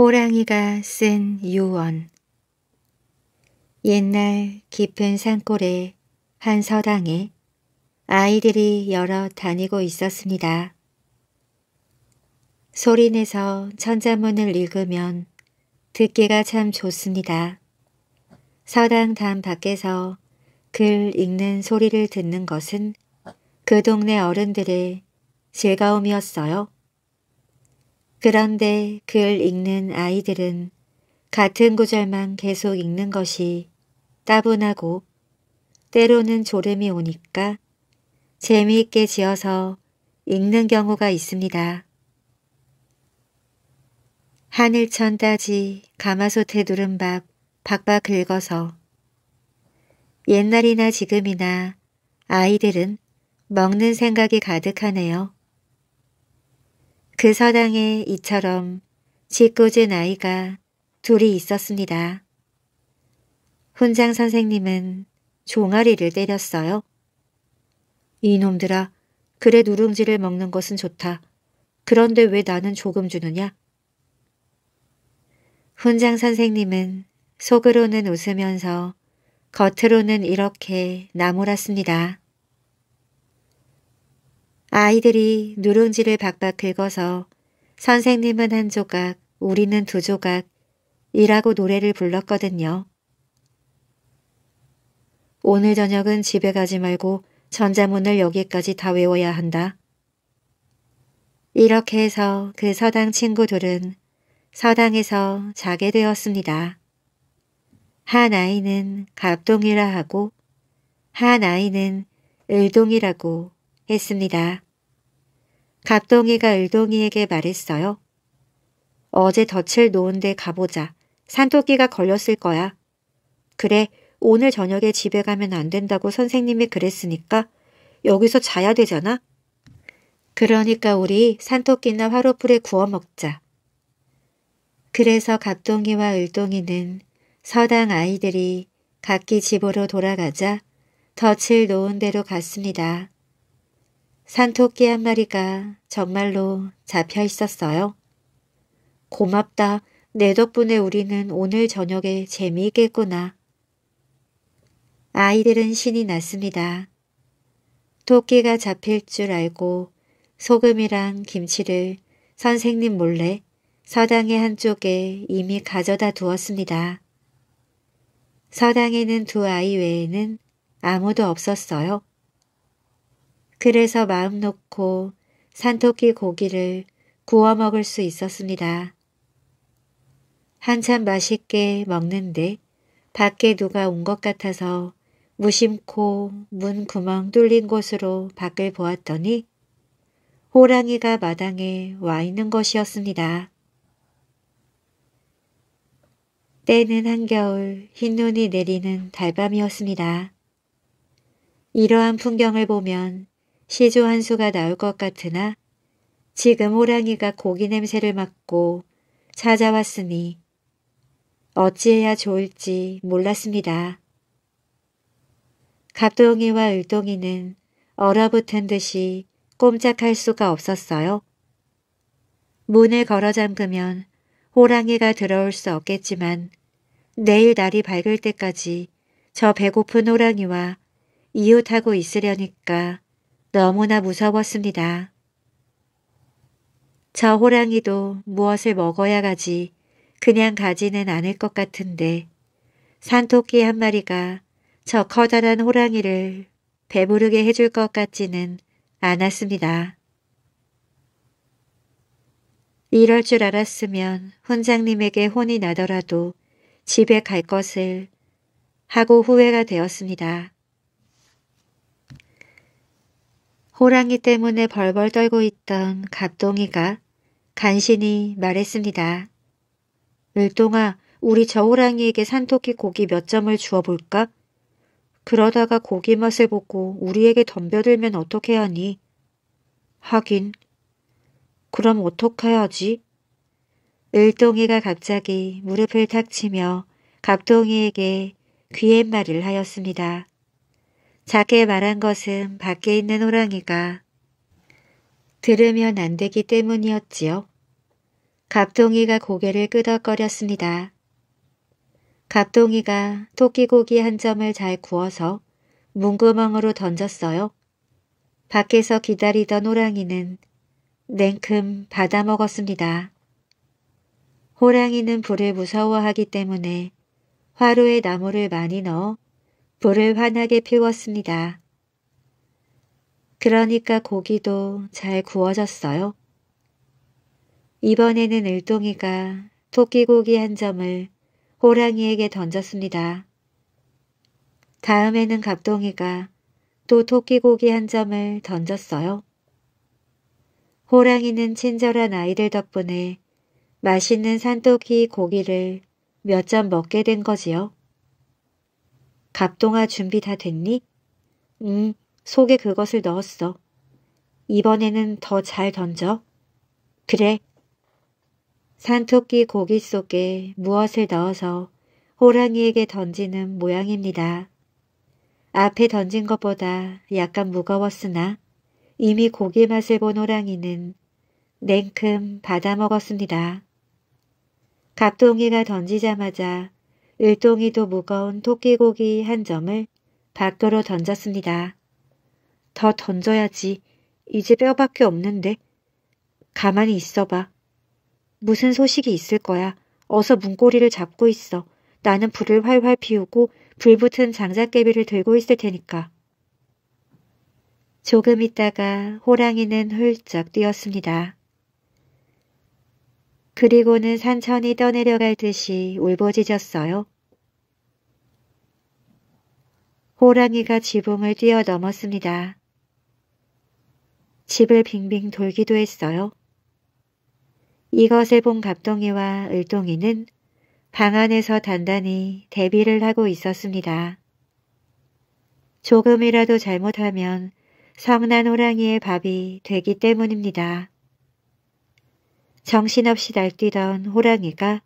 호랑이가 쓴 유언 옛날 깊은 산골의 한 서당에 아이들이 여러 다니고 있었습니다. 소리내서 천자문을 읽으면 듣기가 참 좋습니다. 서당 담 밖에서 글 읽는 소리를 듣는 것은 그 동네 어른들의 즐거움이었어요. 그런데 글 읽는 아이들은 같은 구절만 계속 읽는 것이 따분하고 때로는 졸음이 오니까 재미있게 지어서 읽는 경우가 있습니다. 하늘천 따지 가마솥에 누른밥 박박 긁어서 옛날이나 지금이나 아이들은 먹는 생각이 가득하네요. 그 서당에 이처럼 짓궂은 아이가 둘이 있었습니다. 훈장 선생님은 종아리를 때렸어요. 이놈들아, 그래 누룽지를 먹는 것은 좋다. 그런데 왜 나는 조금 주느냐? 훈장 선생님은 속으로는 웃으면서 겉으로는 이렇게 나무랐습니다. 아이들이 누룽지를 박박 긁어서 선생님은 한 조각, 우리는 두 조각 이라고 노래를 불렀거든요. 오늘 저녁은 집에 가지 말고 전자문을 여기까지 다 외워야 한다. 이렇게 해서 그 서당 친구들은 서당에서 자게 되었습니다. 한 아이는 갑동이라 하고 한 아이는 을동이라고 했습니다. 갑동이가 을동이에게 말했어요. 어제 덫을 놓은 데 가보자. 산토끼가 걸렸을 거야. 그래, 오늘 저녁에 집에 가면 안 된다고 선생님이 그랬으니까 여기서 자야 되잖아. 그러니까 우리 산토끼나 화로풀에 구워 먹자. 그래서 갑동이와 을동이는 서당 아이들이 각기 집으로 돌아가자 덫을 놓은 대로 갔습니다. 산토끼 한 마리가 정말로 잡혀 있었어요. 고맙다. 내 덕분에 우리는 오늘 저녁에 재미있겠구나. 아이들은 신이 났습니다. 토끼가 잡힐 줄 알고 소금이랑 김치를 선생님 몰래 서당의 한쪽에 이미 가져다 두었습니다. 서당에는 두 아이 외에는 아무도 없었어요. 그래서 마음 놓고 산토끼 고기를 구워 먹을 수 있었습니다. 한참 맛있게 먹는데 밖에 누가 온 것 같아서 무심코 문 구멍 뚫린 곳으로 밖을 보았더니 호랑이가 마당에 와 있는 것이었습니다. 때는 한겨울 흰눈이 내리는 달밤이었습니다. 이러한 풍경을 보면 시조 한 수가 나올 것 같으나 지금 호랑이가 고기 냄새를 맡고 찾아왔으니 어찌해야 좋을지 몰랐습니다. 갑동이와 을동이는 얼어붙은 듯이 꼼짝할 수가 없었어요. 문을 걸어 잠그면 호랑이가 들어올 수 없겠지만 내일 날이 밝을 때까지 저 배고픈 호랑이와 이웃하고 있으려니까 너무나 무서웠습니다. 저 호랑이도 무엇을 먹어야 가지 그냥 가지는 않을 것 같은데 산토끼 한 마리가 저 커다란 호랑이를 배부르게 해줄 것 같지는 않았습니다. 이럴 줄 알았으면 훈장님에게 혼이 나더라도 집에 갈 것을 하고 후회가 되었습니다. 호랑이 때문에 벌벌 떨고 있던 갑동이가 간신히 말했습니다. 을동아, 우리 저 호랑이에게 산토끼 고기 몇 점을 주어볼까? 그러다가 고기 맛을 보고 우리에게 덤벼들면 어떻게 하니? 하긴. 그럼 어떻게 하지? 을동이가 갑자기 무릎을 탁 치며 갑동이에게 귀의 말을 하였습니다. 작게 말한 것은 밖에 있는 호랑이가 들으면 안 되기 때문이었지요. 갑동이가 고개를 끄덕거렸습니다. 갑동이가 토끼고기 한 점을 잘 구워서 문구멍으로 던졌어요. 밖에서 기다리던 호랑이는 냉큼 받아먹었습니다. 호랑이는 불을 무서워하기 때문에 화로에 나무를 많이 넣어 불을 환하게 피웠습니다. 그러니까 고기도 잘 구워졌어요. 이번에는 을동이가 토끼고기 한 점을 호랑이에게 던졌습니다. 다음에는 갑동이가 또 토끼고기 한 점을 던졌어요. 호랑이는 친절한 아이들 덕분에 맛있는 산토끼 고기를 몇 점 먹게 된 거지요. 갑동아 준비 다 됐니? 응, 속에 그것을 넣었어. 이번에는 더 잘 던져. 그래. 산토끼 고기 속에 무엇을 넣어서 호랑이에게 던지는 모양입니다. 앞에 던진 것보다 약간 무거웠으나 이미 고기 맛을 본 호랑이는 냉큼 받아 먹었습니다. 갑동이가 던지자마자 을동이도 무거운 토끼고기 한 점을 밖으로 던졌습니다. 더 던져야지. 이제 뼈밖에 없는데. 가만히 있어봐. 무슨 소식이 있을 거야. 어서 문고리를 잡고 있어. 나는 불을 활활 피우고 불 붙은 장작개비를 들고 있을 테니까. 조금 있다가 호랑이는 훌쩍 뛰었습니다. 그리고는 산천이 떠내려갈 듯이 울부짖었어요. 호랑이가 지붕을 뛰어넘었습니다. 집을 빙빙 돌기도 했어요. 이것을 본 갑동이와 을동이는 방 안에서 단단히 대비를 하고 있었습니다. 조금이라도 잘못하면 성난 호랑이의 밥이 되기 때문입니다. 정신없이 날뛰던 호랑이가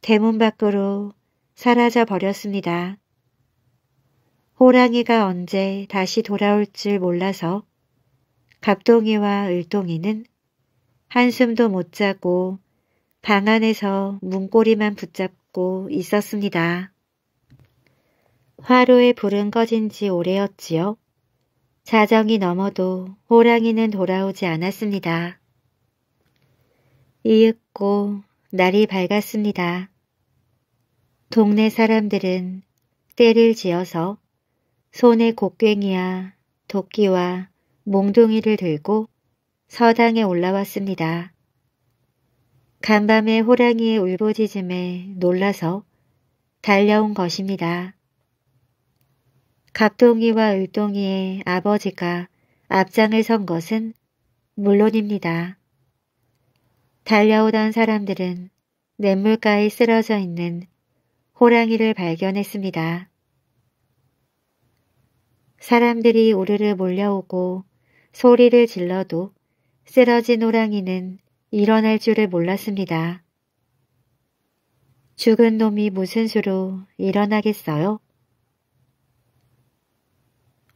대문 밖으로 사라져 버렸습니다. 호랑이가 언제 다시 돌아올 줄 몰라서 갑동이와 을동이는 한숨도 못 자고 방 안에서 문고리만 붙잡고 있었습니다. 화로의 불은 꺼진 지 오래였지요. 자정이 넘어도 호랑이는 돌아오지 않았습니다. 이윽고 날이 밝았습니다. 동네 사람들은 때를 지어서 손에 곡괭이와 도끼와 몽둥이를 들고 서당에 올라왔습니다. 간밤에 호랑이의 울부짖음에 놀라서 달려온 것입니다. 갑동이와 을동이의 아버지가 앞장을 선 것은 물론입니다. 달려오던 사람들은 냇물가에 쓰러져 있는 호랑이를 발견했습니다. 사람들이 우르르 몰려오고 소리를 질러도 쓰러진 호랑이는 일어날 줄을 몰랐습니다. 죽은 놈이 무슨 수로 일어나겠어요?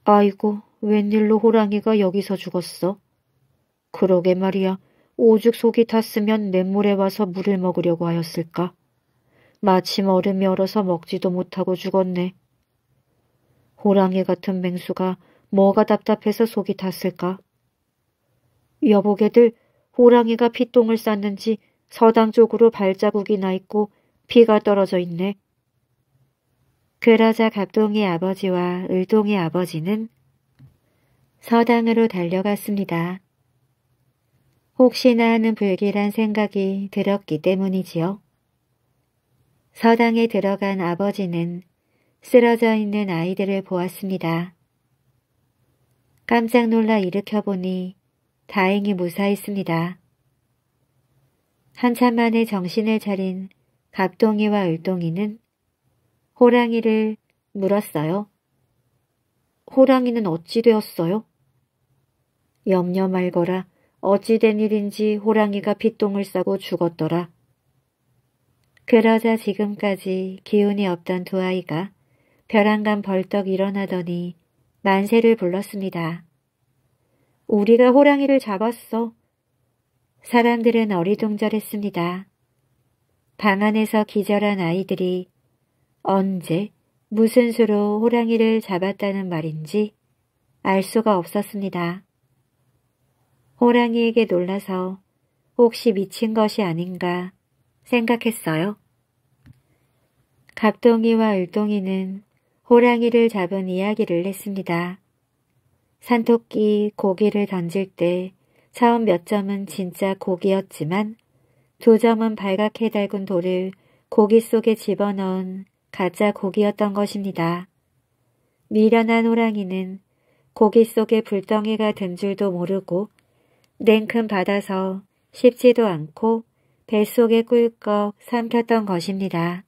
아이고, 웬일로 호랑이가 여기서 죽었어? 그러게 말이야. 오죽 속이 탔으면 냇물에 와서 물을 먹으려고 하였을까. 마침 얼음이 얼어서 먹지도 못하고 죽었네. 호랑이 같은 맹수가 뭐가 답답해서 속이 탔을까? 여보게들 호랑이가 피똥을 쌌는지 서당 쪽으로 발자국이 나 있고 피가 떨어져 있네. 그러자 갑동의 아버지와 을동의 아버지는 서당으로 달려갔습니다. 혹시나 하는 불길한 생각이 들었기 때문이지요. 서당에 들어간 아버지는 쓰러져 있는 아이들을 보았습니다. 깜짝 놀라 일으켜보니 다행히 무사했습니다. 한참 만에 정신을 차린 갑동이와 을동이는 호랑이를 물었어요. 호랑이는 어찌 되었어요? 염려 말거라. 어찌된 일인지 호랑이가 핏똥을 싸고 죽었더라. 그러자 지금까지 기운이 없던 두 아이가 벼랑간 벌떡 일어나더니 만세를 불렀습니다. 우리가 호랑이를 잡았어. 사람들은 어리둥절했습니다. 방 안에서 기절한 아이들이 언제 무슨 수로 호랑이를 잡았다는 말인지 알 수가 없었습니다. 호랑이에게 놀라서 혹시 미친 것이 아닌가 생각했어요. 갑동이와 을동이는 호랑이를 잡은 이야기를 했습니다. 산토끼 고기를 던질 때 처음 몇 점은 진짜 고기였지만 두 점은 발갛게 달군 돌을 고기 속에 집어넣은 가짜 고기였던 것입니다. 미련한 호랑이는 고기 속에 불덩이가 든 줄도 모르고 냉큼 받아서 쉽지도 않고 뱃속에 꿀꺽 삼켰던 것입니다.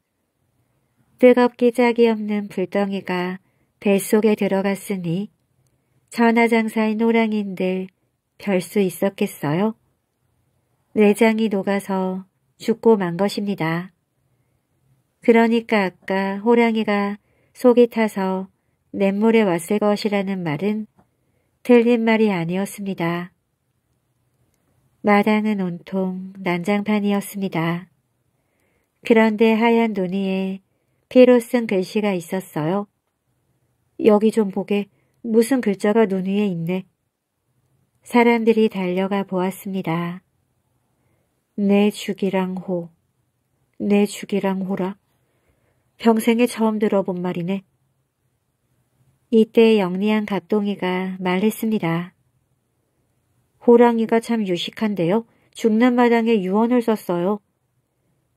뜨겁기 짝이 없는 불덩이가 뱃속에 들어갔으니 전하장사인 호랑이인들 별 수 있었겠어요? 내장이 녹아서 죽고 만 것입니다. 그러니까 아까 호랑이가 속이 타서 냇물에 왔을 것이라는 말은 틀린 말이 아니었습니다. 마당은 온통 난장판이었습니다. 그런데 하얀 눈의에 피로 쓴 글씨가 있었어요. 여기 좀 보게 무슨 글자가 눈 위에 있네. 사람들이 달려가 보았습니다. 내 죽이랑 호, 내 죽이랑 호라. 평생에 처음 들어본 말이네. 이때 영리한 갑동이가 말했습니다. 호랑이가 참 유식한데요. 중남마당에 유언을 썼어요.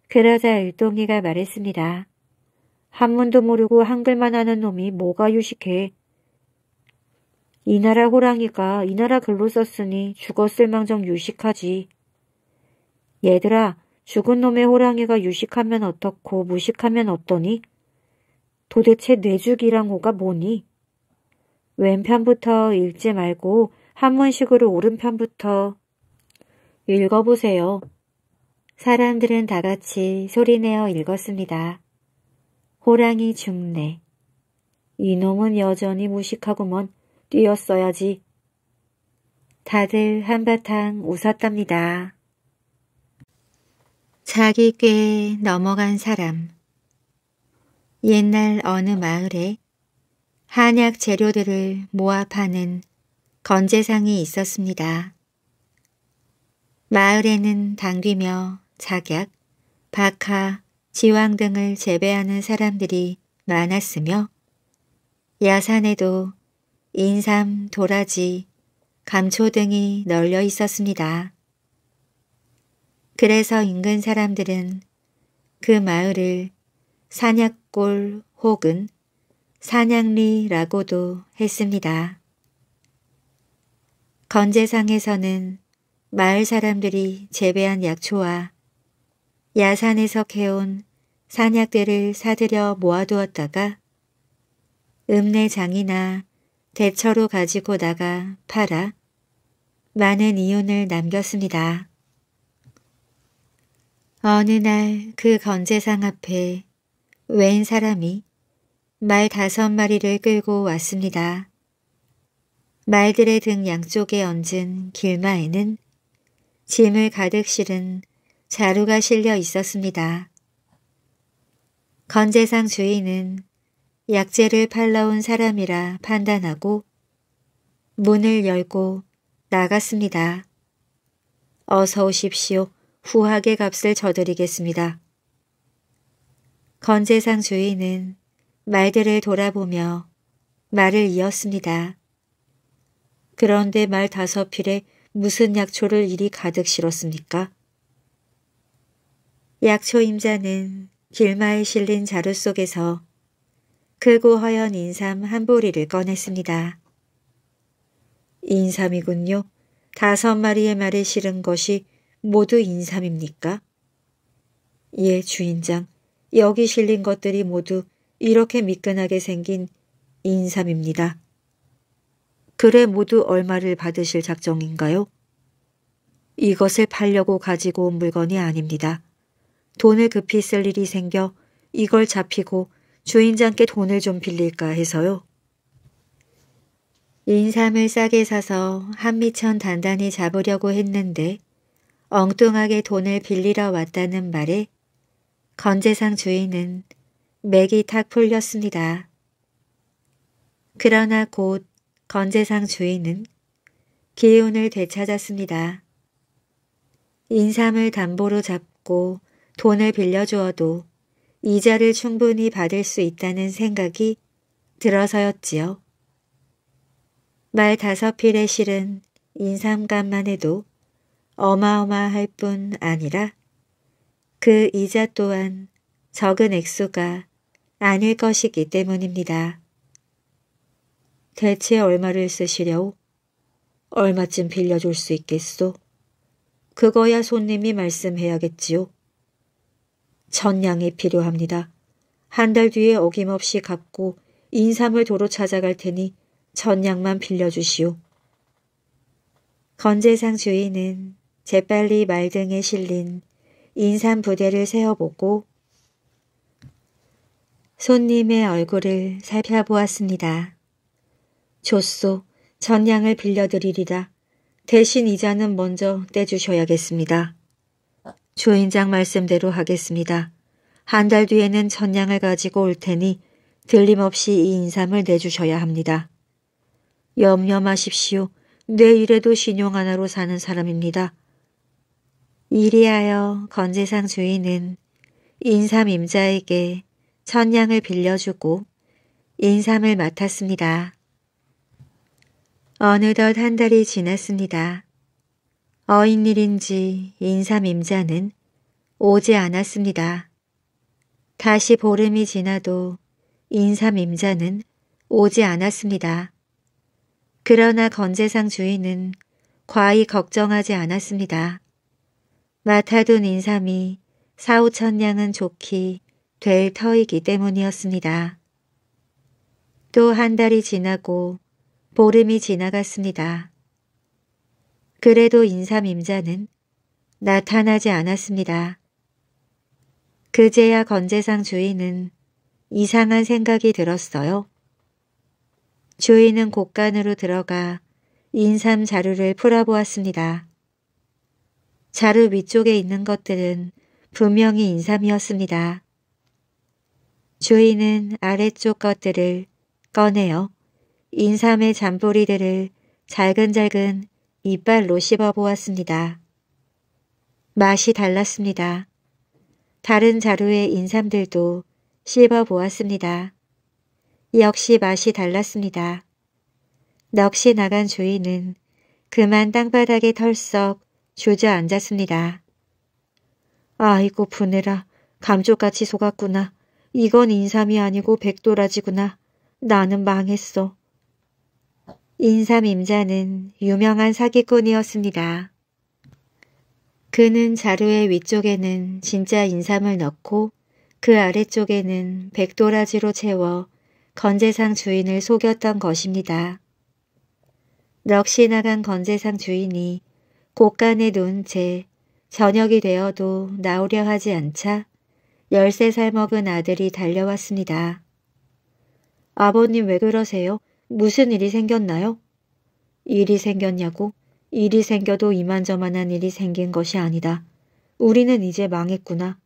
그러자 일동이가 말했습니다. 한문도 모르고 한글만 하는 놈이 뭐가 유식해. 이 나라 호랑이가 이 나라 글로 썼으니 죽었을 망정 유식하지. 얘들아, 죽은 놈의 호랑이가 유식하면 어떻고 무식하면 어떠니? 도대체 뇌죽이랑 호가 뭐니? 왼편부터 읽지 말고 한문식으로 오른편부터 읽어보세요. 사람들은 다 같이 소리내어 읽었습니다. 호랑이 죽네. 이놈은 여전히 무식하고먼 뛰었어야지. 다들 한바탕 웃었답니다. 자기 꾀 넘어간 사람 옛날 어느 마을에 한약 재료들을 모아 파는 건재상이 있었습니다. 마을에는 당귀며 작약, 박하, 지황 등을 재배하는 사람들이 많았으며 야산에도 인삼, 도라지, 감초 등이 널려 있었습니다. 그래서 인근 사람들은 그 마을을 산약골 혹은 산양리라고도 했습니다. 건재상에서는 마을 사람들이 재배한 약초와 야산에서 캐온 산약대를 사들여 모아두었다가 읍내장이나 대처로 가지고 나가 팔아 많은 이윤을 남겼습니다. 어느 날 그 건재상 앞에 웬 사람이 말 다섯 마리를 끌고 왔습니다. 말들의 등 양쪽에 얹은 길마에는 짐을 가득 실은 자루가 실려 있었습니다. 건재상 주인은 약재를 팔러온 사람이라 판단하고 문을 열고 나갔습니다. 어서 오십시오. 후하게 값을 저드리겠습니다. 건재상 주인은 말들을 돌아보며 말을 이었습니다. 그런데 말 다섯 필에 무슨 약초를 이리 가득 실었습니까? 약초 임자는 길마에 실린 자루 속에서 크고 그 허연 인삼 한 보리를 꺼냈습니다. 인삼이군요. 다섯 마리의 말에 실은 것이 모두 인삼입니까? 예, 주인장. 여기 실린 것들이 모두 이렇게 미끈하게 생긴 인삼입니다. 그래 모두 얼마를 받으실 작정인가요? 이것을 팔려고 가지고 온 물건이 아닙니다. 돈을 급히 쓸 일이 생겨 이걸 잡히고 주인장께 돈을 좀 빌릴까 해서요. 인삼을 싸게 사서 한미천 단단히 잡으려고 했는데 엉뚱하게 돈을 빌리러 왔다는 말에 건재상 주인은 맥이 탁 풀렸습니다. 그러나 곧 건재상 주인은 기운을 되찾았습니다. 인삼을 담보로 잡고 돈을 빌려주어도 이자를 충분히 받을 수 있다는 생각이 들어서였지요. 말 다섯 필의 실은 인삼감만 해도 어마어마할 뿐 아니라 그 이자 또한 적은 액수가 아닐 것이기 때문입니다. 대체 얼마를 쓰시려우? 얼마쯤 빌려줄 수 있겠소? 그거야 손님이 말씀해야겠지요. 전량이 필요합니다. 한 달 뒤에 어김없이 갚고 인삼을 도로 찾아갈 테니 전량만 빌려주시오. 건재상 주인은 재빨리 말등에 실린 인삼 부대를 세어보고 손님의 얼굴을 살펴보았습니다. 조소 전양을 빌려드리리라. 대신 이자는 먼저 떼주셔야겠습니다. 조인장 말씀대로 하겠습니다. 한 달 뒤에는 전양을 가지고 올 테니 들림없이 이 인삼을 내주셔야 합니다. 염려 마십시오. 내 일에도 신용 하나로 사는 사람입니다. 이리하여 건재상 주인은 인삼 임자에게 천냥을 빌려주고 인삼을 맡았습니다. 어느덧 한 달이 지났습니다. 어인일인지 인삼임자는 오지 않았습니다. 다시 보름이 지나도 인삼임자는 오지 않았습니다. 그러나 건재상 주인은 과히 걱정하지 않았습니다. 맡아둔 인삼이 사오천냥은 좋기 될 터이기 때문이었습니다. 또 한 달이 지나고 보름이 지나갔습니다. 그래도 인삼임자는 나타나지 않았습니다. 그제야 건재상 주인은 이상한 생각이 들었어요. 주인은 곳간으로 들어가 인삼 자루를 풀어보았습니다. 자루 위쪽에 있는 것들은 분명히 인삼이었습니다. 주인은 아래쪽 것들을 꺼내요. 인삼의 잔뿌리들을 잘근잘근 이빨로 씹어보았습니다. 맛이 달랐습니다. 다른 자루의 인삼들도 씹어보았습니다. 역시 맛이 달랐습니다. 넋이 나간 주인은 그만 땅바닥에 털썩 주저앉았습니다. 아이고 분해라 감쪽같이 속았구나. 이건 인삼이 아니고 백도라지구나. 나는 망했어. 인삼 임자는 유명한 사기꾼이었습니다. 그는 자루의 위쪽에는 진짜 인삼을 넣고 그 아래쪽에는 백도라지로 채워 건재상 주인을 속였던 것입니다. 넋이 나간 건재상 주인이 곳간에 누운 채 저녁이 되어도 나오려 하지 않자 열세 살 먹은 아들이 달려왔습니다. 아버님 왜 그러세요? 무슨 일이 생겼나요? 일이 생겼냐고? 일이 생겨도 이만저만한 일이 생긴 것이 아니다. 우리는 이제 망했구나.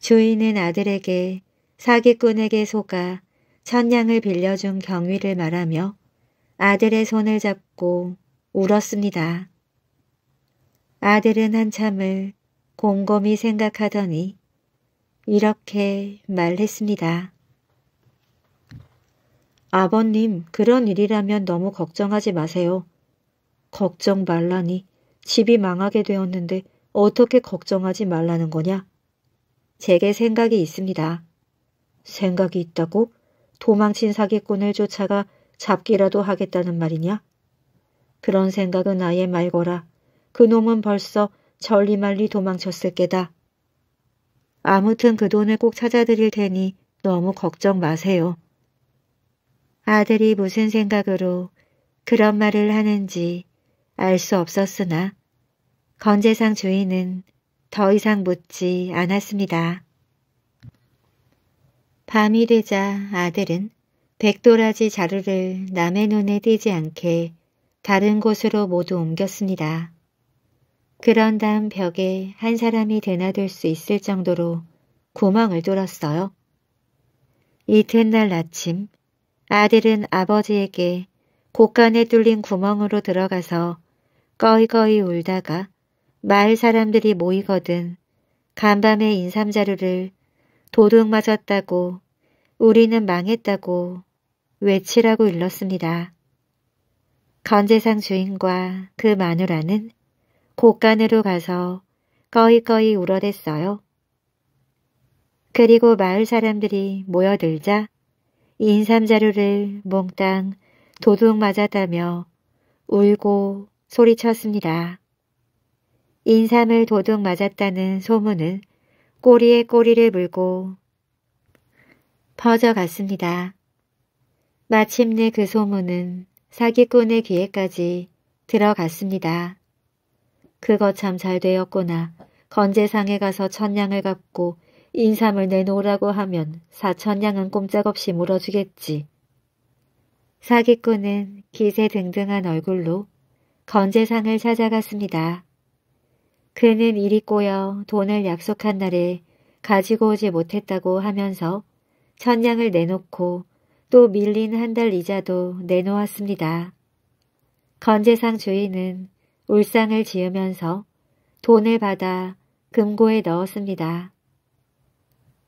주인은 아들에게 사기꾼에게 속아 천냥을 빌려준 경위를 말하며 아들의 손을 잡고 울었습니다. 아들은 한참을 곰곰이 생각하더니 이렇게 말했습니다. 아버님, 그런 일이라면 너무 걱정하지 마세요. 걱정 말라니. 집이 망하게 되었는데 어떻게 걱정하지 말라는 거냐? 제게 생각이 있습니다. 생각이 있다고? 도망친 사기꾼을 쫓아가 잡기라도 하겠다는 말이냐? 그런 생각은 아예 말거라. 그놈은 벌써 절리말리 도망쳤을 게다. 아무튼 그 돈을 꼭 찾아드릴 테니 너무 걱정 마세요. 아들이 무슨 생각으로 그런 말을 하는지 알 수 없었으나 건재상 주인은 더 이상 묻지 않았습니다. 밤이 되자 아들은 백도라지 자루를 남의 눈에 띄지 않게 다른 곳으로 모두 옮겼습니다. 그런 다음 벽에 한 사람이 드나들 수 있을 정도로 구멍을 뚫었어요. 이튿날 아침 아들은 아버지에게 곳간에 뚫린 구멍으로 들어가서 꺼이꺼이 울다가 마을 사람들이 모이거든 간밤에 인삼자루를 도둑 맞았다고 우리는 망했다고 외치라고 일렀습니다. 건재상 주인과 그 마누라는 곳간으로 가서 꺼이꺼이 울어댔어요. 그리고 마을 사람들이 모여들자 인삼자루를 몽땅 도둑 맞았다며 울고 소리쳤습니다. 인삼을 도둑 맞았다는 소문은 꼬리에 꼬리를 물고 퍼져갔습니다. 마침내 그 소문은 사기꾼의 귀에까지 들어갔습니다. 그거 참 잘 되었구나. 건재상에 가서 천냥을 갚고 인삼을 내놓으라고 하면 사천냥은 꼼짝없이 물어주겠지. 사기꾼은 기세 등등한 얼굴로 건재상을 찾아갔습니다. 그는 일이 꼬여 돈을 약속한 날에 가지고 오지 못했다고 하면서 천냥을 내놓고 또 밀린 한 달 이자도 내놓았습니다. 건재상 주인은 울상을 지으면서 돈을 받아 금고에 넣었습니다.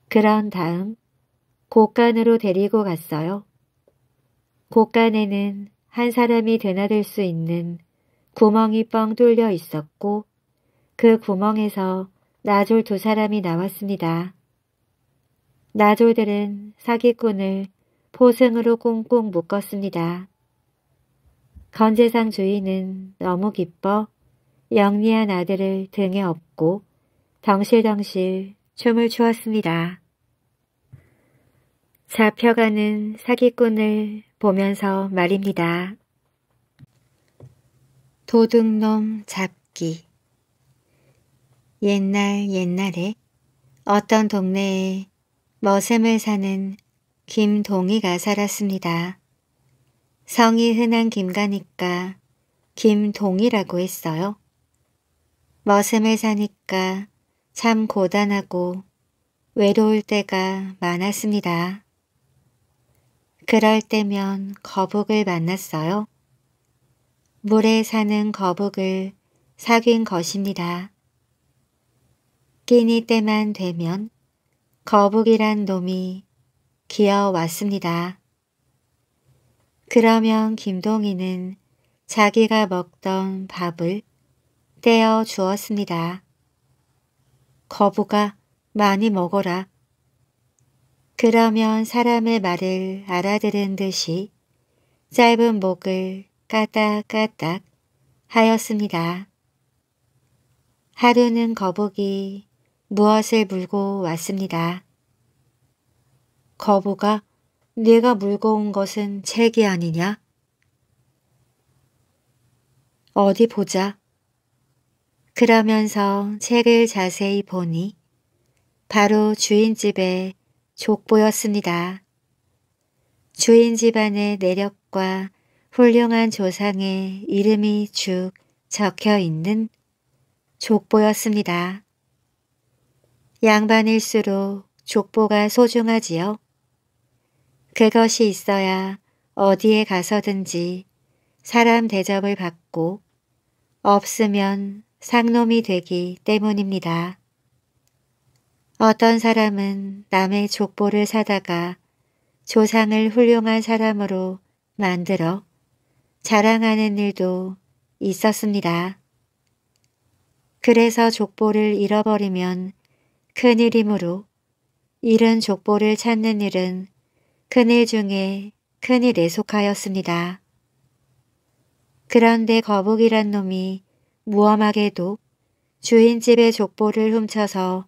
그런 다음 곡간으로 데리고 갔어요. 곡간에는 한 사람이 드나들 수 있는 구멍이 뻥 뚫려 있었고 그 구멍에서 나졸 두 사람이 나왔습니다. 나졸들은 사기꾼을 포승으로 꽁꽁 묶었습니다. 건재상 주인은 너무 기뻐 영리한 아들을 등에 업고 덩실덩실 춤을 추었습니다. 잡혀가는 사기꾼을 보면서 말입니다. 도둑놈 잡기 옛날 옛날에 어떤 동네에 머슴을 사는 김동희가 살았습니다. 성이 흔한 김가니까 김동희라고 했어요. 머슴을 사니까 참 고단하고 외로울 때가 많았습니다. 그럴 때면 거북을 만났어요. 물에 사는 거북을 사귄 것입니다. 끼니 때만 되면 거북이란 놈이 기어왔습니다. 그러면 김동희는 자기가 먹던 밥을 떼어 주었습니다. 거부가 많이 먹어라. 그러면 사람의 말을 알아들은 듯이 짧은 목을 까딱까딱 하였습니다. 하루는 거북이 무엇을 물고 왔습니다. 거부가 네가 물고 온 것은 책이 아니냐? 어디 보자. 그러면서 책을 자세히 보니 바로 주인집의 족보였습니다. 주인집 안의 내력과 훌륭한 조상의 이름이 쭉 적혀 있는 족보였습니다. 양반일수록 족보가 소중하지요. 그것이 있어야 어디에 가서든지 사람 대접을 받고 없으면 상놈이 되기 때문입니다. 어떤 사람은 남의 족보를 사다가 조상을 훌륭한 사람으로 만들어 자랑하는 일도 있었습니다. 그래서 족보를 잃어버리면 큰일이므로 잃은 족보를 찾는 일은 큰일 중에 큰일에 속하였습니다. 그런데 거북이란 놈이 무엄하게도 주인집의 족보를 훔쳐서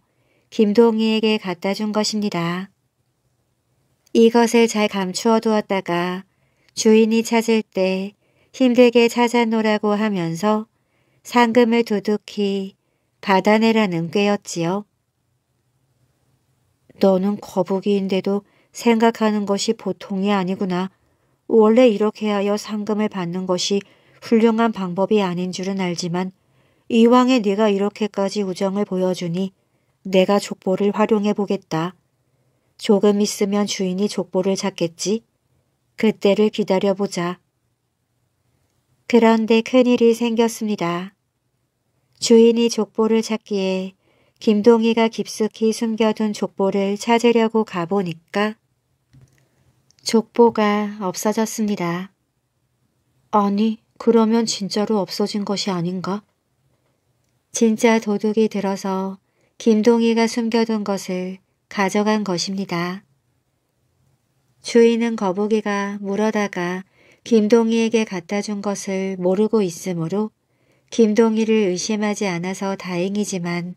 김동희에게 갖다 준 것입니다. 이것을 잘 감추어 두었다가 주인이 찾을 때 힘들게 찾아놓으라고 하면서 상금을 두둑히 받아내라는 꾀였지요. 너는 거북이인데도 생각하는 것이 보통이 아니구나. 원래 이렇게 하여 상금을 받는 것이 훌륭한 방법이 아닌 줄은 알지만 이왕에 네가 이렇게까지 우정을 보여주니 내가 족보를 활용해 보겠다. 조금 있으면 주인이 족보를 찾겠지. 그때를 기다려보자. 그런데 큰일이 생겼습니다. 주인이 족보를 찾기에 김동희가 깊숙이 숨겨둔 족보를 찾으려고 가보니까 족보가 없어졌습니다. 아니, 그러면 진짜로 없어진 것이 아닌가? 진짜 도둑이 들어서 김동희가 숨겨둔 것을 가져간 것입니다. 주인은 거북이가 물어다가 김동희에게 갖다 준 것을 모르고 있으므로 김동희를 의심하지 않아서 다행이지만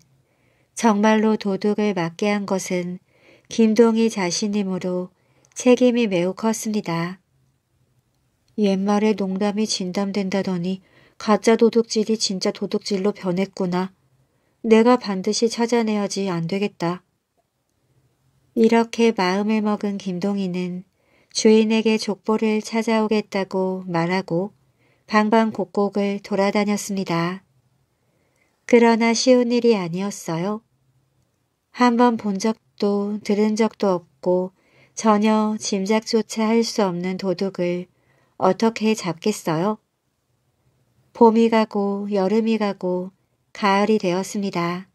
정말로 도둑을 맞게 한 것은 김동희 자신이므로 책임이 매우 컸습니다. 옛말에 농담이 진담된다더니 가짜 도둑질이 진짜 도둑질로 변했구나. 내가 반드시 찾아내야지 안 되겠다. 이렇게 마음을 먹은 김동희는 주인에게 족보를 찾아오겠다고 말하고 방방곡곡을 돌아다녔습니다. 그러나 쉬운 일이 아니었어요. 한 번 본 적도 들은 적도 없고 전혀 짐작조차 할 수 없는 도둑을 어떻게 잡겠어요? 봄이 가고 여름이 가고 가을이 되었습니다.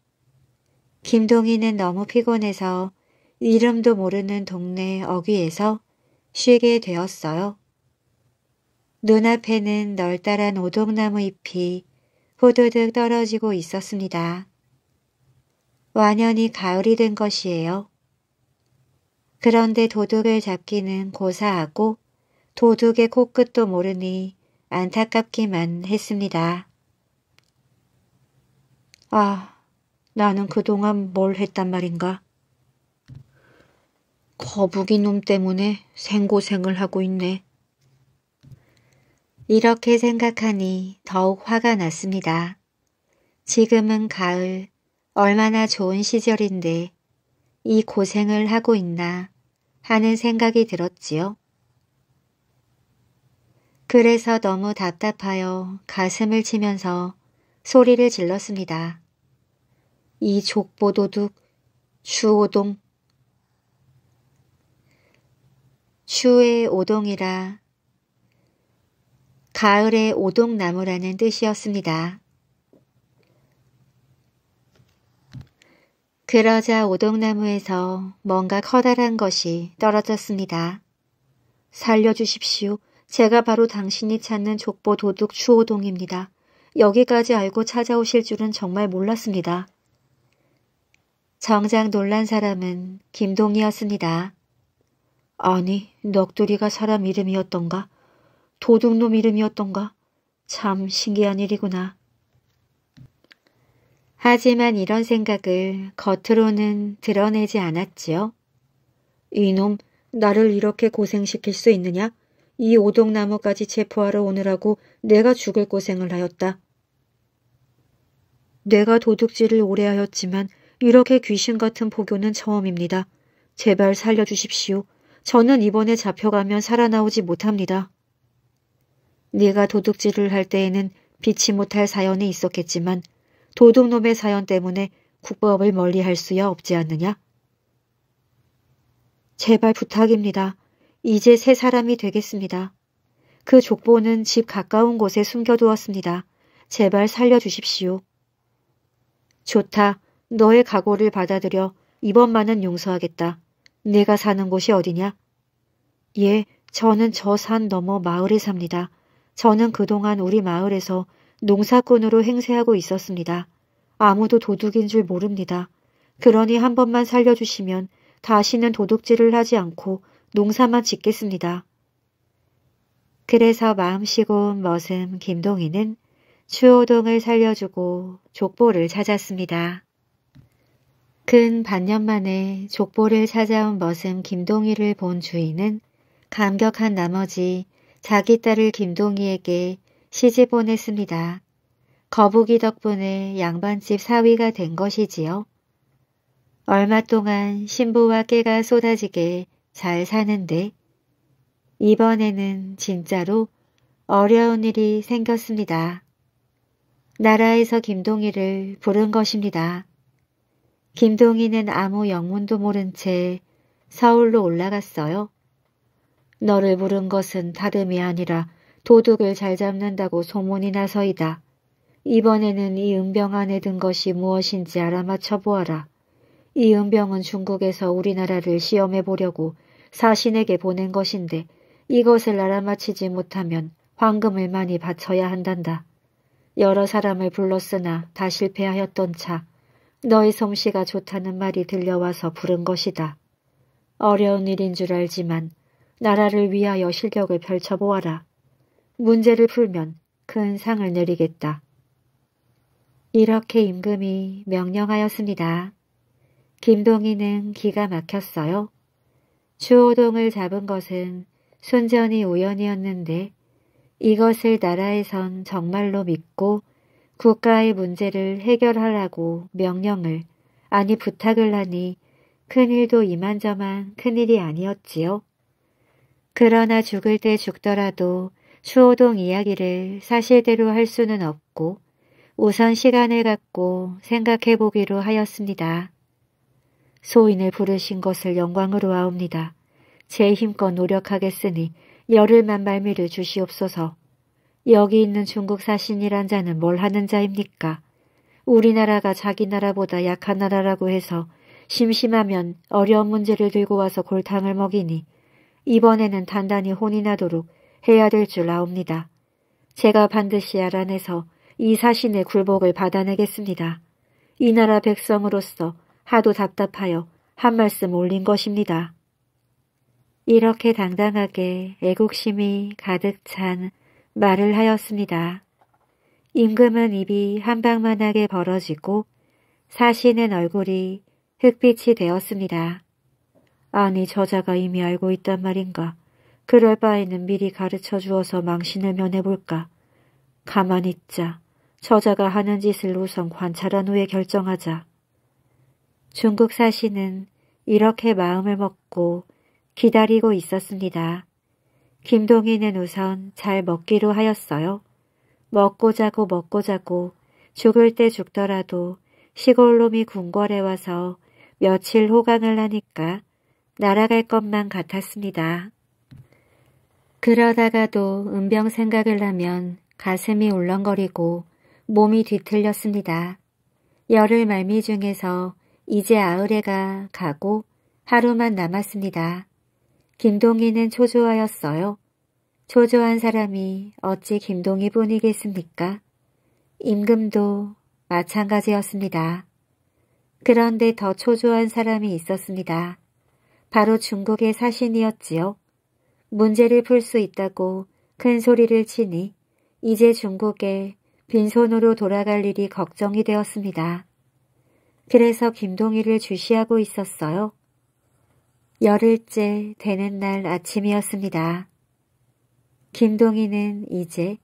김동희는 너무 피곤해서 이름도 모르는 동네 어귀에서 쉬게 되었어요. 눈앞에는 널따란 오동나무 잎이 후두득 떨어지고 있었습니다. 완연히 가을이 된 것이에요. 그런데 도둑을 잡기는 고사하고 도둑의 코끝도 모르니 안타깝기만 했습니다. 아, 나는 그동안 뭘 했단 말인가? 거북이 놈 때문에 생고생을 하고 있네. 이렇게 생각하니 더욱 화가 났습니다. 지금은 가을, 얼마나 좋은 시절인데 이 고생을 하고 있나 하는 생각이 들었지요. 그래서 너무 답답하여 가슴을 치면서 소리를 질렀습니다. 이 족보도둑 주오동 추의 오동이라 가을의 오동나무라는 뜻이었습니다. 그러자 오동나무에서 뭔가 커다란 것이 떨어졌습니다. 살려주십시오. 제가 바로 당신이 찾는 족보 도둑 추호동입니다. 여기까지 알고 찾아오실 줄은 정말 몰랐습니다. 정작 놀란 사람은 김동이었습니다. 아니, 넋두리가 사람 이름이었던가? 도둑놈 이름이었던가? 참 신기한 일이구나. 하지만 이런 생각을 겉으로는 드러내지 않았지요. 이놈, 나를 이렇게 고생시킬 수 있느냐? 이 오동나무까지 체포하러 오느라고 내가 죽을 고생을 하였다. 내가 도둑질을 오래 하였지만 이렇게 귀신 같은 포교는 처음입니다. 제발 살려주십시오. 저는 이번에 잡혀가면 살아나오지 못합니다. 네가 도둑질을 할 때에는 비치 못할 사연이 있었겠지만 도둑놈의 사연 때문에 국법을 멀리할 수야 없지 않느냐? 제발 부탁입니다. 이제 세 사람이 되겠습니다. 그 족보는 집 가까운 곳에 숨겨두었습니다. 제발 살려주십시오. 좋다. 너의 각오를 받아들여 이번만은 용서하겠다. 내가 사는 곳이 어디냐? 예, 저는 저 산 너머 마을에 삽니다. 저는 그동안 우리 마을에서 농사꾼으로 행세하고 있었습니다. 아무도 도둑인 줄 모릅니다. 그러니 한 번만 살려주시면 다시는 도둑질을 하지 않고 농사만 짓겠습니다. 그래서 마음 시고온 머슴 김동희는 추호동을 살려주고 족보를 찾았습니다. 근 반년 만에 족보를 찾아온 머슴 김동희를 본 주인은 감격한 나머지 자기 딸을 김동희에게 시집 보냈습니다. 거북이 덕분에 양반집 사위가 된 것이지요. 얼마 동안 신부와 깨가 쏟아지게 잘 사는데 이번에는 진짜로 어려운 일이 생겼습니다. 나라에서 김동희를 부른 것입니다. 김동희는 아무 영문도 모른 채 서울로 올라갔어요. 너를 부른 것은 다름이 아니라 도둑을 잘 잡는다고 소문이 나서이다. 이번에는 이 은병 안에 든 것이 무엇인지 알아맞혀 보아라. 이 은병은 중국에서 우리나라를 시험해 보려고 사신에게 보낸 것인데 이것을 알아맞히지 못하면 황금을 많이 바쳐야 한단다. 여러 사람을 불렀으나 다 실패하였던 차 너의 솜씨가 좋다는 말이 들려와서 부른 것이다. 어려운 일인 줄 알지만 나라를 위하여 실력을 펼쳐보아라. 문제를 풀면 큰 상을 내리겠다. 이렇게 임금이 명령하였습니다. 김동희는 기가 막혔어요. 주호동을 잡은 것은 순전히 우연이었는데 이것을 나라에선 정말로 믿고 국가의 문제를 해결하라고 명령을 아니 부탁을 하니 큰일도 이만저만 큰일이 아니었지요. 그러나 죽을 때 죽더라도 수호동 이야기를 사실대로 할 수는 없고 우선 시간을 갖고 생각해 보기로 하였습니다. 소인을 부르신 것을 영광으로 아옵니다. 제 힘껏 노력하겠으니 열흘만 말미를 주시옵소서. 여기 있는 중국 사신이란 자는 뭘 하는 자입니까? 우리나라가 자기 나라보다 약한 나라라고 해서 심심하면 어려운 문제를 들고 와서 골탕을 먹이니 이번에는 단단히 혼이 나도록 해야 될 줄 아옵니다. 제가 반드시 알아내서 이 사신의 굴복을 받아내겠습니다. 이 나라 백성으로서 하도 답답하여 한 말씀 올린 것입니다. 이렇게 당당하게 애국심이 가득 찬 말을 하였습니다. 임금은 입이 한방만하게 벌어지고 사시는 얼굴이 흑빛이 되었습니다. 아니 저자가 이미 알고 있단 말인가. 그럴 바에는 미리 가르쳐 주어서 망신을 면해볼까. 가만히 있자. 저자가 하는 짓을 우선 관찰한 후에 결정하자. 중국 사시는 이렇게 마음을 먹고 기다리고 있었습니다. 김동희는 우선 잘 먹기로 하였어요. 먹고 자고 먹고 자고 죽을 때 죽더라도 시골놈이 궁궐에 와서 며칠 호강을 하니까 날아갈 것만 같았습니다. 그러다가도 은병 생각을 하면 가슴이 울렁거리고 몸이 뒤틀렸습니다. 열흘 말미 중에서 이제 아으레가 가고 하루만 남았습니다. 김동희는 초조하였어요. 초조한 사람이 어찌 김동희뿐이겠습니까? 임금도 마찬가지였습니다. 그런데 더 초조한 사람이 있었습니다. 바로 중국의 사신이었지요. 문제를 풀 수 있다고 큰 소리를 치니 이제 중국에 빈손으로 돌아갈 일이 걱정이 되었습니다. 그래서 김동희를 주시하고 있었어요. 열흘째 되는 날 아침이었습니다. 김동희는 이제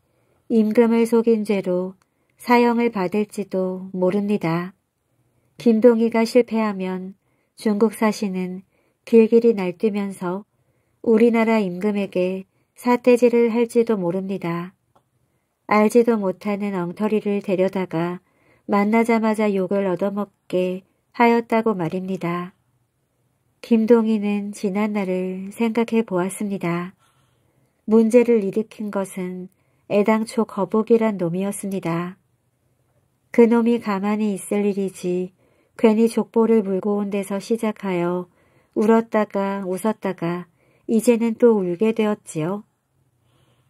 임금을 속인 죄로 사형을 받을지도 모릅니다. 김동희가 실패하면 중국 사시는 길길이 날뛰면서 우리나라 임금에게 사태질을 할지도 모릅니다. 알지도 못하는 엉터리를 데려다가 만나자마자 욕을 얻어먹게 하였다고 말입니다. 김동희는 지난 날을 생각해 보았습니다. 문제를 일으킨 것은 애당초 거북이란 놈이었습니다. 그놈이 가만히 있을 일이지 괜히 족보를 물고 온 데서 시작하여 울었다가 웃었다가 이제는 또 울게 되었지요.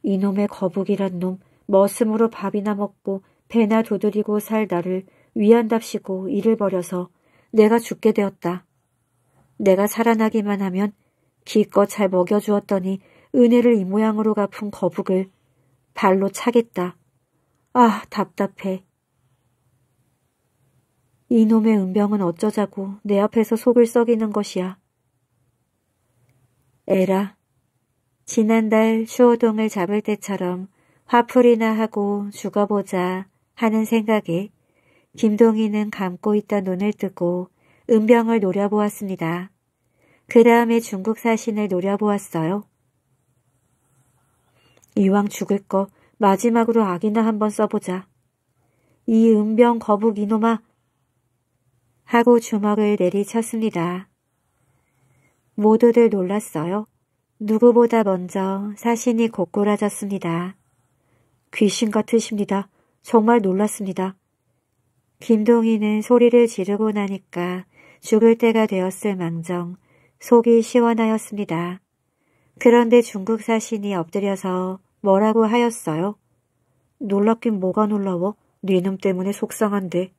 이놈의 거북이란 놈 머슴으로 밥이나 먹고 배나 두드리고살 나를 위한답시고 일을 벌여서 내가 죽게 되었다. 내가 살아나기만 하면 기껏 잘 먹여주었더니 은혜를 이 모양으로 갚은 거북을 발로 차겠다. 아, 답답해. 이놈의 은병은 어쩌자고 내 앞에서 속을 썩이는 것이야. 에라, 지난달 수호동을 잡을 때처럼 화풀이나 하고 죽어보자. 하는 생각에 김동희는 감고 있던 눈을 뜨고 은병을 노려보았습니다. 그 다음에 중국 사신을 노려보았어요. 이왕 죽을 거 마지막으로 악이나 한번 써보자. 이 은병 거북 이놈아! 하고 주먹을 내리쳤습니다. 모두들 놀랐어요. 누구보다 먼저 사신이 고꾸라졌습니다. 귀신 같으십니다. 정말 놀랐습니다. 김동희는 소리를 지르고 나니까 죽을 때가 되었을 망정 속이 시원하였습니다. 그런데 중국 사신이 엎드려서 뭐라고 하였어요? 놀랍긴 뭐가 놀라워? 네놈 때문에 속상한데.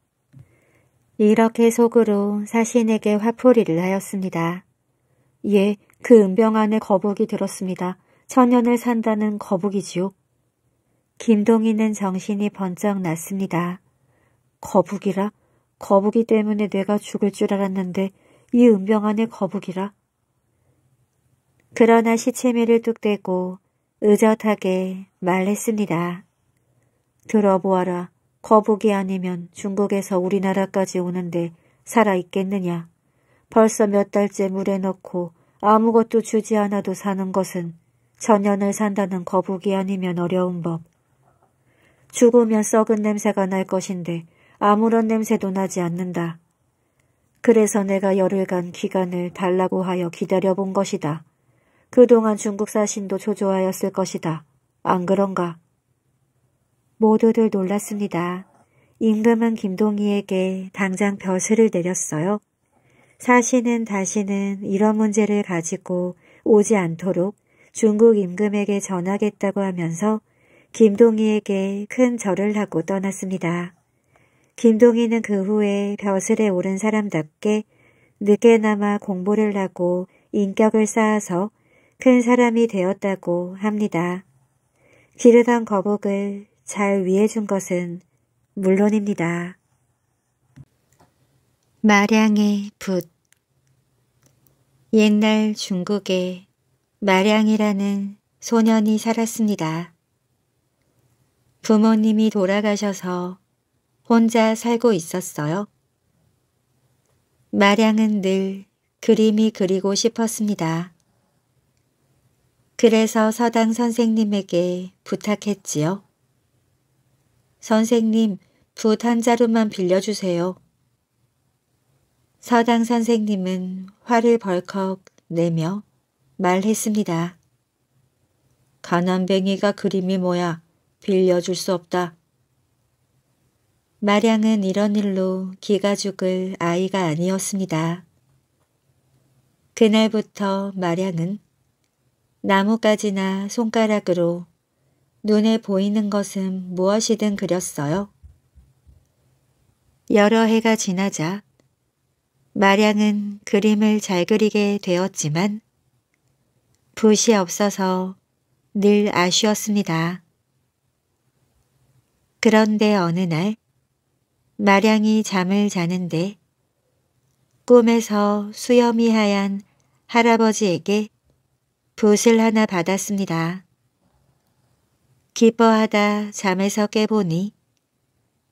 이렇게 속으로 사신에게 화풀이를 하였습니다. 예, 그 은병 안에 거북이 들었습니다. 천년을 산다는 거북이지요. 김동희는 정신이 번쩍 났습니다. 거북이라? 거북이 때문에 내가 죽을 줄 알았는데 이 은병 안에 거북이라? 그러나 시체미를 뚝대고 의젓하게 말했습니다. 들어보아라. 거북이 아니면 중국에서 우리나라까지 오는데 살아있겠느냐. 벌써 몇 달째 물에 넣고 아무것도 주지 않아도 사는 것은 전년을 산다는 거북이 아니면 어려운 법. 죽으면 썩은 냄새가 날 것인데 아무런 냄새도 나지 않는다. 그래서 내가 열흘간 기간을 달라고 하여 기다려본 것이다. 그동안 중국 사신도 조조하였을 것이다. 안 그런가? 모두들 놀랐습니다. 임금은 김동희에게 당장 벼슬을 내렸어요. 사신은 다시는 이런 문제를 가지고 오지 않도록 중국 임금에게 전하겠다고 하면서 김동희에게 큰 절을 하고 떠났습니다. 김동희는 그 후에 벼슬에 오른 사람답게 늦게나마 공부를 하고 인격을 쌓아서 큰 사람이 되었다고 합니다. 기르던 거북을 잘 위해준 것은 물론입니다. 마량의 붓 옛날 중국에 마량이라는 소년이 살았습니다. 부모님이 돌아가셔서 혼자 살고 있었어요. 마량은 늘 그림이 그리고 싶었습니다. 그래서 서당 선생님에게 부탁했지요. 선생님, 붓 한 자루만 빌려주세요. 서당 선생님은 화를 벌컥 내며 말했습니다. 가난뱅이가 그림이 뭐야? 빌려줄 수 없다. 마량은 이런 일로 기가 죽을 아이가 아니었습니다. 그날부터 마량은 나뭇가지나 손가락으로 눈에 보이는 것은 무엇이든 그렸어요. 여러 해가 지나자 마량은 그림을 잘 그리게 되었지만 붓이 없어서 늘 아쉬웠습니다. 그런데 어느 날 마량이 잠을 자는데 꿈에서 수염이 하얀 할아버지에게 붓을 하나 받았습니다. 기뻐하다 잠에서 깨보니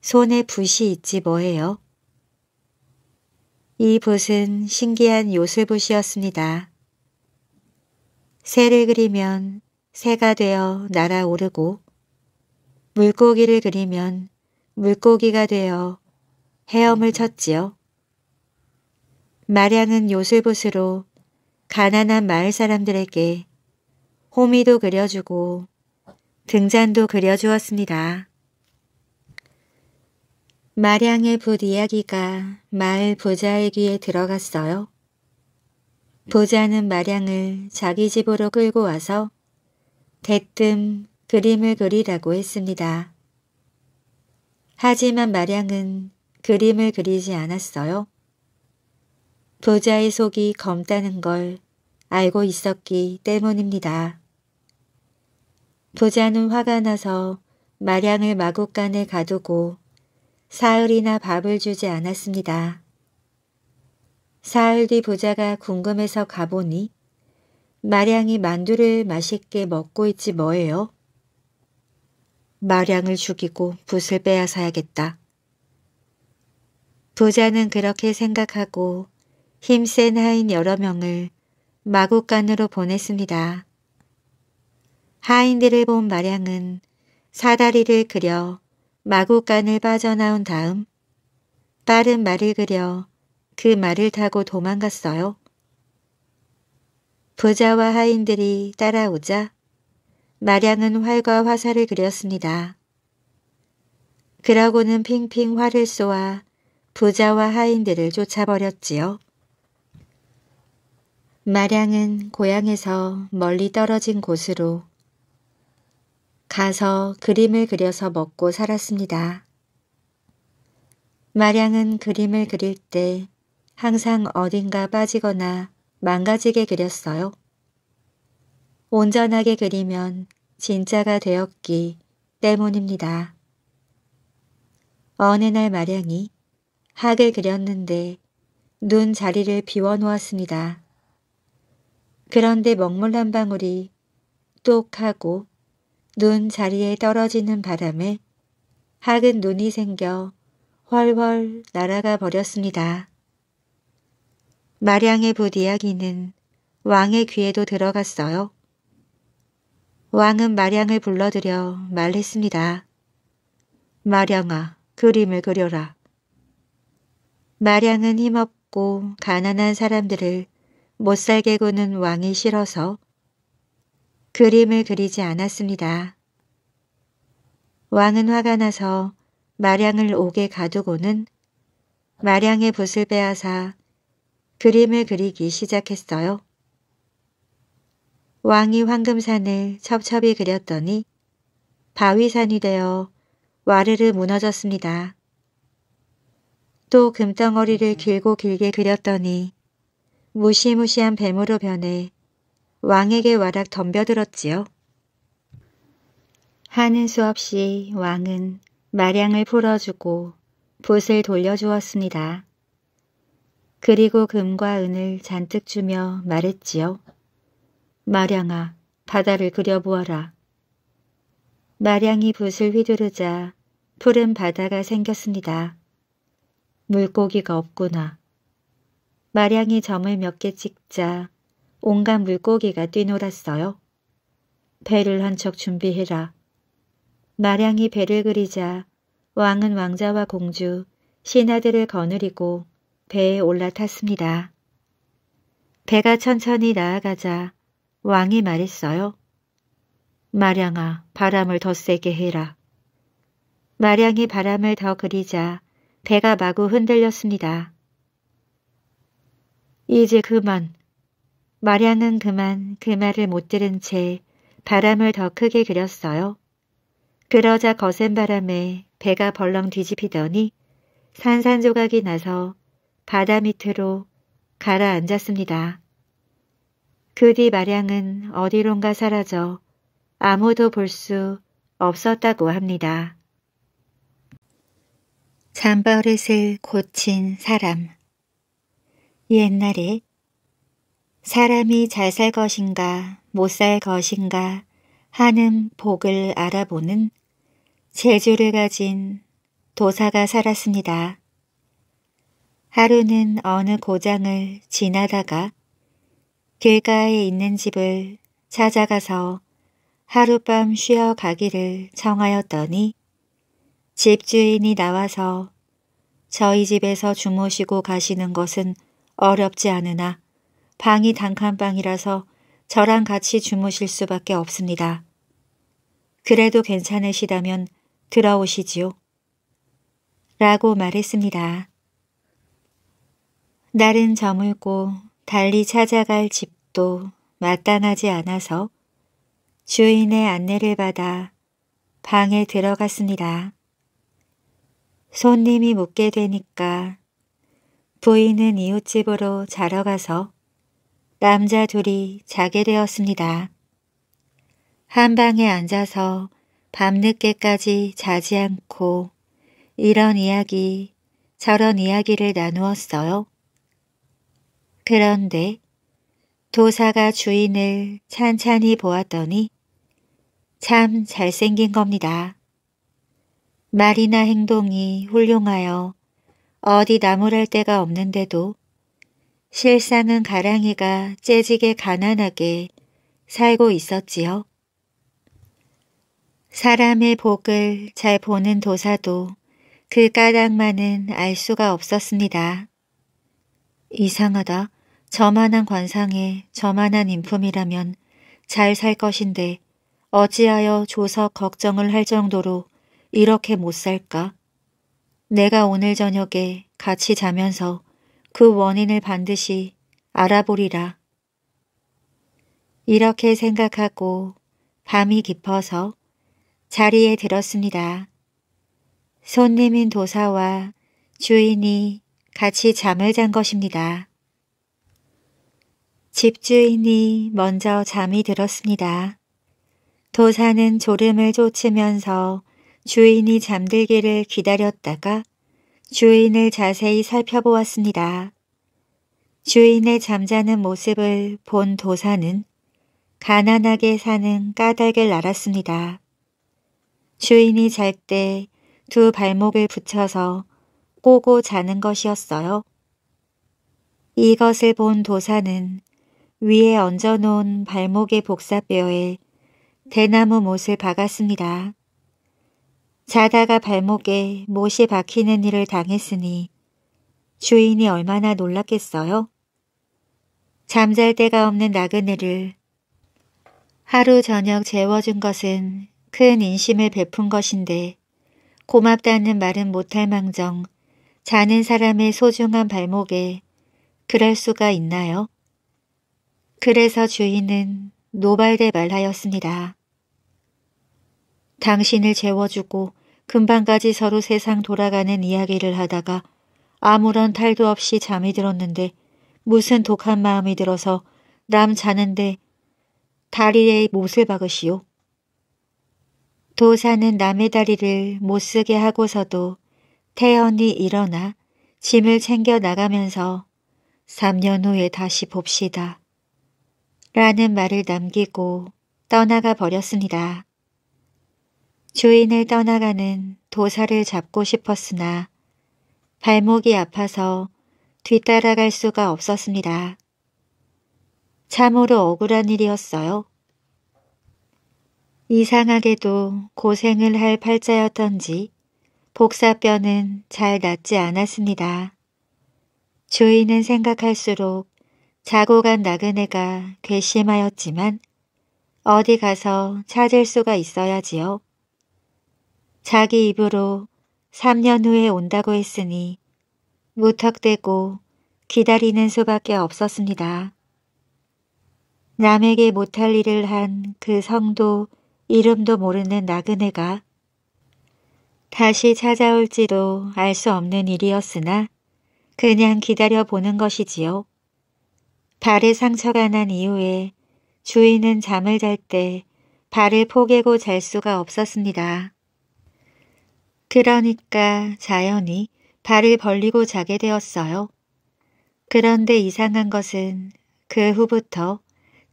손에 붓이 있지 뭐예요. 이 붓은 신기한 요술붓이었습니다. 새를 그리면 새가 되어 날아오르고 물고기를 그리면 물고기가 되어 헤엄을 쳤지요. 마량은 요술붓으로 가난한 마을 사람들에게 호미도 그려주고 등잔도 그려주었습니다. 마량의 붓 이야기가 마을 부자의 귀에 들어갔어요. 부자는 마량을 자기 집으로 끌고 와서 대뜸 그림을 그리라고 했습니다. 하지만 마량은 그림을 그리지 않았어요. 부자의 속이 검다는 걸 알고 있었기 때문입니다. 부자는 화가 나서 마량을 마구간에 가두고 사흘이나 밥을 주지 않았습니다. 사흘 뒤 부자가 궁금해서 가보니 마량이 만두를 맛있게 먹고 있지 뭐예요. 마량을 죽이고 붓을 빼앗아야겠다. 부자는 그렇게 생각하고 힘센 하인 여러 명을 마국간으로 보냈습니다. 하인들을 본 마량은 사다리를 그려 마국간을 빠져나온 다음 빠른 말을 그려 그 말을 타고 도망갔어요. 부자와 하인들이 따라오자 마량은 활과 화살을 그렸습니다. 그러고는 핑핑 활을 쏘아 부자와 하인들을 쫓아버렸지요. 마량은 고향에서 멀리 떨어진 곳으로 가서 그림을 그려서 먹고 살았습니다. 마량은 그림을 그릴 때 항상 어딘가 빠지거나 망가지게 그렸어요. 온전하게 그리면 진짜가 되었기 때문입니다. 어느 날 마량이 학을 그렸는데 눈 자리를 비워놓았습니다. 그런데 먹물 한 방울이 똑 하고 눈 자리에 떨어지는 바람에 학은 눈이 생겨 훨훨 날아가 버렸습니다. 마량의 부디야기는 왕의 귀에도 들어갔어요. 왕은 마량을 불러들여 말했습니다. 마량아, 그림을 그려라. 마량은 힘없고 가난한 사람들을 못살게 구는 왕이 싫어서 그림을 그리지 않았습니다. 왕은 화가 나서 마량을 옥에 가두고는 마량의 붓을 빼앗아 그림을 그리기 시작했어요. 왕이 황금산을 첩첩이 그렸더니 바위산이 되어 와르르 무너졌습니다. 또 금덩어리를 길고 길게 그렸더니 무시무시한 뱀으로 변해 왕에게 와락 덤벼들었지요. 하는 수 없이 왕은 마량을 풀어주고 붓을 돌려주었습니다. 그리고 금과 은을 잔뜩 주며 말했지요. 마량아 바다를 그려보아라. 마량이 붓을 휘두르자 푸른 바다가 생겼습니다. 물고기가 없구나. 마량이 점을 몇 개 찍자 온갖 물고기가 뛰놀았어요. 배를 한 척 준비해라. 마량이 배를 그리자 왕은 왕자와 공주, 신하들을 거느리고 배에 올라탔습니다. 배가 천천히 나아가자 왕이 말했어요. 마량아 바람을 더 세게 해라. 마량이 바람을 더 그리자 배가 마구 흔들렸습니다. 이제 그만. 마량은 그만 그 말을 못 들은 채 바람을 더 크게 그렸어요. 그러자 거센 바람에 배가 벌렁 뒤집히더니 산산조각이 나서 바다 밑으로 가라앉았습니다. 그뒤 마량은 어디론가 사라져 아무도 볼 수 없었다고 합니다. 잠버릇을 고친 사람 옛날에 사람이 잘 살 것인가 못 살 것인가 하는 복을 알아보는 재주를 가진 도사가 살았습니다. 하루는 어느 고장을 지나다가 길가에 있는 집을 찾아가서 하룻밤 쉬어 가기를 청하였더니 집주인이 나와서 저희 집에서 주무시고 가시는 것은 어렵지 않으나 방이 단칸방이라서 저랑 같이 주무실 수밖에 없습니다. 그래도 괜찮으시다면 들어오시지요. 라고 말했습니다. 날은 저물고 달리 찾아갈 집 것도 마땅하지 않아서 주인의 안내를 받아 방에 들어갔습니다. 손님이 묻게 되니까 부인은 이웃집으로 자러 가서 남자 둘이 자게 되었습니다. 한 방에 앉아서 밤늦게까지 자지 않고 이런 이야기 저런 이야기를 나누었어요. 그런데 도사가 주인을 찬찬히 보았더니 참 잘생긴 겁니다. 말이나 행동이 훌륭하여 어디 나무랄 데가 없는데도 실상은 가랑이가 째지게 가난하게 살고 있었지요. 사람의 복을 잘 보는 도사도 그 까닭만은 알 수가 없었습니다. 이상하다. 저만한 관상에 저만한 인품이라면 잘 살 것인데 어찌하여 조서 걱정을 할 정도로 이렇게 못 살까? 내가 오늘 저녁에 같이 자면서 그 원인을 반드시 알아보리라. 이렇게 생각하고 밤이 깊어서 자리에 들었습니다. 손님인 도사와 주인이 같이 잠을 잔 것입니다. 집주인이 먼저 잠이 들었습니다. 도사는 졸음을 쫓으면서 주인이 잠들기를 기다렸다가 주인을 자세히 살펴보았습니다. 주인의 잠자는 모습을 본 도사는 가난하게 사는 까닭을 알았습니다. 주인이 잘 때 두 발목을 붙여서 꼬고 자는 것이었어요. 이것을 본 도사는 위에 얹어놓은 발목의 복사뼈에 대나무 못을 박았습니다. 자다가 발목에 못이 박히는 일을 당했으니 주인이 얼마나 놀랐겠어요? 잠잘 데가 없는 나그네를 하루 저녁 재워준 것은 큰 인심을 베푼 것인데 고맙다는 말은 못할 망정 자는 사람의 소중한 발목에 그럴 수가 있나요? 그래서 주인은 노발대 말하였습니다. 당신을 재워주고 금방까지 서로 세상 돌아가는 이야기를 하다가 아무런 탈도 없이 잠이 들었는데 무슨 독한 마음이 들어서 남 자는데 다리에 못을 박으시오. 도사는 남의 다리를 못쓰게 하고서도 태연히 일어나 짐을 챙겨 나가면서 3년 후에 다시 봅시다. 라는 말을 남기고 떠나가 버렸습니다. 주인을 떠나가는 도사를 잡고 싶었으나 발목이 아파서 뒤따라갈 수가 없었습니다. 참으로 억울한 일이었어요. 이상하게도 고생을 할 팔자였던지 복사뼈는 잘 낫지 않았습니다. 주인은 생각할수록 자고 간 나그네가 괘씸하였지만 어디 가서 찾을 수가 있어야지요. 자기 입으로 3년 후에 온다고 했으니 무턱대고 기다리는 수밖에 없었습니다. 남에게 못할 일을 한 그 성도 이름도 모르는 나그네가 다시 찾아올지도 알 수 없는 일이었으나 그냥 기다려보는 것이지요. 발에 상처가 난 이후에 주인은 잠을 잘 때 발을 포개고 잘 수가 없었습니다. 그러니까 자연히 발을 벌리고 자게 되었어요. 그런데 이상한 것은 그 후부터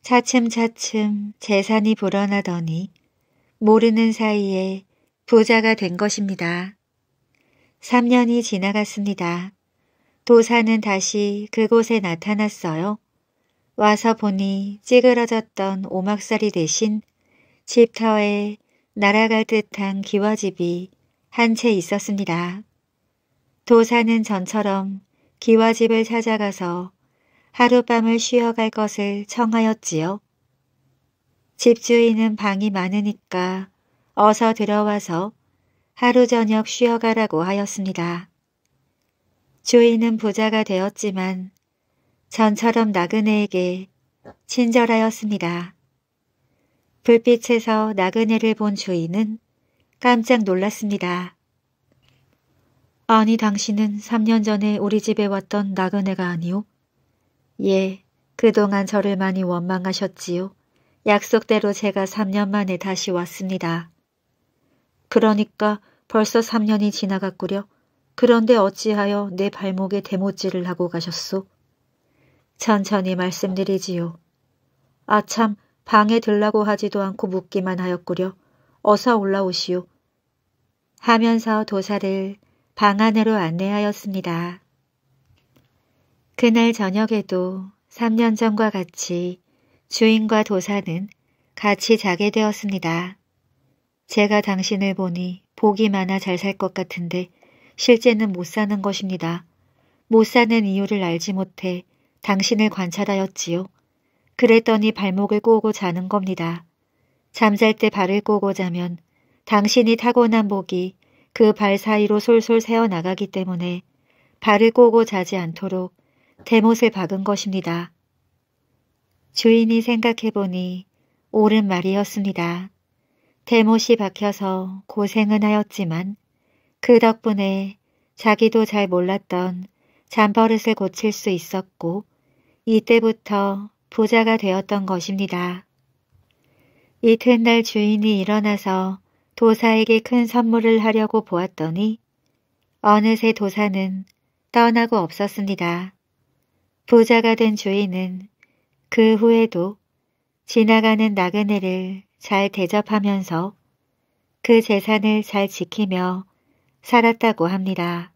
차츰차츰 재산이 불어나더니 모르는 사이에 부자가 된 것입니다. 3년이 지나갔습니다. 도사는 다시 그곳에 나타났어요. 와서 보니 찌그러졌던 오막살이 대신 집터에 날아갈 듯한 기와집이 한 채 있었습니다. 도사는 전처럼 기와집을 찾아가서 하룻밤을 쉬어갈 것을 청하였지요. 집주인은 방이 많으니까 어서 들어와서 하루 저녁 쉬어가라고 하였습니다. 주인은 부자가 되었지만 전처럼 나그네에게 친절하였습니다. 불빛에서 나그네를 본 주인은 깜짝 놀랐습니다. 아니 당신은 3년 전에 우리 집에 왔던 나그네가 아니오? 예, 그동안 저를 많이 원망하셨지요. 약속대로 제가 3년 만에 다시 왔습니다. 그러니까 벌써 3년이 지나갔구려. 그런데 어찌하여 내 발목에 대못질을 하고 가셨소? 천천히 말씀드리지요. 아참 방에 들라고 하지도 않고 묻기만 하였구려. 어서 올라오시오. 하면서 도사를 방 안으로 안내하였습니다. 그날 저녁에도 3년 전과 같이 주인과 도사는 같이 자게 되었습니다. 제가 당신을 보니 복이 많아 잘 살 것 같은데 실제는 못 사는 것입니다. 못 사는 이유를 알지 못해 당신을 관찰하였지요. 그랬더니 발목을 꼬고 자는 겁니다. 잠잘 때 발을 꼬고 자면 당신이 타고난 복이 그 발 사이로 솔솔 새어나가기 때문에 발을 꼬고 자지 않도록 대못을 박은 것입니다. 주인이 생각해보니 옳은 말이었습니다. 대못이 박혀서 고생은 하였지만 그 덕분에 자기도 잘 몰랐던 잠버릇을 고칠 수 있었고 이때부터 부자가 되었던 것입니다. 이튿날 주인이 일어나서 도사에게 큰 선물을 하려고 보았더니 어느새 도사는 떠나고 없었습니다. 부자가 된 주인은 그 후에도 지나가는 나그네를 잘 대접하면서 그 재산을 잘 지키며 살았다고 합니다.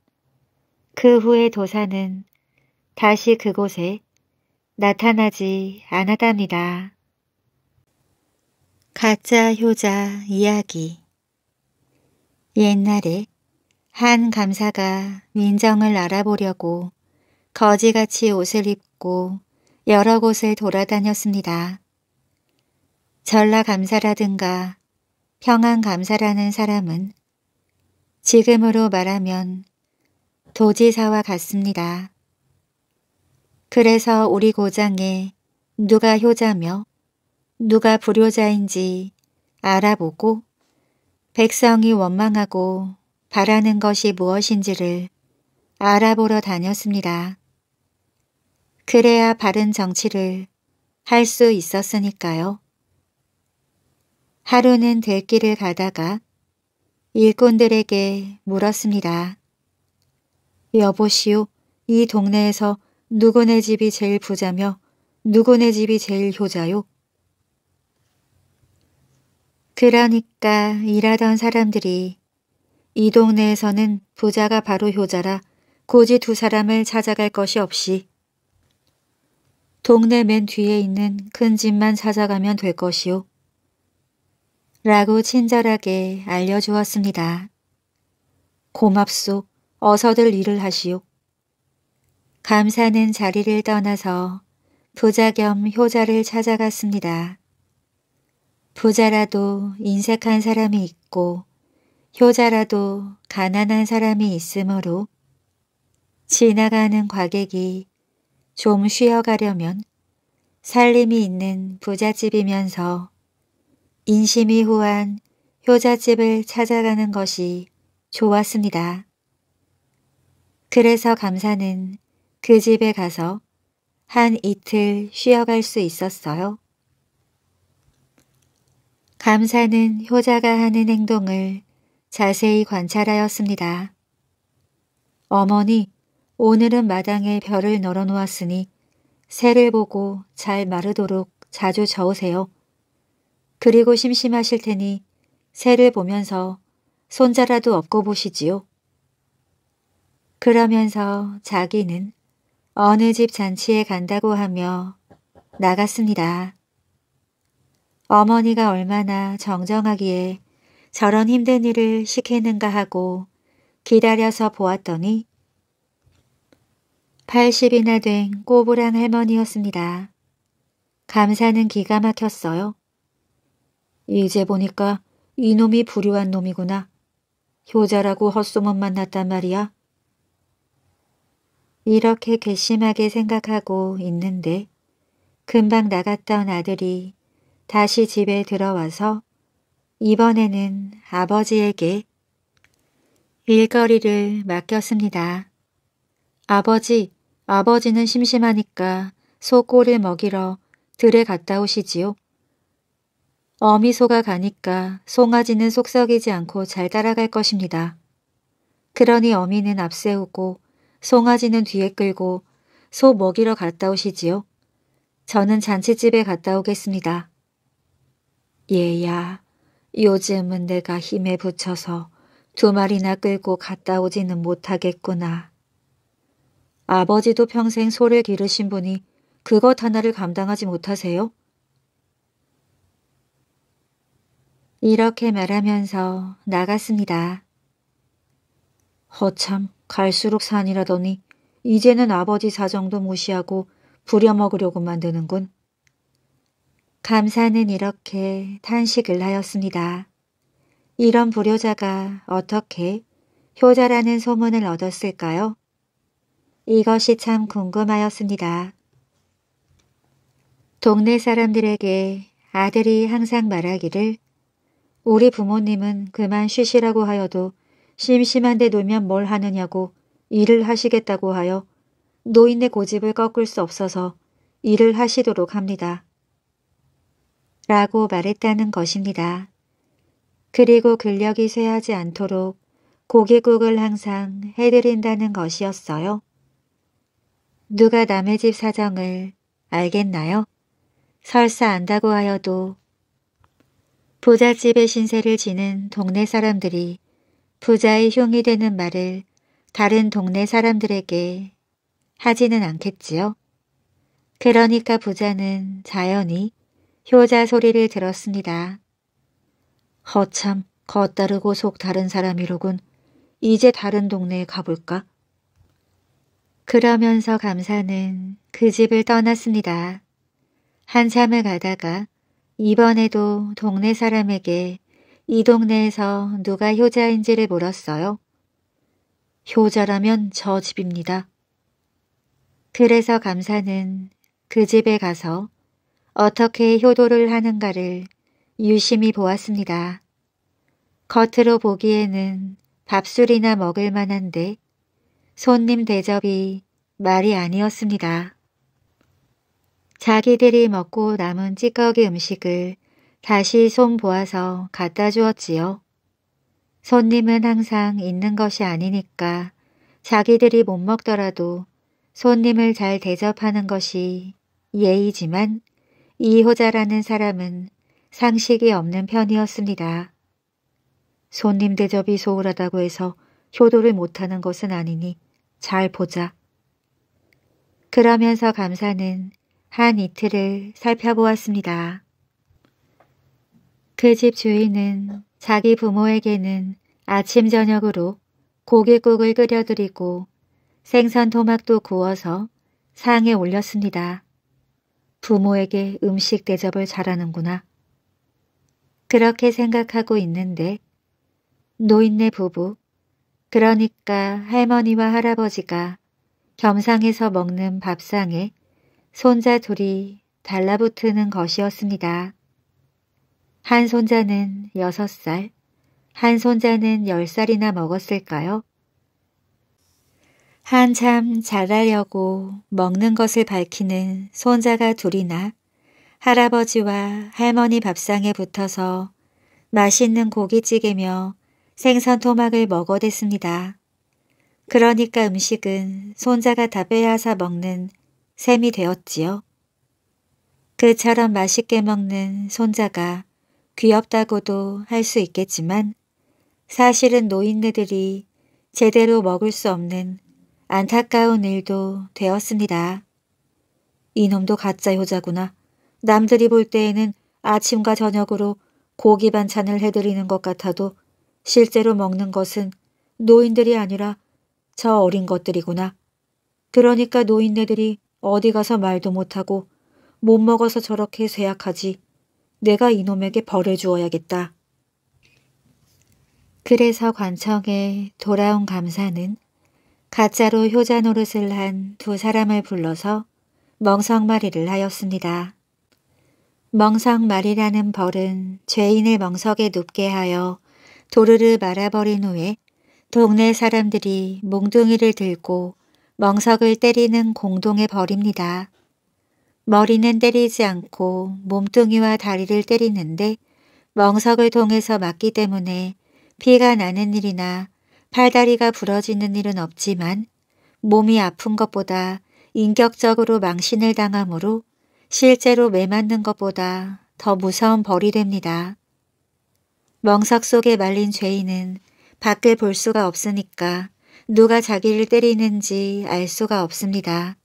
그 후에 도사는 다시 그곳에 나타나지 않았답니다. 가짜 효자 이야기 옛날에 한 감사가 민정을 알아보려고 거지같이 옷을 입고 여러 곳을 돌아다녔습니다. 전라감사라든가 평안감사라는 사람은 지금으로 말하면 도지사와 같습니다. 그래서 우리 고장에 누가 효자며 누가 불효자인지 알아보고 백성이 원망하고 바라는 것이 무엇인지를 알아보러 다녔습니다. 그래야 바른 정치를 할 수 있었으니까요. 하루는 들길을 가다가 일꾼들에게 물었습니다. 여보시오, 이 동네에서 누구네 집이 제일 부자며 누구네 집이 제일 효자요? 그러니까 일하던 사람들이 이 동네에서는 부자가 바로 효자라 고이두 사람을 찾아갈 것이 없이 동네 맨 뒤에 있는 큰 집만 찾아가면 될 것이요. 라고 친절하게 알려주었습니다. 고맙소. 어서들 일을 하시오. 감사는 자리를 떠나서 부자 겸 효자를 찾아갔습니다. 부자라도 인색한 사람이 있고 효자라도 가난한 사람이 있으므로 지나가는 과객이 좀 쉬어가려면 살림이 있는 부잣집이면서 인심이 후한 효자집을 찾아가는 것이 좋았습니다. 그래서 감사는 그 집에 가서 한 이틀 쉬어갈 수 있었어요. 감사는 효자가 하는 행동을 자세히 관찰하였습니다. 어머니, 오늘은 마당에 벼를 널어놓았으니 새를 보고 잘 마르도록 자주 저으세요. 그리고 심심하실 테니 새를 보면서 손자라도 업고 보시지요. 그러면서 자기는 어느 집 잔치에 간다고 하며 나갔습니다. 어머니가 얼마나 정정하기에 저런 힘든 일을 시키는가 하고 기다려서 보았더니 80이나 된 꼬부랑 할머니였습니다. 감사는 기가 막혔어요. 이제 보니까 이놈이 불효한 놈이구나. 효자라고 헛소문 만났단 말이야. 이렇게 괘씸하게 생각하고 있는데 금방 나갔던 아들이 다시 집에 들어와서 이번에는 아버지에게 일거리를 맡겼습니다. 아버지, 아버지는 심심하니까 소꼬를 먹이러 들에 갔다 오시지요. 어미 소가 가니까 송아지는 속썩이지 않고 잘 따라갈 것입니다. 그러니 어미는 앞세우고 송아지는 뒤에 끌고 소 먹이러 갔다 오시지요. 저는 잔치집에 갔다 오겠습니다. 얘야, 요즘은 내가 힘에 붙여서 두 마리나 끌고 갔다 오지는 못하겠구나. 아버지도 평생 소를 기르신 분이 그것 하나를 감당하지 못하세요? 이렇게 말하면서 나갔습니다. 허참, 갈수록 산이라더니 이제는 아버지 사정도 무시하고 부려먹으려고만 드는군. 감사는 이렇게 탄식을 하였습니다. 이런 불효자가 어떻게 효자라는 소문을 얻었을까요? 이것이 참 궁금하였습니다. 동네 사람들에게 아들이 항상 말하기를 우리 부모님은 그만 쉬시라고 하여도 심심한데 놀면 뭘 하느냐고 일을 하시겠다고 하여 노인의 고집을 꺾을 수 없어서 일을 하시도록 합니다. 라고 말했다는 것입니다. 그리고 근력이 쇠하지 않도록 고개국을 항상 해드린다는 것이었어요. 누가 남의 집 사정을 알겠나요? 설사 안다고 하여도 부잣집의 신세를 지는 동네 사람들이 부자의 흉이 되는 말을 다른 동네 사람들에게 하지는 않겠지요. 그러니까 부자는 자연히 효자 소리를 들었습니다. 허참 겉다르고 속 다른 사람이로군. 이제 다른 동네에 가볼까? 그러면서 감사는 그 집을 떠났습니다. 한참을 가다가 이번에도 동네 사람에게 이 동네에서 누가 효자인지를 물었어요. 효자라면 저 집입니다. 그래서 감사는 그 집에 가서 어떻게 효도를 하는가를 유심히 보았습니다. 겉으로 보기에는 밥술이나 먹을 만한데 손님 대접이 말이 아니었습니다. 자기들이 먹고 남은 찌꺼기 음식을 다시 손 보아서 갖다 주었지요. 손님은 항상 있는 것이 아니니까 자기들이 못 먹더라도 손님을 잘 대접하는 것이 예의지만 이호자라는 사람은 상식이 없는 편이었습니다. 손님 대접이 소홀하다고 해서 효도를 못하는 것은 아니니 잘 보자. 그러면서 감사는 한 이틀을 살펴보았습니다. 그집 주인은 자기 부모에게는 아침 저녁으로 고깃국을 끓여드리고 생선 토막도 구워서 상에 올렸습니다. 부모에게 음식 대접을 잘하는구나. 그렇게 생각하고 있는데 노인네 부부, 그러니까 할머니와 할아버지가 겸상에서 먹는 밥상에 손자 둘이 달라붙는 것이었습니다. 한 손자는 여섯 살, 한 손자는 열 살이나 먹었을까요? 한참 자하려고 먹는 것을 밝히는 손자가 둘이나 할아버지와 할머니 밥상에 붙어서 맛있는 고기찌개며 생선 토막을 먹어댔습니다. 그러니까 음식은 손자가 다 빼앗아 먹는 셈이 되었지요. 그처럼 맛있게 먹는 손자가 귀엽다고도 할 수 있겠지만 사실은 노인네들이 제대로 먹을 수 없는 안타까운 일도 되었습니다. 이놈도 가짜 효자구나. 남들이 볼 때에는 아침과 저녁으로 고기 반찬을 해드리는 것 같아도 실제로 먹는 것은 노인들이 아니라 저 어린 것들이구나. 그러니까 노인네들이 어디 가서 말도 못하고 못 먹어서 저렇게 쇠약하지 내가 이놈에게 벌을 주어야겠다. 그래서 관청에 돌아온 감사는 가짜로 효자 노릇을 한 두 사람을 불러서 멍석마리를 하였습니다. 멍석마리라는 벌은 죄인을 멍석에 눕게 하여 도르르 말아버린 후에 동네 사람들이 몽둥이를 들고 멍석을 때리는 공동의 벌입니다. 머리는 때리지 않고 몸뚱이와 다리를 때리는데 멍석을 통해서 맞기 때문에 피가 나는 일이나 팔다리가 부러지는 일은 없지만 몸이 아픈 것보다 인격적으로 망신을 당하므로 실제로 매맞는 것보다 더 무서운 벌이 됩니다. 멍석 속에 말린 죄인은 밖을 볼 수가 없으니까 누가 자기를 때리는지 알 수가 없습니다.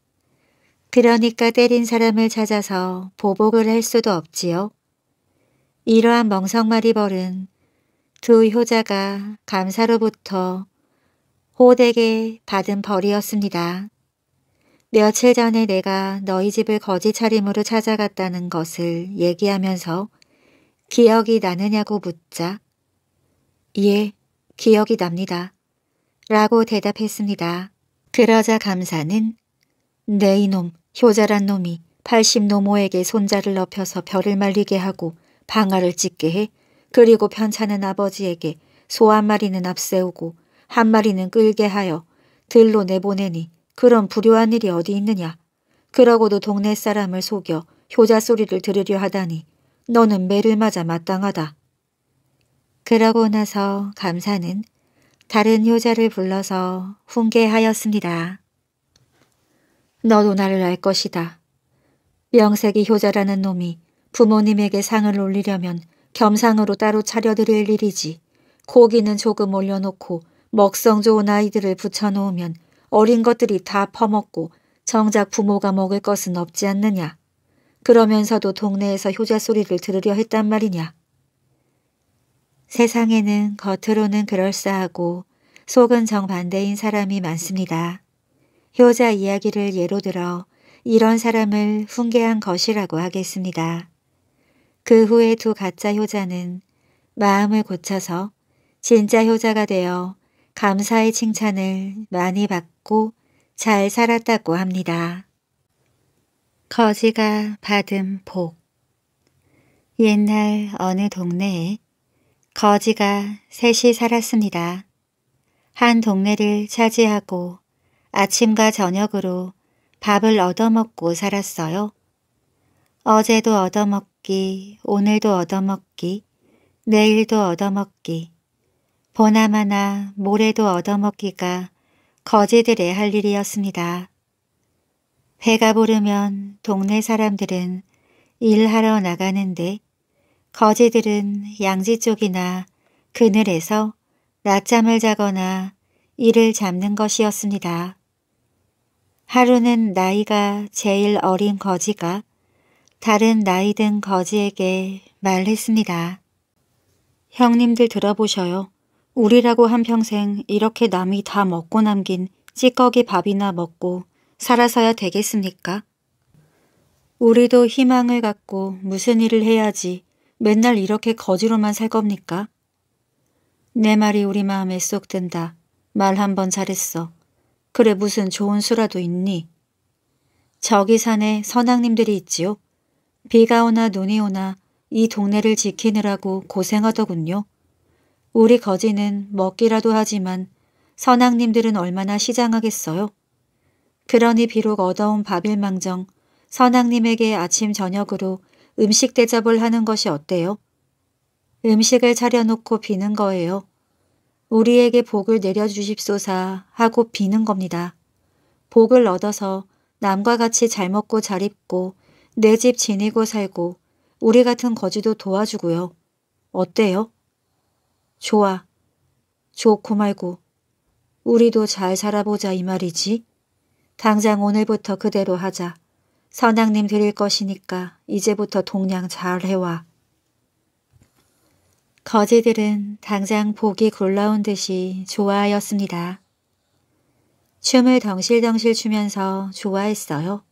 그러니까 때린 사람을 찾아서 보복을 할 수도 없지요. 이러한 멍석마리 벌은 두 효자가 감사로부터 호되게 받은 벌이었습니다. 며칠 전에 내가 너희 집을 거지 차림으로 찾아갔다는 것을 얘기하면서 기억이 나느냐고 묻자 예, 기억이 납니다. 라고 대답했습니다. 그러자 감사는 네 이놈, 효자란 놈이 80노모에게 손자를 넓혀서 별을 말리게 하고 방아를 찢게 해 그리고 편찮은 아버지에게 소 한 마리는 앞세우고 한 마리는 끌게 하여 들로 내보내니 그런 불효한 일이 어디 있느냐. 그러고도 동네 사람을 속여 효자 소리를 들으려 하다니 너는 매를 맞아 마땅하다. 그러고 나서 감사는 다른 효자를 불러서 훈계하였습니다. 너도 나를 알 것이다. 명색이 효자라는 놈이 부모님에게 상을 올리려면 겸상으로 따로 차려드릴 일이지. 고기는 조금 올려놓고 먹성 좋은 아이들을 붙여놓으면 어린 것들이 다 퍼먹고 정작 부모가 먹을 것은 없지 않느냐. 그러면서도 동네에서 효자 소리를 들으려 했단 말이냐. 세상에는 겉으로는 그럴싸하고 속은 정반대인 사람이 많습니다. 효자 이야기를 예로 들어 이런 사람을 훈계한 것이라고 하겠습니다. 그 후에 두 가짜 효자는 마음을 고쳐서 진짜 효자가 되어 감사의 칭찬을 많이 받고 잘 살았다고 합니다. 거지가 받은 복 옛날 어느 동네에 거지가 셋이 살았습니다. 한 동네를 차지하고 아침과 저녁으로 밥을 얻어먹고 살았어요. 어제도 얻어먹기, 오늘도 얻어먹기, 내일도 얻어먹기, 보나마나 모레도 얻어먹기가 거지들의 할 일이었습니다. 배가 부르면 동네 사람들은 일하러 나가는데 거지들은 양지 쪽이나 그늘에서 낮잠을 자거나 이를 잡는 것이었습니다. 하루는 나이가 제일 어린 거지가 다른 나이 든 거지에게 말했습니다. 형님들 들어보셔요. 우리라고 한평생 이렇게 남이 다 먹고 남긴 찌꺼기 밥이나 먹고 살아서야 되겠습니까? 우리도 희망을 갖고 무슨 일을 해야지 맨날 이렇게 거지로만 살 겁니까? 내 말이 우리 마음에 쏙 든다. 말 한 번 잘했어. 그래 무슨 좋은 수라도 있니? 저기 산에 선왕님들이 있지요. 비가 오나 눈이 오나 이 동네를 지키느라고 고생하더군요. 우리 거지는 먹기라도 하지만 선왕님들은 얼마나 시장하겠어요. 그러니 비록 얻어온 바일망정 선왕님에게 아침 저녁으로 음식 대접을 하는 것이 어때요? 음식을 차려놓고 비는 거예요. 우리에게 복을 내려주십소사 하고 비는 겁니다. 복을 얻어서 남과 같이 잘 먹고 잘 입고 내 집 지니고 살고 우리 같은 거지도 도와주고요. 어때요? 좋아. 좋고 말고. 우리도 잘 살아보자 이 말이지. 당장 오늘부터 그대로 하자. 선왕님 드릴 것이니까 이제부터 동냥 잘 해와. 거지들은 당장 복이 굴러온 듯이 좋아하였습니다. 춤을 덩실덩실 추면서 좋아했어요.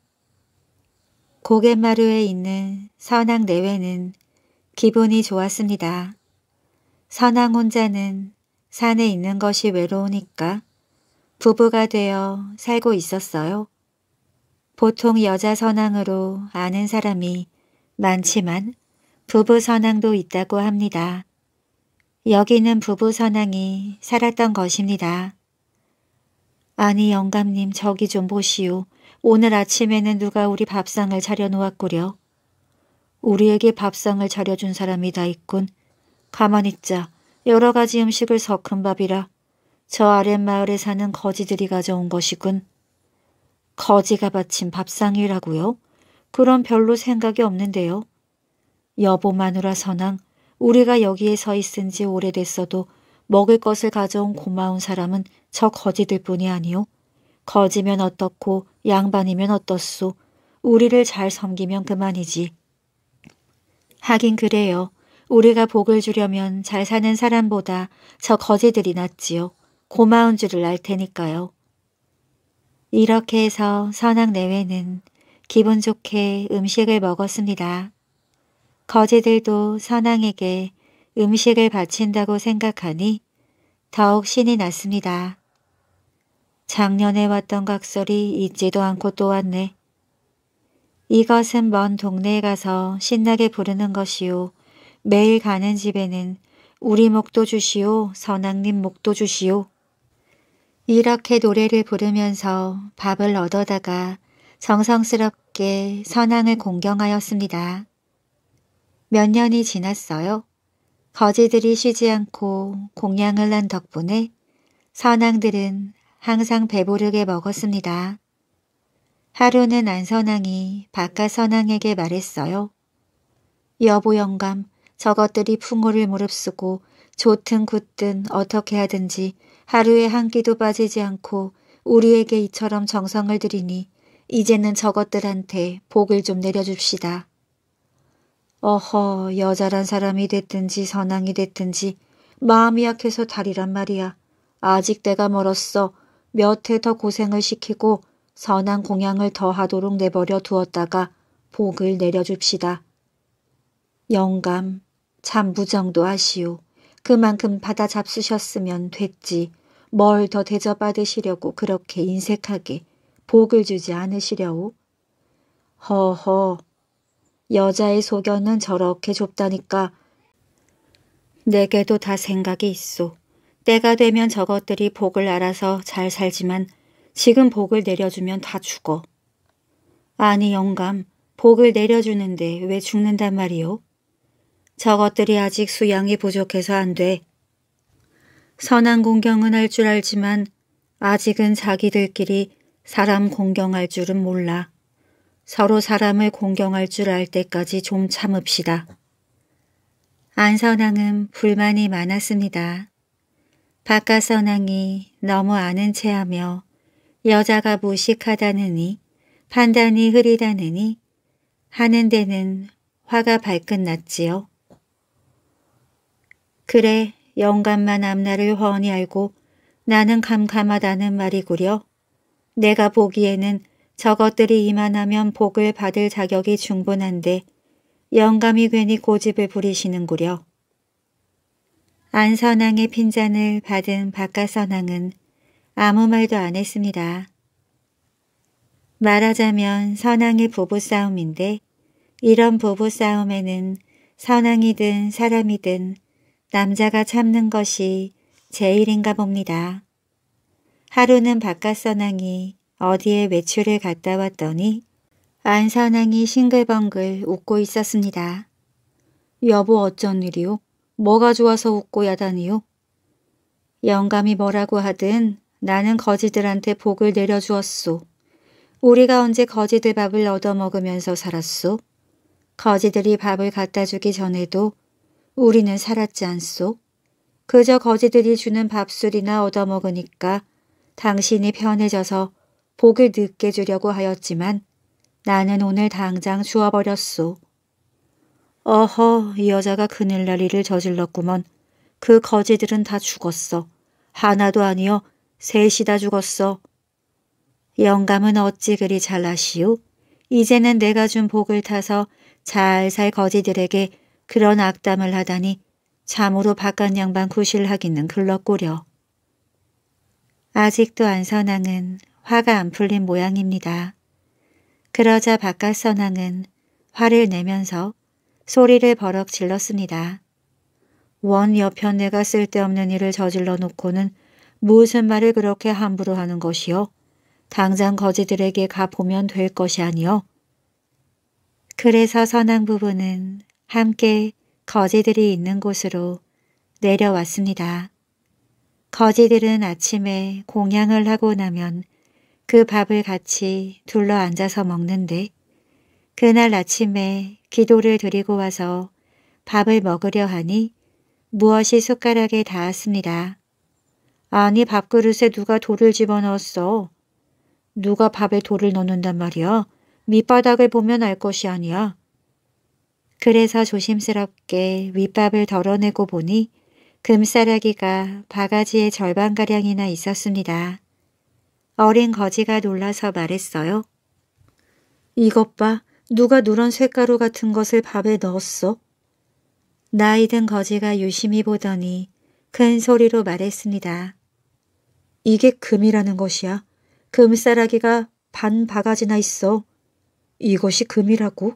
고갯마루에 있는 선왕 내외는 기분이 좋았습니다. 선왕 혼자는 산에 있는 것이 외로우니까 부부가 되어 살고 있었어요. 보통 여자 선왕으로 아는 사람이 많지만 부부 선왕도 있다고 합니다. 여기는 부부 선왕이 살았던 것입니다. 아니 영감님 저기 좀 보시오. 오늘 아침에는 누가 우리 밥상을 차려놓았구려. 우리에게 밥상을 차려준 사람이 다 있군. 가만히 있자. 여러 가지 음식을 섞은 밥이라. 저 아랫마을에 사는 거지들이 가져온 것이군. 거지가 바친 밥상이라고요? 그럼 별로 생각이 없는데요. 여보마누라 선왕, 우리가 여기에 서 있은 지 오래됐어도 먹을 것을 가져온 고마운 사람은 저 거지들 뿐이 아니오. 거지면 어떻고 양반이면 어떻소. 우리를 잘 섬기면 그만이지. 하긴 그래요. 우리가 복을 주려면 잘 사는 사람보다 저 거지들이 낫지요. 고마운 줄을 알 테니까요. 이렇게 해서 선악 내외는 기분 좋게 음식을 먹었습니다. 거지들도 선왕에게 음식을 바친다고 생각하니 더욱 신이 났습니다. 작년에 왔던 각설이 잊지도 않고 또 왔네. 이것은 먼 동네에 가서 신나게 부르는 것이요. 매일 가는 집에는 우리 목도 주시오, 선왕님 목도 주시오. 이렇게 노래를 부르면서 밥을 얻어다가 정성스럽게 선왕을 공경하였습니다. 몇 년이 지났어요. 거지들이 쉬지 않고 공양을 난 덕분에 선왕들은 항상 배부르게 먹었습니다. 하루는 안선왕이 바깥 선왕에게 말했어요. 여보 영감, 저것들이 풍호를 무릅쓰고 좋든 굳든 어떻게 하든지 하루에 한 끼도 빠지지 않고 우리에게 이처럼 정성을 들이니 이제는 저것들한테 복을 좀 내려줍시다. 어허 여자란 사람이 됐든지 선왕이 됐든지 마음이 약해서 다리란 말이야. 아직 때가 멀었어. 몇 해 더 고생을 시키고 선한 공양을 더하도록 내버려 두었다가 복을 내려줍시다. 영감, 참부정도 하시오. 그만큼 받아 잡수셨으면 됐지. 뭘 더 대접받으시려고 그렇게 인색하게 복을 주지 않으시려오? 허허, 여자의 소견은 저렇게 좁다니까. 내게도 다 생각이 있어 때가 되면 저것들이 복을 알아서 잘 살지만 지금 복을 내려주면 다 죽어. 아니 영감, 복을 내려주는데 왜 죽는단 말이오? 저것들이 아직 수양이 부족해서 안 돼. 선한 공경은 할 줄 알지만 아직은 자기들끼리 사람 공경할 줄은 몰라. 서로 사람을 공경할 줄 알 때까지 좀 참읍시다. 안선왕은 불만이 많았습니다. 바깥 선왕이 너무 아는 체하며 여자가 무식하다느니 판단이 흐리다느니 하는 데는 화가 발끝 났지요. 그래 영감만 앞날을 훤히 알고 나는 감감하다는 말이구려. 내가 보기에는 저것들이 이만하면 복을 받을 자격이 충분한데 영감이 괜히 고집을 부리시는구려. 안선왕의 핀잔을 받은 바깥선왕은 아무 말도 안 했습니다. 말하자면 선왕의 부부싸움인데 이런 부부싸움에는 선왕이든 사람이든 남자가 참는 것이 제일인가 봅니다. 하루는 바깥선왕이 어디에 외출을 갔다 왔더니 안선왕이 싱글벙글 웃고 있었습니다. 여보 어쩐 일이오 뭐가 좋아서 웃고 야단이오 영감이 뭐라고 하든 나는 거지들한테 복을 내려주었소. 우리가 언제 거지들 밥을 얻어먹으면서 살았소? 거지들이 밥을 갖다 주기 전에도 우리는 살았지 않소? 그저 거지들이 주는 밥술이나 얻어먹으니까 당신이 편해져서 복을 늦게 주려고 하였지만 나는 오늘 당장 주어버렸소 어허 이 여자가 그늘날 일을 저질렀구먼. 그 거지들은 다 죽었어. 하나도 아니여 셋이 다 죽었어. 영감은 어찌 그리 잘나시오? 이제는 내가 준 복을 타서 잘 살 거지들에게 그런 악담을 하다니 참으로 바깥 양반 구실하기는 글렀구려 아직도 안선왕은 화가 안 풀린 모양입니다. 그러자 바깥 선왕은 화를 내면서 소리를 버럭 질렀습니다. 원 여편 내가 쓸데없는 일을 저질러 놓고는 무슨 말을 그렇게 함부로 하는 것이요. 당장 거지들에게 가보면 될 것이 아니요. 그래서 선왕 부부는 함께 거지들이 있는 곳으로 내려왔습니다. 거지들은 아침에 공양을 하고 나면 그 밥을 같이 둘러 앉아서 먹는데 그날 아침에 기도를 드리고 와서 밥을 먹으려 하니 무엇이 숟가락에 닿았습니다. 아니 밥그릇에 누가 돌을 집어넣었어. 누가 밥에 돌을 넣는단 말이야. 밑바닥을 보면 알 것이 아니야. 그래서 조심스럽게 윗밥을 덜어내고 보니 금싸라기가 바가지의 절반가량이나 있었습니다. 어린 거지가 놀라서 말했어요. 이것 봐. 누가 누런 쇳가루 같은 것을 밥에 넣었어? 나이 든 거지가 유심히 보더니 큰 소리로 말했습니다. 이게 금이라는 것이야. 금사라기가반 바가지나 있어. 이것이 금이라고?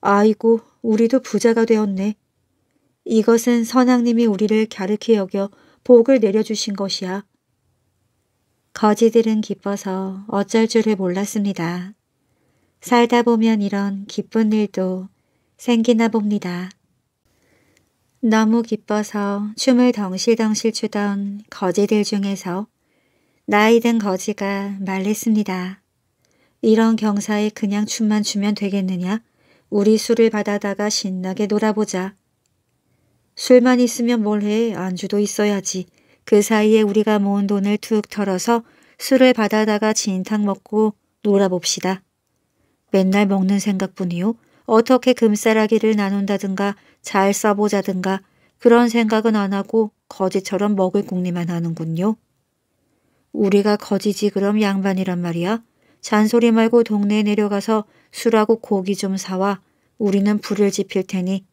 아이고, 우리도 부자가 되었네. 이것은 선왕님이 우리를 갸륵히 여겨 복을 내려주신 것이야. 거지들은 기뻐서 어쩔 줄을 몰랐습니다. 살다 보면 이런 기쁜 일도 생기나 봅니다. 너무 기뻐서 춤을 덩실덩실 추던 거지들 중에서 나이든 거지가 말했습니다. 이런 경사에 그냥 춤만 추면 되겠느냐? 우리 술을 받아다가 신나게 놀아보자. 술만 있으면 뭘 해? 안주도 있어야지. 그 사이에 우리가 모은 돈을 툭 털어서 술을 받아다가 진탕 먹고 놀아봅시다. 맨날 먹는 생각뿐이요. 어떻게 금싸라기를 나눈다든가 잘 써보자든가 그런 생각은 안 하고 거지처럼 먹을 궁리만 하는군요. 우리가 거지지 그럼 양반이란 말이야. 잔소리 말고 동네에 내려가서 술하고 고기 좀 사와. 우리는 불을 지필 테니.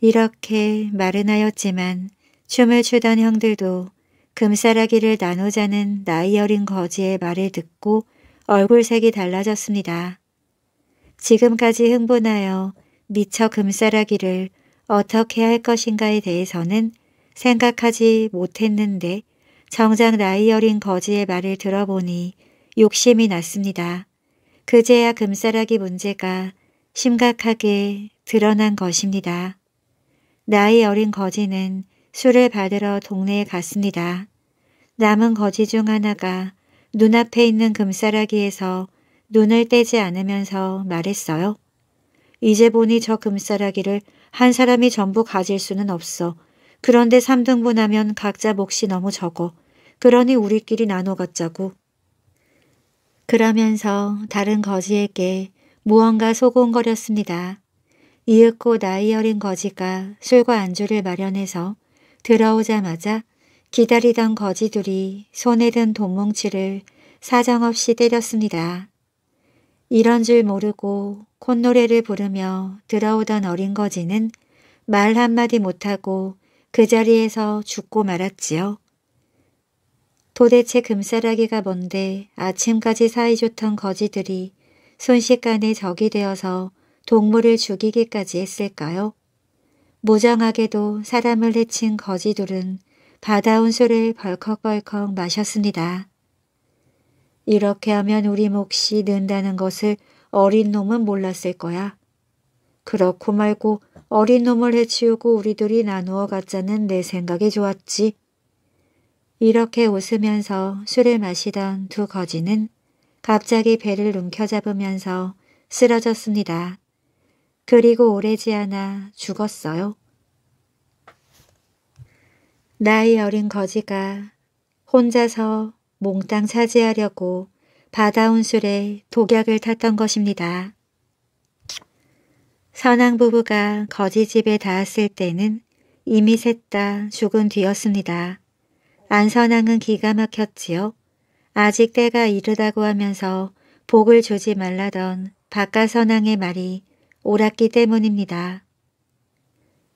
이렇게 말은 하였지만 춤을 추던 형들도 금사라기를 나누자는 나이 어린 거지의 말을 듣고 얼굴색이 달라졌습니다. 지금까지 흥분하여 미처 금사라기를 어떻게 할 것인가에 대해서는 생각하지 못했는데 정작 나이 어린 거지의 말을 들어보니 욕심이 났습니다. 그제야 금사라기 문제가 심각하게 드러난 것입니다. 나이 어린 거지는 술을 받으러 동네에 갔습니다. 남은 거지 중 하나가 눈앞에 있는 금싸라기에서 눈을 떼지 않으면서 말했어요. 이제 보니 저 금싸라기를 한 사람이 전부 가질 수는 없어. 그런데 3등분 하면 각자 몫이 너무 적어. 그러니 우리끼리 나눠 갖자고. 그러면서 다른 거지에게 무언가 소곤거렸습니다. 이윽고 나이 어린 거지가 술과 안주를 마련해서 들어오자마자 기다리던 거지들이 손에 든 돈뭉치를 사정없이 때렸습니다. 이런 줄 모르고 콧노래를 부르며 들어오던 어린 거지는 말 한마디 못하고 그 자리에서 죽고 말았지요. 도대체 금싸라기가 뭔데 아침까지 사이좋던 거지들이 순식간에 적이 되어서 동물을 죽이기까지 했을까요? 무정하게도 사람을 해친 거지들은 바다온 술을 벌컥벌컥 마셨습니다. 이렇게 하면 우리 몫이 는다는 것을 어린 놈은 몰랐을 거야. 그렇고 말고 어린 놈을 해치우고 우리들이 나누어 갔자는내 생각이 좋았지. 이렇게 웃으면서 술을 마시던 두 거지는 갑자기 배를 움켜잡으면서 쓰러졌습니다. 그리고 오래지 않아 죽었어요. 나이 어린 거지가 혼자서 몽땅 차지하려고 바다온 술에 독약을 탔던 것입니다. 선왕 부부가 거지 집에 닿았을 때는 이미 셋 다 죽은 뒤였습니다. 안선왕은 기가 막혔지요. 아직 때가 이르다고 하면서 복을 주지 말라던 바깥선왕의 말이 옳았기 때문입니다.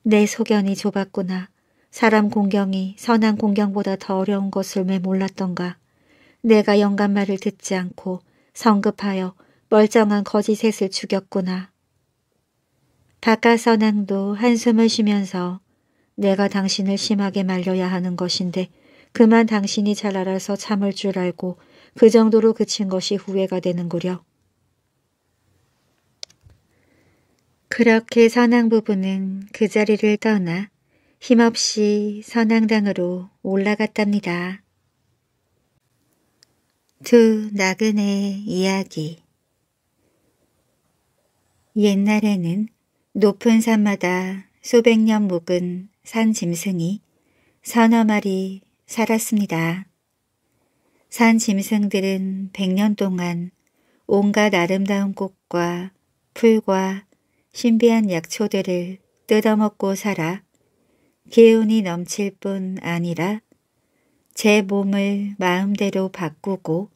내 소견이 좁았구나. 사람 공경이 선한 공경보다 더 어려운 것을 왜 몰랐던가. 내가 영감 말을 듣지 않고 성급하여 멀쩡한 거짓셋을 죽였구나. 바깥 선왕도 한숨을 쉬면서 내가 당신을 심하게 말려야 하는 것인데 그만 당신이 잘 알아서 참을 줄 알고 그 정도로 그친 것이 후회가 되는구려. 그렇게 선왕 부부는 그 자리를 떠나 힘없이 선왕당으로 올라갔답니다. 두나그네 이야기 옛날에는 높은 산마다 수백 년 묵은 산 짐승이 서너 마리 살았습니다. 산 짐승들은 백년 동안 온갖 아름다운 꽃과 풀과 신비한 약초들을 뜯어먹고 살아 기운이 넘칠 뿐 아니라 제 몸을 마음대로 바꾸고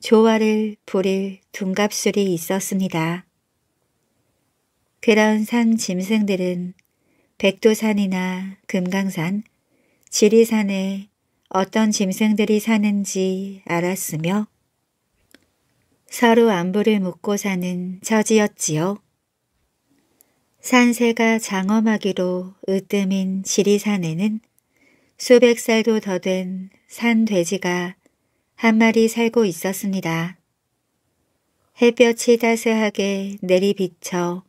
조화를 부릴 둔갑술이 있었습니다. 그런 산 짐승들은 백두산이나 금강산, 지리산에 어떤 짐승들이 사는지 알았으며 서로 안부를 묻고 사는 처지였지요. 산세가 장엄하기로 으뜸인 지리산에는 수백 살도 더 된산 돼지가 한 마리 살고 있었습니다. 햇볕이 따스하게 내리비쳐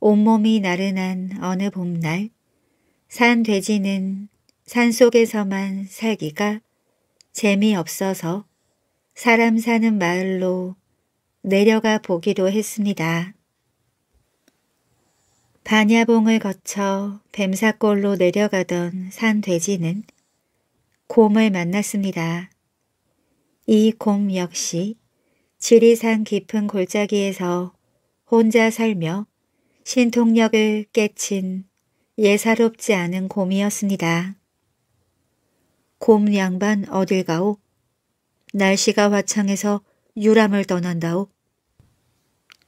온몸이 나른한 어느 봄날 산 돼지는 산속에서만 살기가 재미없어서 사람 사는 마을로 내려가 보기로 했습니다. 반야봉을 거쳐 뱀사골로 내려가던 산 돼지는 곰을 만났습니다. 이 곰 역시 지리산 깊은 골짜기에서 혼자 살며 신통력을 깨친 예사롭지 않은 곰이었습니다. 곰 양반 어딜 가오? 날씨가 화창해서 유람을 떠난다오?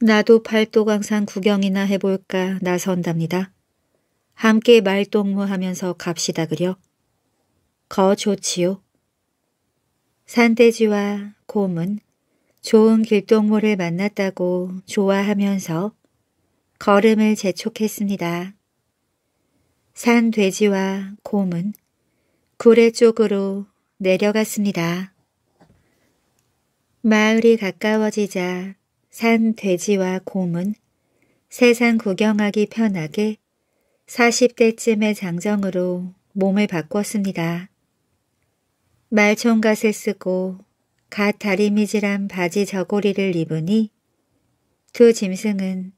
나도 팔도강산 구경이나 해볼까 나선답니다. 함께 말동무하면서 갑시다 그려. 거 좋지요. 산돼지와 곰은 좋은 길동무를 만났다고 좋아하면서 걸음을 재촉했습니다. 산돼지와 곰은 구례 쪽으로 내려갔습니다. 마을이 가까워지자 산 돼지와 곰은 세상 구경하기 편하게 40대쯤의 장정으로 몸을 바꿨습니다. 말총갓을 쓰고 갓 다리미질한 바지 저고리를 입으니 두 짐승은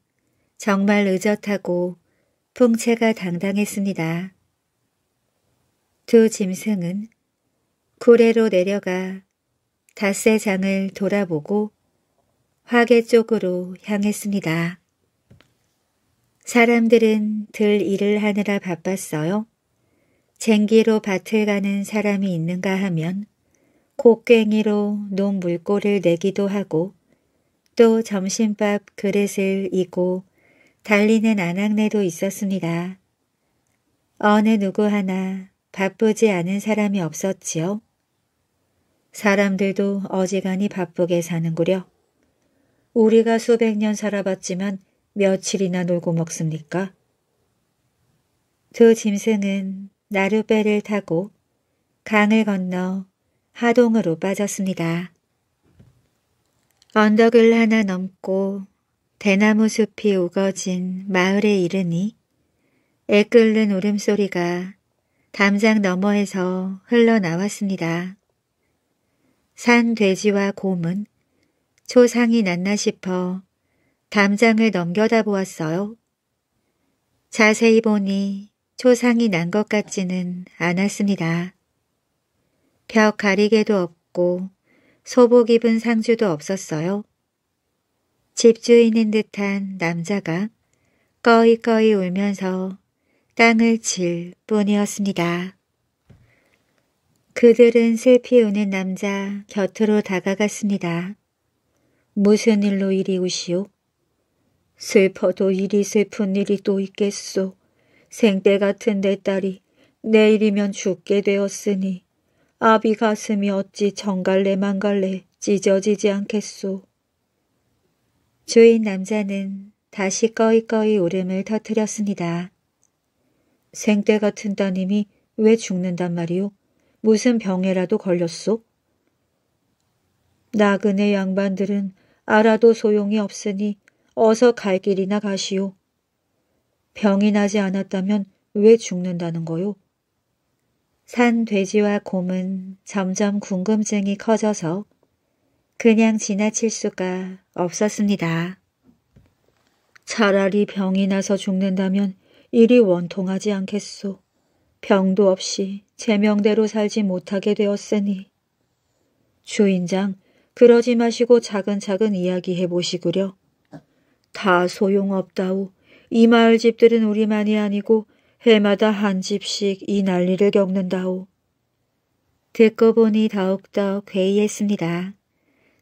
정말 의젓하고 풍채가 당당했습니다. 두 짐승은 구례로 내려가 닷새 장을 돌아보고 화계 쪽으로 향했습니다. 사람들은 들 일을 하느라 바빴어요. 쟁기로 밭을 가는 사람이 있는가 하면 곡괭이로 논 물꼬를 내기도 하고 또 점심밥 그릇을 이고 달리는 아낙네도 있었습니다. 어느 누구 하나 바쁘지 않은 사람이 없었지요. 사람들도 어지간히 바쁘게 사는구려. 우리가 수백 년 살아봤지만 며칠이나 놀고 먹습니까? 두 짐승은 나룻배를 타고 강을 건너 하동으로 빠졌습니다. 언덕을 하나 넘고 대나무 숲이 우거진 마을에 이르니 애 끓는 울음소리가 담장 너머에서 흘러나왔습니다. 산 돼지와 곰은 초상이 났나 싶어 담장을 넘겨다 보았어요. 자세히 보니 초상이 난 것 같지는 않았습니다. 벽 가리개도 없고 소복 입은 상주도 없었어요. 집주인인 듯한 남자가 꺼이꺼이 울면서 땅을 칠 뿐이었습니다. 그들은 슬피 우는 남자 곁으로 다가갔습니다. 무슨 일로 이리 우시오? 슬퍼도 이리 슬픈 일이 또 있겠소. 생때 같은 내 딸이 내일이면 죽게 되었으니 아비 가슴이 어찌 정갈래 만갈래 찢어지지 않겠소. 주인 남자는 다시 꺼이꺼이 울음을 터뜨렸습니다. 생때 같은 따님이 왜 죽는단 말이오? 무슨 병에라도 걸렸소? 나그네 양반들은 알아도 소용이 없으니 어서 갈 길이나 가시오. 병이 나지 않았다면 왜 죽는다는 거요? 산 돼지와 곰은 점점 궁금증이 커져서 그냥 지나칠 수가 없었습니다. 차라리 병이 나서 죽는다면 일이 원통하지 않겠소. 병도 없이 제명대로 살지 못하게 되었으니. 주인장 그러지 마시고 차근차근 이야기해 보시구려. 다 소용없다우. 이 마을 집들은 우리만이 아니고 해마다 한 집씩 이 난리를 겪는다오. 듣고 보니 더욱더 괴이했습니다.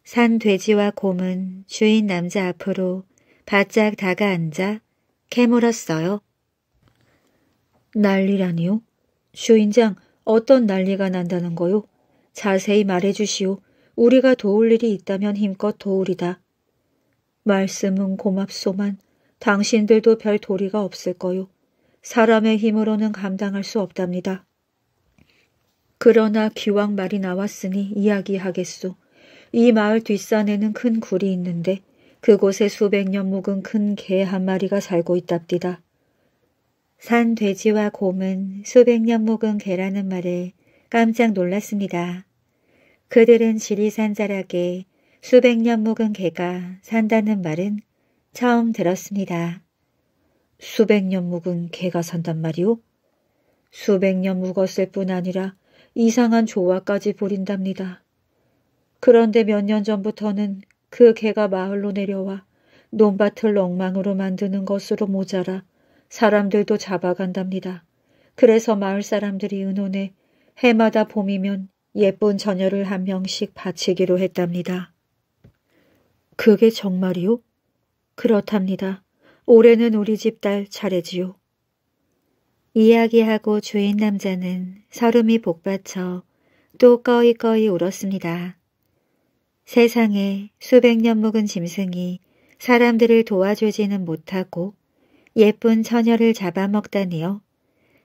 산 돼지와 곰은 주인 남자 앞으로 바짝 다가앉아 캐물었어요. 난리라니요? 주인장 어떤 난리가 난다는 거요? 자세히 말해주시오. 우리가 도울 일이 있다면 힘껏 도우리다. 말씀은 고맙소만 당신들도 별 도리가 없을 거요. 사람의 힘으로는 감당할 수 없답니다. 그러나 기왕 말이 나왔으니 이야기하겠소. 이 마을 뒷산에는 큰 굴이 있는데 그곳에 수백 년 묵은 큰 개 한 마리가 살고 있답디다. 산 돼지와 곰은 수백 년 묵은 개라는 말에 깜짝 놀랐습니다. 그들은 지리산 자락에 수백 년 묵은 개가 산다는 말은 처음 들었습니다. 수백 년 묵은 개가 산단 말이오? 수백 년 묵었을 뿐 아니라 이상한 조화까지 보린답니다 그런데 몇 년 전부터는 그 개가 마을로 내려와 논밭을 엉망으로 만드는 것으로 모자라 사람들도 잡아간답니다. 그래서 마을 사람들이 은혼해 해마다 봄이면 예쁜 자녀를 한 명씩 바치기로 했답니다. 그게 정말이요? 그렇답니다. 올해는 우리 집 딸 차례지요. 이야기하고 주인 남자는 서름이 복받쳐 또 꺼이꺼이 울었습니다. 세상에 수백 년 묵은 짐승이 사람들을 도와주지는 못하고 예쁜 처녀를 잡아먹다니요.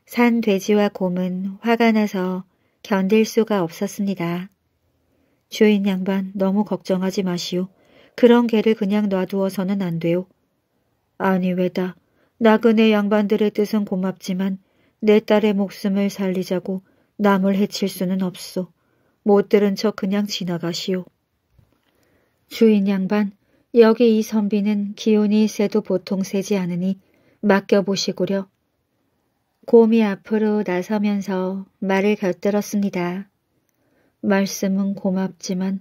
산 돼지와 곰은 화가 나서 견딜 수가 없었습니다. 주인 양반 너무 걱정하지 마시오. 그런 개를 그냥 놔두어서는 안 돼요. 아니 왜다. 나그네 양반들의 뜻은 고맙지만 내 딸의 목숨을 살리자고 남을 해칠 수는 없소. 못 들은 척 그냥 지나가시오. 주인 양반, 여기 이 선비는 기운이 세도 보통 세지 않으니 맡겨보시구려. 곰이 앞으로 나서면서 말을 곁들었습니다. 말씀은 고맙지만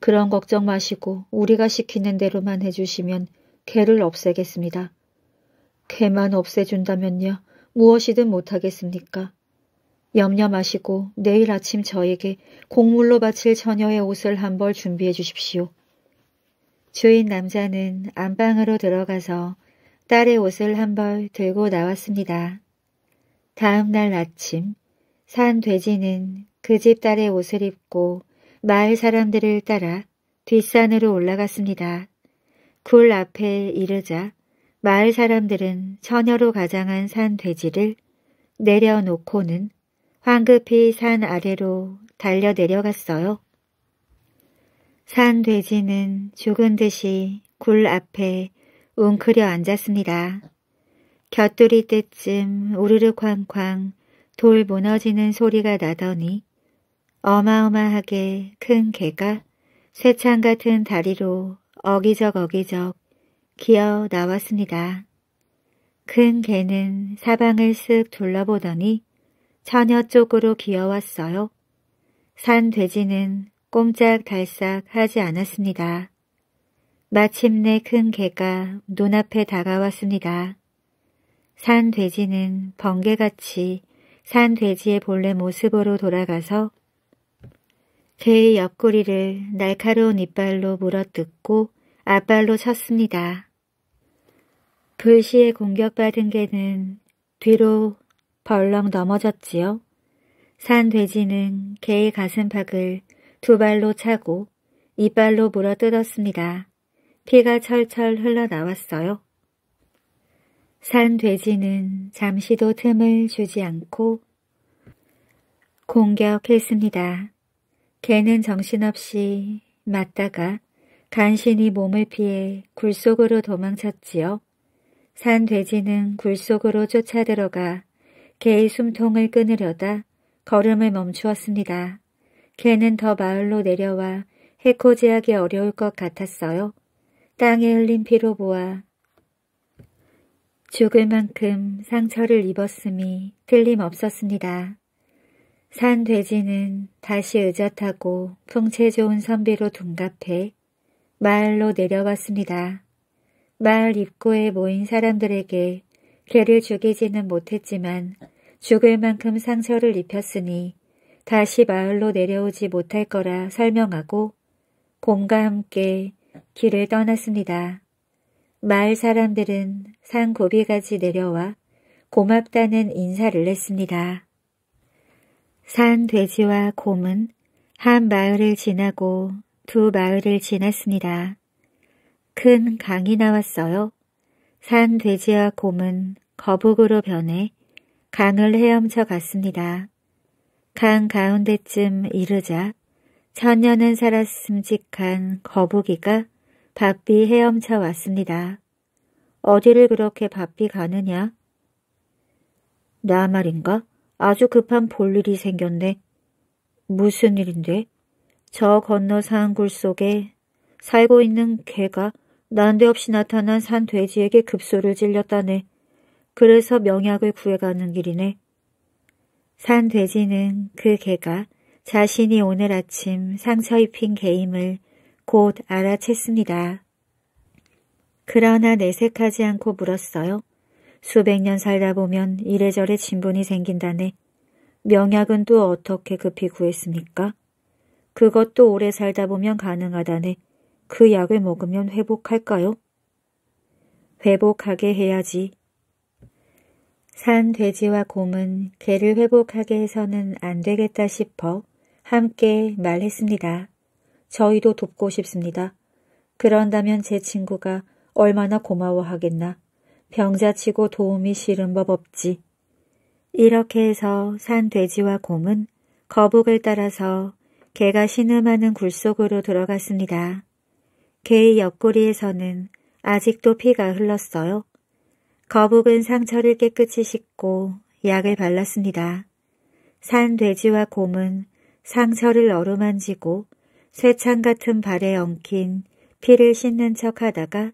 그런 걱정 마시고 우리가 시키는 대로만 해주시면 개를 없애겠습니다. 개만 없애준다면요 무엇이든 못하겠습니까? 염려 마시고 내일 아침 저에게 곡물로 바칠 처녀의 옷을 한 벌 준비해 주십시오. 주인 남자는 안방으로 들어가서 딸의 옷을 한 벌 들고 나왔습니다. 다음 날 아침 산 돼지는 그 집 딸의 옷을 입고 마을 사람들을 따라 뒷산으로 올라갔습니다. 굴 앞에 이르자 마을 사람들은 처녀로 가장한 산 돼지를 내려놓고는 황급히 산 아래로 달려 내려갔어요. 산 돼지는 죽은 듯이 굴 앞에 웅크려 앉았습니다. 곁돌이 때쯤 우르르 쾅쾅 돌 무너지는 소리가 나더니 어마어마하게 큰 개가 쇠창 같은 다리로 어기적 어기적 기어 나왔습니다. 큰 개는 사방을 쓱 둘러보더니 처녀 쪽으로 기어왔어요. 산 돼지는 꼼짝 달싹 하지 않았습니다. 마침내 큰 개가 눈앞에 다가왔습니다. 산 돼지는 번개같이 산 돼지의 본래 모습으로 돌아가서 개의 옆구리를 날카로운 이빨로 물어뜯고 앞발로 쳤습니다. 불시에 공격받은 개는 뒤로 벌렁 넘어졌지요. 산 돼지는 개의 가슴팍을 두 발로 차고 이빨로 물어뜯었습니다. 피가 철철 흘러나왔어요. 산 돼지는 잠시도 틈을 주지 않고 공격했습니다. 개는 정신없이 맞다가 간신히 몸을 피해 굴속으로 도망쳤지요. 산 돼지는 굴속으로 쫓아 들어가 개의 숨통을 끊으려다 걸음을 멈추었습니다. 개는 더 마을로 내려와 해코지하기 어려울 것 같았어요. 땅에 흘린 피로 보아 죽을 만큼 상처를 입었음이 틀림없었습니다. 산 돼지는 다시 의젓하고 풍채 좋은 선비로 둔갑해 마을로 내려왔습니다. 마을 입구에 모인 사람들에게 개를 죽이지는 못했지만 죽을 만큼 상처를 입혔으니 다시 마을로 내려오지 못할 거라 설명하고 곰과 함께 길을 떠났습니다. 마을 사람들은 산고비까지 내려와 고맙다는 인사를 했습니다. 산 돼지와 곰은 한 마을을 지나고 두 마을을 지났습니다. 큰 강이 나왔어요. 산 돼지와 곰은 거북으로 변해 강을 헤엄쳐 갔습니다. 강 가운데쯤 이르자 천년은 살았음직한 거북이가 바삐 헤엄쳐 왔습니다. 어디를 그렇게 바삐 가느냐? 나 말인가? 아주 급한 볼일이 생겼네. 무슨 일인데? 저 건너 산굴 속에 살고 있는 개가 난데없이 나타난 산 돼지에게 급소를 질렸다네. 그래서 명약을 구해가는 길이네. 산 돼지는 그 개가 자신이 오늘 아침 상처 입힌 개임을 곧 알아챘습니다. 그러나 내색하지 않고 물었어요. 수백 년 살다 보면 이래저래 진분이 생긴다네. 명약은 또 어떻게 급히 구했습니까? 그것도 오래 살다 보면 가능하다네. 그 약을 먹으면 회복할까요? 회복하게 해야지. 산 돼지와 곰은 개를 회복하게 해서는 안 되겠다 싶어 함께 말했습니다. 저희도 돕고 싶습니다. 그런다면 제 친구가 얼마나 고마워하겠나. 병자치고 도움이 싫은 법 없지. 이렇게 해서 산 돼지와 곰은 거북을 따라서 개가 신음하는 굴 속으로 들어갔습니다. 개의 옆구리에서는 아직도 피가 흘렀어요. 거북은 상처를 깨끗이 씻고 약을 발랐습니다. 산 돼지와 곰은 상처를 어루만지고 쇠창 같은 발에 엉킨 피를 씻는 척하다가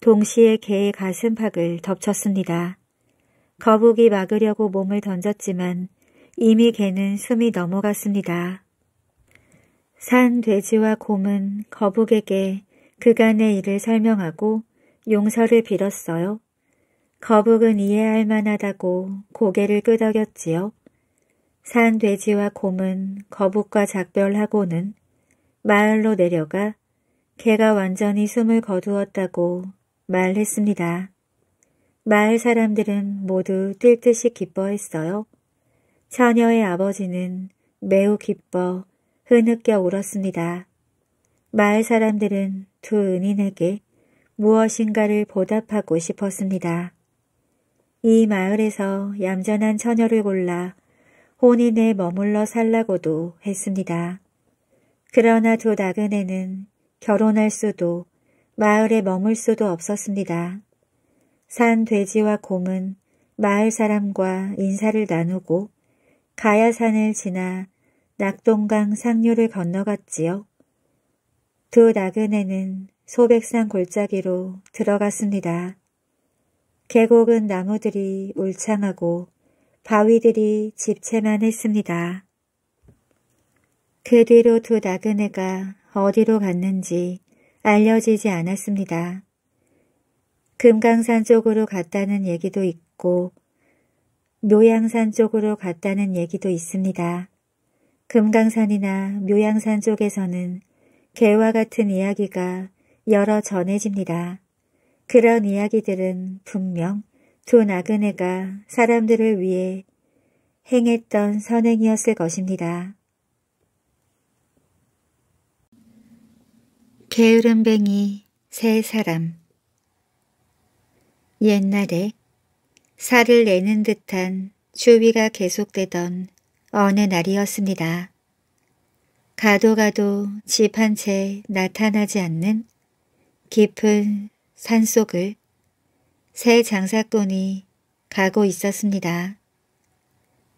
동시에 개의 가슴팍을 덮쳤습니다. 거북이 막으려고 몸을 던졌지만 이미 개는 숨이 넘어갔습니다. 산 돼지와 곰은 거북에게 그간의 일을 설명하고 용서를 빌었어요. 거북은 이해할 만하다고 고개를 끄덕였지요. 산 돼지와 곰은 거북과 작별하고는 마을로 내려가 개가 완전히 숨을 거두었다고 말했습니다. 마을 사람들은 모두 뛸 듯이 기뻐했어요. 처녀의 아버지는 매우 기뻐 흐느껴 울었습니다. 마을 사람들은 두 은인에게 무엇인가를 보답하고 싶었습니다. 이 마을에서 얌전한 처녀를 골라 혼인에 머물러 살라고도 했습니다. 그러나 두 나그네는 결혼할 수도 마을에 머물 수도 없었습니다. 산 돼지와 곰은 마을 사람과 인사를 나누고 가야산을 지나 낙동강 상류를 건너갔지요. 두 나그네는 소백산 골짜기로 들어갔습니다. 계곡은 나무들이 울창하고 바위들이 집채만 했습니다. 그 뒤로 두 나그네가 어디로 갔는지 알려지지 않았습니다. 금강산 쪽으로 갔다는 얘기도 있고 묘양산 쪽으로 갔다는 얘기도 있습니다. 금강산이나 묘양산 쪽에서는 개와 같은 이야기가 여러 전해집니다. 그런 이야기들은 분명 두 나그네가 사람들을 위해 행했던 선행이었을 것입니다. 게으름뱅이 세 사람 옛날에 살을 내는 듯한 추위가 계속되던 어느 날이었습니다. 가도 가도 집 한 채 나타나지 않는 깊은 산속을 새 장사꾼이 가고 있었습니다.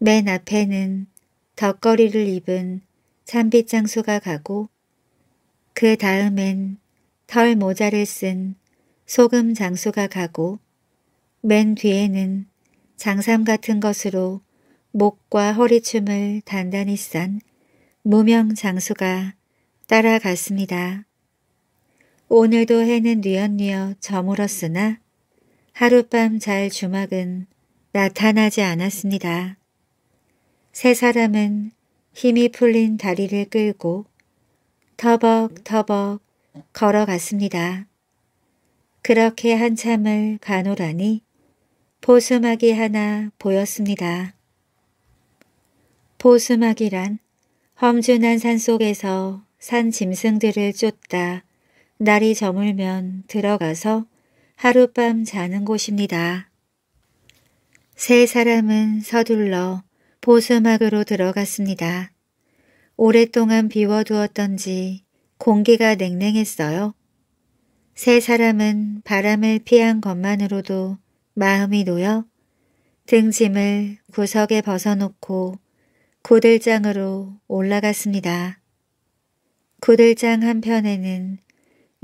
맨 앞에는 덕거리를 입은 참빗장소가 가고 그 다음엔 털 모자를 쓴 소금 장수가 가고 맨 뒤에는 장삼 같은 것으로 목과 허리춤을 단단히 싼 무명 장수가 따라갔습니다. 오늘도 해는 뉘엿뉘엿 저물었으나 하룻밤 잘 주막은 나타나지 않았습니다. 세 사람은 힘이 풀린 다리를 끌고 터벅터벅 걸어갔습니다. 그렇게 한참을 가노라니 보수막이 하나 보였습니다. 보수막이란 험준한 산속에서 산 짐승들을 쫓다 날이 저물면 들어가서 하룻밤 자는 곳입니다. 세 사람은 서둘러 보수막으로 들어갔습니다. 오랫동안 비워두었던지 공기가 냉랭했어요. 세 사람은 바람을 피한 것만으로도 마음이 놓여 등짐을 구석에 벗어놓고 구들장으로 올라갔습니다. 구들장 한편에는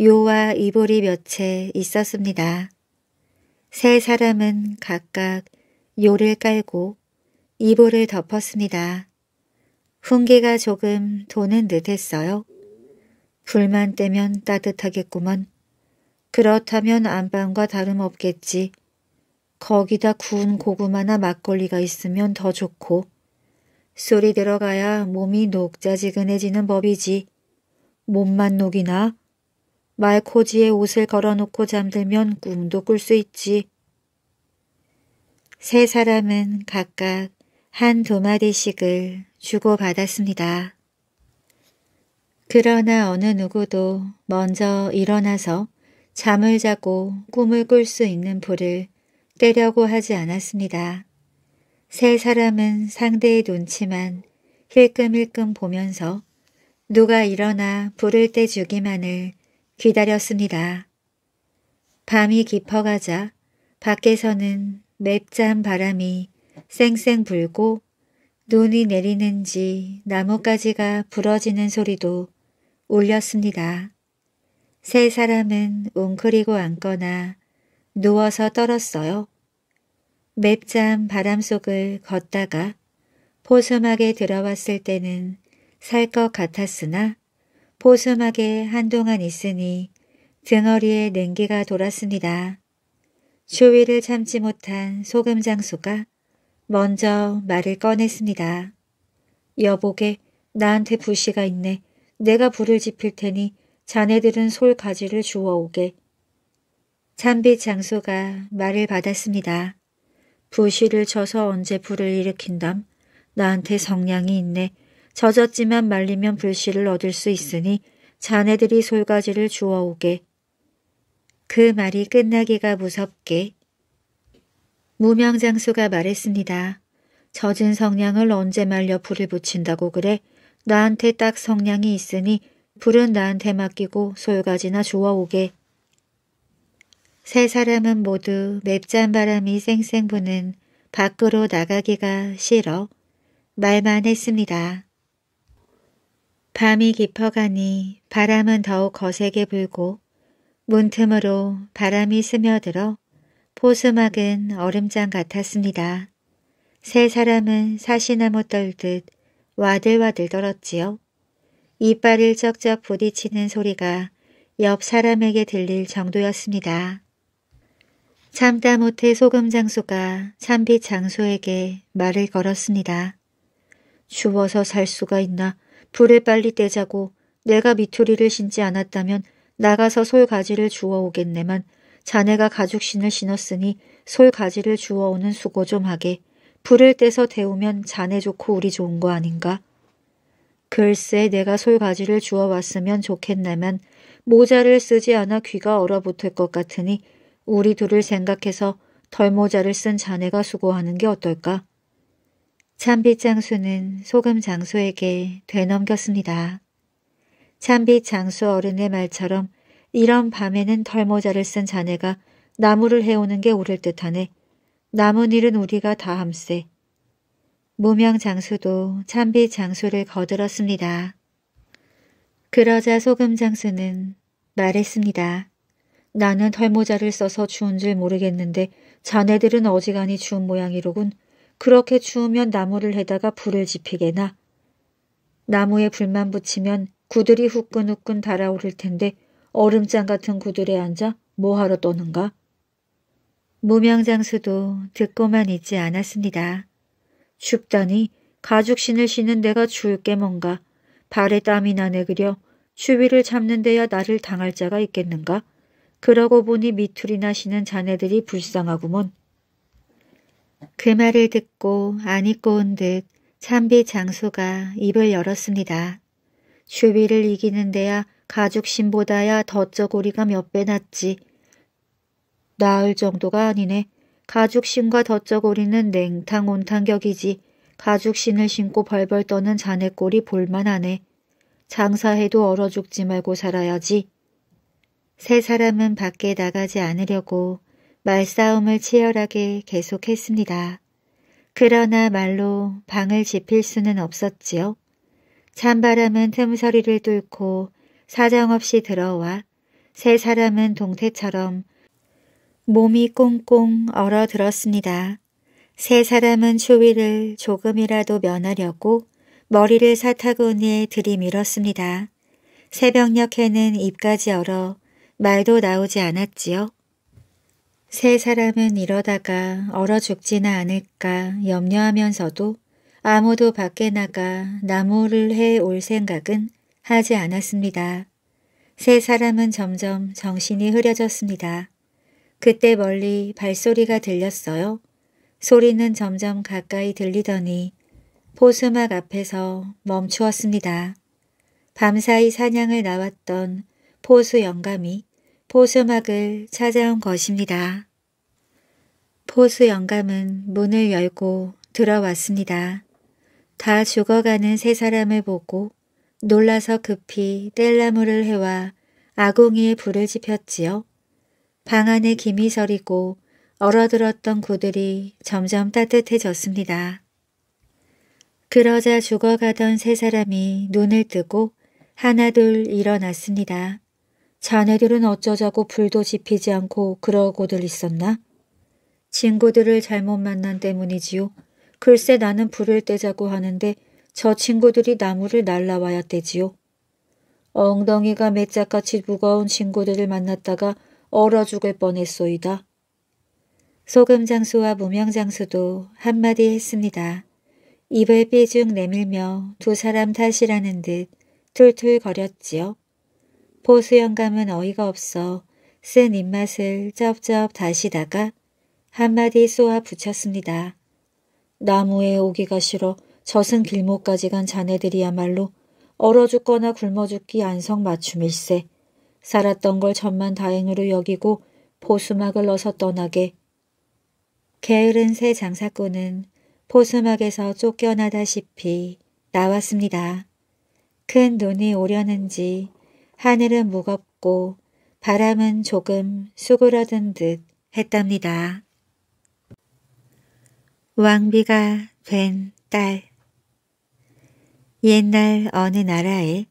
요와 이보리몇 채 있었습니다. 세 사람은 각각 요를 깔고 이보를 덮었습니다. 훈계가 조금 도는 듯했어요. 불만 떼면 따뜻하겠구먼. 그렇다면 안방과 다름없겠지. 거기다 구운 고구마나 막걸리가 있으면 더 좋고 소리 들어가야 몸이 녹자지근해지는 법이지. 몸만 녹이나? 말코지에 옷을 걸어놓고 잠들면 꿈도 꿀 수 있지. 세 사람은 각각 한두 마디씩을 주고받았습니다. 그러나 어느 누구도 먼저 일어나서 잠을 자고 꿈을 꿀 수 있는 불을 때려고 하지 않았습니다. 세 사람은 상대의 눈치만 힐끔힐끔 보면서 누가 일어나 불을 떼주기만을 기다렸습니다. 밤이 깊어가자 밖에서는 맵짠 바람이 쌩쌩 불고 눈이 내리는지 나뭇가지가 부러지는 소리도 울렸습니다. 세 사람은 웅크리고 앉거나 누워서 떨었어요. 맵잠 바람 속을 걷다가 포스하게 들어왔을 때는 살 것 같았으나 포스하게 한동안 있으니 등어리에 냉기가 돌았습니다. 추위를 참지 못한 소금 장수가 먼저 말을 꺼냈습니다. 여보게 나한테 부시가 있네. 내가 불을 지필 테니 자네들은 솔 가지를 주워오게. 참비 장소가 말을 받았습니다. 부시를 쳐서 언제 불을 일으킨담? 나한테 성량이 있네. 젖었지만 말리면 불씨를 얻을 수 있으니 자네들이 솔가지를 주워오게. 그 말이 끝나기가 무섭게 무명장수가 말했습니다. 젖은 성냥을 언제 말려 불을 붙인다고 그래. 나한테 딱 성냥이 있으니 불은 나한테 맡기고 소유가지나 주워오게. 세 사람은 모두 맵짠 바람이 쌩쌩 부는 밖으로 나가기가 싫어 말만 했습니다. 밤이 깊어가니 바람은 더욱 거세게 불고 문틈으로 바람이 스며들어 포스막은 얼음장 같았습니다. 세 사람은 사시나무 떨듯 와들와들 떨었지요. 이빨을 쩍쩍 부딪히는 소리가 옆 사람에게 들릴 정도였습니다. 참다 못해 소금 장수가 참비 장수에게 말을 걸었습니다. 추워서 살 수가 있나 불을 빨리 떼자고 내가 미투리를 신지 않았다면 나가서 솔가지를 주워오겠네만 자네가 가죽신을 신었으니 솔 가지를 주워오는 수고 좀 하게. 불을 떼서 데우면 자네 좋고 우리 좋은 거 아닌가? 글쎄 내가 솔 가지를 주워왔으면 좋겠네만 모자를 쓰지 않아 귀가 얼어붙을 것 같으니 우리 둘을 생각해서 덜 모자를 쓴 자네가 수고하는 게 어떨까? 참빛 장수는 소금 장수에게 되넘겼습니다. 참빛 장수 어른의 말처럼 이런 밤에는 털모자를 쓴 자네가 나무를 해오는 게 옳을 듯하네. 남은 일은 우리가 다 함세. 무명 장수도 참비 장수를 거들었습니다. 그러자 소금 장수는 말했습니다. 나는 털모자를 써서 추운 줄 모르겠는데 자네들은 어지간히 추운 모양이로군. 그렇게 추우면 나무를 해다가 불을 지피게나. 나무에 불만 붙이면 구들이 후끈후끈 달아오를 텐데 얼음장 같은 구들에 앉아 뭐하러 떠는가? 무명장수도 듣고만 있지 않았습니다. 춥다니 가죽 신을 신은 내가 추울 게 뭔가 발에 땀이 나네 그려 추위를 잡는 데야 나를 당할 자가 있겠는가? 그러고 보니 미투리나 신은 자네들이 불쌍하구먼. 그 말을 듣고 안 입고 온듯 참비 장소가 입을 열었습니다. 추위를 이기는 데야 가죽신보다야 덧저고리가 몇 배 낫지. 나을 정도가 아니네. 가죽신과 덧저고리는 냉탕 온탕격이지. 가죽신을 신고 벌벌 떠는 자네 꼴이 볼만하네. 장사해도 얼어 죽지 말고 살아야지. 세 사람은 밖에 나가지 않으려고 말싸움을 치열하게 계속했습니다. 그러나 말로 방을 지필 수는 없었지요. 찬바람은 틈서리를 뚫고 사정없이 들어와 세 사람은 동태처럼 몸이 꽁꽁 얼어들었습니다. 세 사람은 추위를 조금이라도 면하려고 머리를 사타구니에 들이밀었습니다. 새벽녘에는 입까지 얼어 말도 나오지 않았지요. 세 사람은 이러다가 얼어 죽지나 않을까 염려하면서도 아무도 밖에 나가 나무를 해 올 생각은 하지 않았습니다. 세 사람은 점점 정신이 흐려졌습니다. 그때 멀리 발소리가 들렸어요. 소리는 점점 가까이 들리더니 포수막 앞에서 멈추었습니다. 밤사이 사냥을 나왔던 포수 영감이 포수막을 찾아온 것입니다. 포수 영감은 문을 열고 들어왔습니다. 다 죽어가는 세 사람을 보고 놀라서 급히 뗄나무를 해와 아궁이에 불을 지폈지요. 방 안에 김이 서리고 얼어들었던 구들이 점점 따뜻해졌습니다. 그러자 죽어가던 세 사람이 눈을 뜨고 하나둘 일어났습니다. 자네들은 어쩌자고 불도 지피지 않고 그러고들 있었나? 친구들을 잘못 만난 때문이지요. 글쎄 나는 불을 떼자고 하는데 저 친구들이 나무를 날라와야 되지요. 엉덩이가 맷짝같이 무거운 친구들을 만났다가 얼어 죽을 뻔했소이다. 소금 장수와 무명 장수도 한마디 했습니다. 입을 삐죽 내밀며 두 사람 탓이라는 듯 툴툴거렸지요. 보수 영감은 어이가 없어 쓴 입맛을 쩝쩝 다시다가 한마디 쏘아 붙였습니다. 나무에 오기가 싫어 젖은 길목까지 간 자네들이야말로 얼어 죽거나 굶어 죽기 안성맞춤일세. 살았던 걸전만 다행으로 여기고 보수막을 넣어서 떠나게. 게으른 새 장사꾼은 보수막에서 쫓겨나다시피 나왔습니다. 큰 눈이 오려는지 하늘은 무겁고 바람은 조금 수그러든 듯 했답니다. 왕비가 된딸 옛날 어느 나라에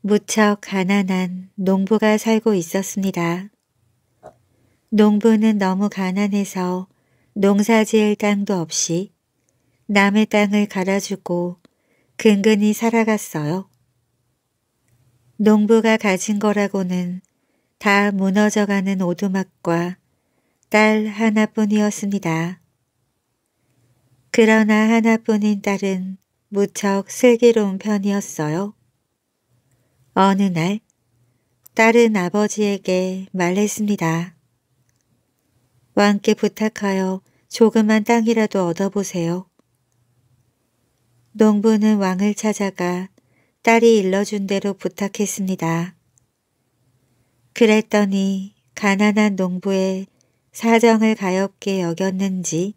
무척 가난한 농부가 살고 있었습니다. 농부는 너무 가난해서 농사지을 땅도 없이 남의 땅을 갈아주고 근근히 살아갔어요. 농부가 가진 거라고는 다 무너져가는 오두막과 딸 하나뿐이었습니다. 그러나 하나뿐인 딸은 무척 슬기로운 편이었어요. 어느 날 딸은 아버지에게 말했습니다. 왕께 부탁하여 조그만 땅이라도 얻어보세요. 농부는 왕을 찾아가 딸이 일러준 대로 부탁했습니다. 그랬더니 가난한 농부의 사정을 가엽게 여겼는지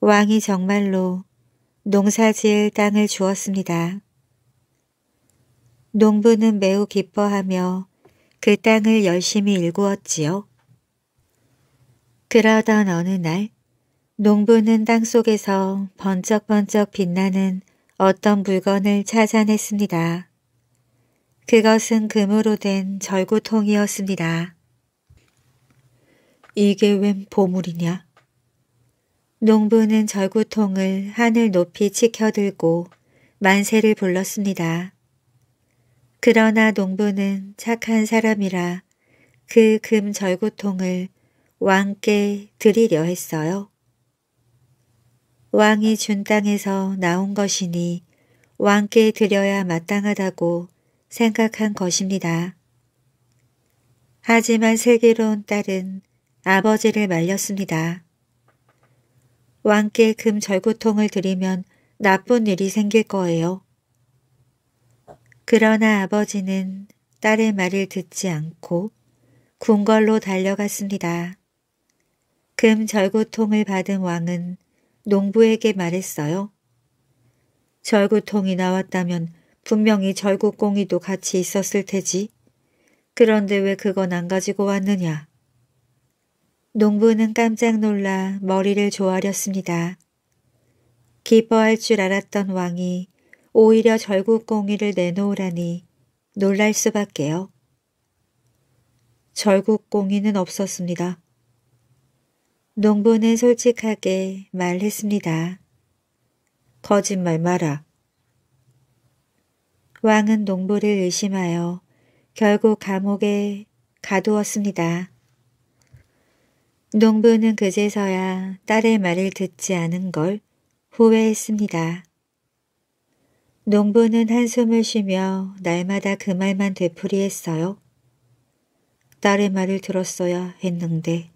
왕이 정말로 농사지을 땅을 주었습니다. 농부는 매우 기뻐하며 그 땅을 열심히 일구었지요. 그러던 어느 날 농부는 땅속에서 번쩍번쩍 빛나는 어떤 물건을 찾아냈습니다. 그것은 금으로 된 절구통이었습니다. 이게 웬 보물이냐? 농부는 절구통을 하늘 높이 치켜들고 만세를 불렀습니다. 그러나 농부는 착한 사람이라 그 금 절구통을 왕께 드리려 했어요. 왕이 준 땅에서 나온 것이니 왕께 드려야 마땅하다고 생각한 것입니다. 하지만 슬기로운 딸은 아버지를 말렸습니다. 왕께 금 절구통을 드리면 나쁜 일이 생길 거예요. 그러나 아버지는 딸의 말을 듣지 않고 궁궐로 달려갔습니다. 금 절구통을 받은 왕은 농부에게 말했어요. 절구통이 나왔다면 분명히 절구꽁이도 같이 있었을 테지. 그런데 왜 그건 안 가지고 왔느냐? 농부는 깜짝 놀라 머리를 조아렸습니다. 기뻐할 줄 알았던 왕이 오히려 절국공의를 내놓으라니 놀랄 수밖에요. 절국공의는 없었습니다. 농부는 솔직하게 말했습니다. 거짓말 마라. 왕은 농부를 의심하여 결국 감옥에 가두었습니다. 농부는 그제서야 딸의 말을 듣지 않은 걸 후회했습니다. 농부는 한숨을 쉬며 날마다 그 말만 되풀이했어요. 딸의 말을 들었어야 했는데.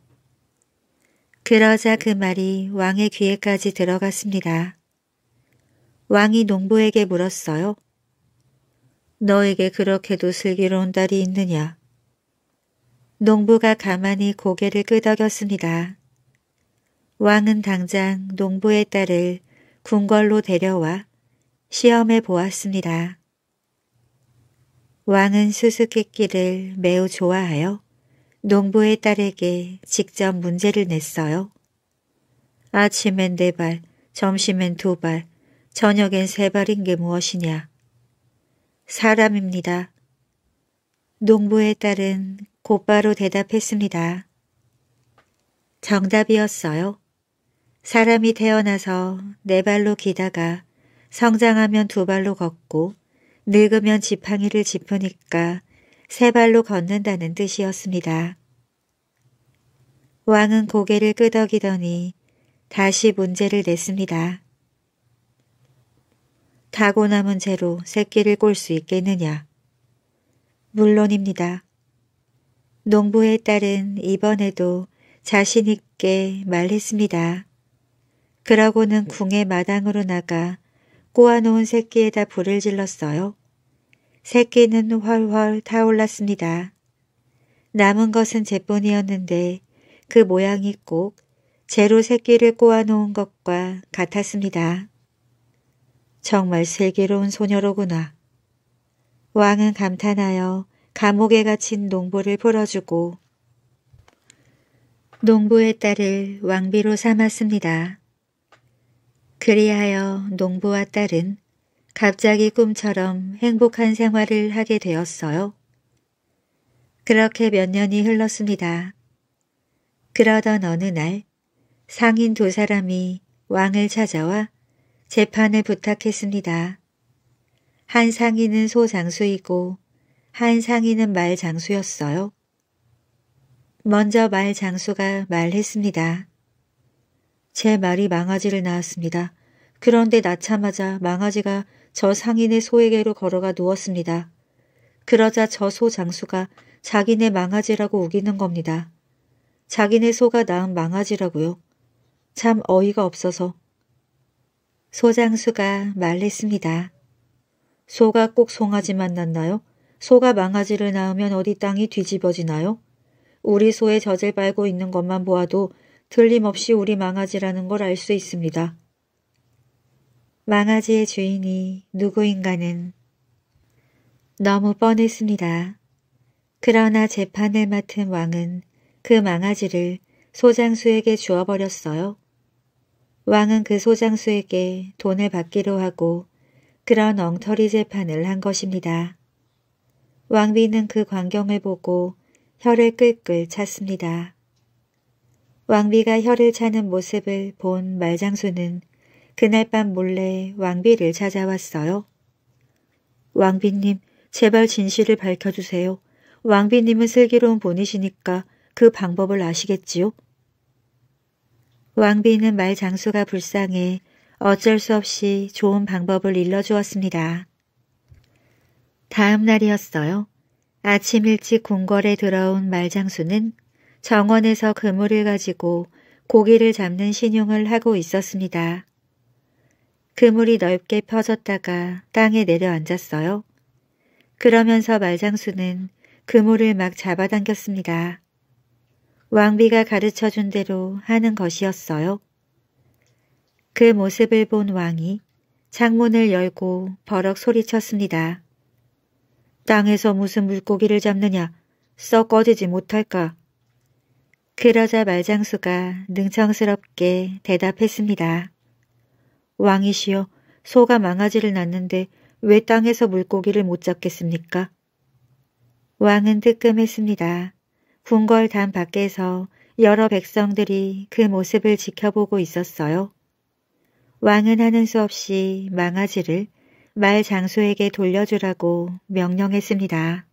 그러자 그 말이 왕의 귀에까지 들어갔습니다. 왕이 농부에게 물었어요. 너에게 그렇게도 슬기로운 딸이 있느냐? 농부가 가만히 고개를 끄덕였습니다. 왕은 당장 농부의 딸을 궁궐로 데려와 시험해 보았습니다. 왕은 수수께끼를 매우 좋아하여 농부의 딸에게 직접 문제를 냈어요. 아침엔 네 발, 점심엔 두 발, 저녁엔 세 발인 게 무엇이냐? 사람입니다. 농부의 딸은 곧바로 대답했습니다. 정답이었어요. 사람이 태어나서 네 발로 기다가 성장하면 두 발로 걷고 늙으면 지팡이를 짚으니까 세 발로 걷는다는 뜻이었습니다. 왕은 고개를 끄덕이더니 다시 문제를 냈습니다. 타고남은 재로 새끼를 꼴 수 있겠느냐? 물론입니다. 농부의 딸은 이번에도 자신 있게 말했습니다. 그러고는 네. 궁의 마당으로 나가 꼬아놓은 새끼에다 불을 질렀어요. 새끼는 훨훨 타올랐습니다. 남은 것은 제뿐이었는데 그 모양이 꼭 제로 새끼를 꼬아놓은 것과 같았습니다. 정말 슬기로운 소녀로구나. 왕은 감탄하여 감옥에 갇힌 농부를 풀어주고 농부의 딸을 왕비로 삼았습니다. 그리하여 농부와 딸은 갑자기 꿈처럼 행복한 생활을 하게 되었어요. 그렇게 몇 년이 흘렀습니다. 그러던 어느 날 상인 두 사람이 왕을 찾아와 재판을 부탁했습니다. 한 상인은 소장수이고 한 상인은 말 장수였어요. 먼저 말 장수가 말했습니다. 제 말이 망아지를 낳았습니다. 그런데 낳자마자 망아지가 저 상인의 소에게로 걸어가 누웠습니다. 그러자 저소 장수가 자기네 망아지라고 우기는 겁니다. 자기네 소가 낳은 망아지라고요. 참 어이가 없어서. 소장수가 말했습니다. 소가 꼭 송아지만 낳나요? 소가 망아지를 낳으면 어디 땅이 뒤집어지나요? 우리 소의 젖을 빨고 있는 것만 보아도 틀림없이 우리 망아지라는 걸 알 수 있습니다. 망아지의 주인이 누구인가는 너무 뻔했습니다. 그러나 재판을 맡은 왕은 그 망아지를 소장수에게 주어버렸어요. 왕은 그 소장수에게 돈을 받기로 하고 그런 엉터리 재판을 한 것입니다. 왕비는 그 광경을 보고 혀를 끌끌 찼습니다. 왕비가 혀를 차는 모습을 본 말장수는 그날 밤 몰래 왕비를 찾아왔어요. 왕비님, 제발 진실을 밝혀주세요. 왕비님은 슬기로운 분이시니까 그 방법을 아시겠지요? 왕비는 말장수가 불쌍해 어쩔 수 없이 좋은 방법을 일러주었습니다. 다음 날이었어요. 아침 일찍 궁궐에 들어온 말장수는 정원에서 그물을 가지고 고기를 잡는 신용을 하고 있었습니다. 그물이 넓게 퍼졌다가 땅에 내려앉았어요. 그러면서 말장수는 그물을 막 잡아당겼습니다. 왕비가 가르쳐준 대로 하는 것이었어요. 그 모습을 본 왕이 창문을 열고 버럭 소리쳤습니다. 땅에서 무슨 물고기를 잡느냐 썩 꺼지지 못할까. 그러자 말장수가 능청스럽게 대답했습니다. 왕이시여 소가 망아지를 낳는데 왜 땅에서 물고기를 못 잡겠습니까? 왕은 뜨끔했습니다. 궁궐단 밖에서 여러 백성들이 그 모습을 지켜보고 있었어요. 왕은 하는 수 없이 망아지를 말 장수에게 돌려주라고 명령했습니다.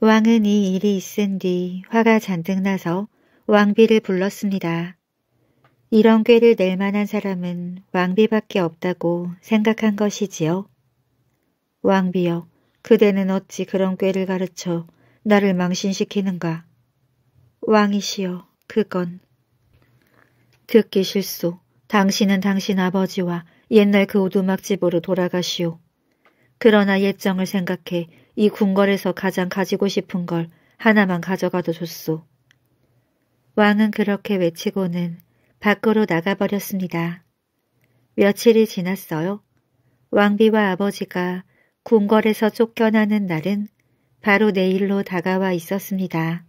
왕은 이 일이 있은 뒤 화가 잔뜩 나서 왕비를 불렀습니다. 이런 꾀를 낼 만한 사람은 왕비밖에 없다고 생각한 것이지요. 왕비여, 그대는 어찌 그런 꾀를 가르쳐 나를 망신시키는가. 왕이시여, 그건. 듣기 실수 당신은 당신 아버지와 옛날 그 오두막집으로 돌아가시오. 그러나 옛정을 생각해 이 궁궐에서 가장 가지고 싶은 걸 하나만 가져가도 좋소. 왕은 그렇게 외치고는 밖으로 나가버렸습니다. 며칠이 지났어요. 왕비와 아버지가 궁궐에서 쫓겨나는 날은 바로 내일로 다가와 있었습니다.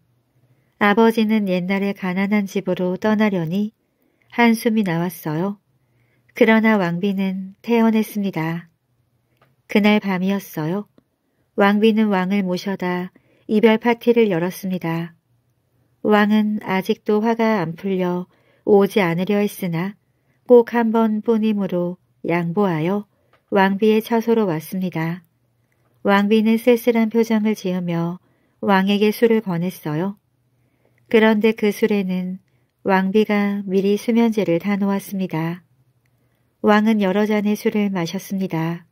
아버지는 옛날에 가난한 집으로 떠나려니 한숨이 나왔어요. 그러나 왕비는 태어냈습니다. 그날 밤이었어요. 왕비는 왕을 모셔다 이별 파티를 열었습니다. 왕은 아직도 화가 안 풀려 오지 않으려 했으나 꼭 한 번뿐임으로 양보하여 왕비의 처소로 왔습니다. 왕비는 쓸쓸한 표정을 지으며 왕에게 술을 권했어요. 그런데 그 술에는 왕비가 미리 수면제를 다 놓았습니다. 왕은 여러 잔의 술을 마셨습니다.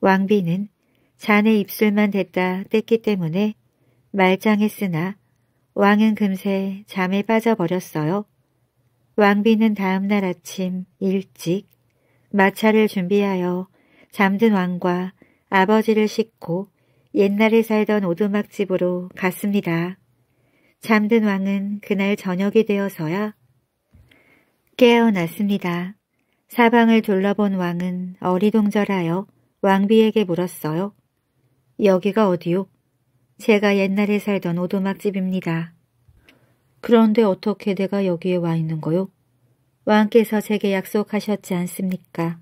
왕비는 잔의 입술만 댔다 뗐기 때문에 말짱했으나 왕은 금세 잠에 빠져버렸어요. 왕비는 다음날 아침 일찍 마차를 준비하여 잠든 왕과 아버지를 싣고 옛날에 살던 오두막집으로 갔습니다. 잠든 왕은 그날 저녁이 되어서야 깨어났습니다. 사방을 둘러본 왕은 어리둥절하여 왕비에게 물었어요. 여기가 어디요? 제가 옛날에 살던 오두막집입니다. 그런데 어떻게 내가 여기에 와 있는 거요? 왕께서 제게 약속하셨지 않습니까?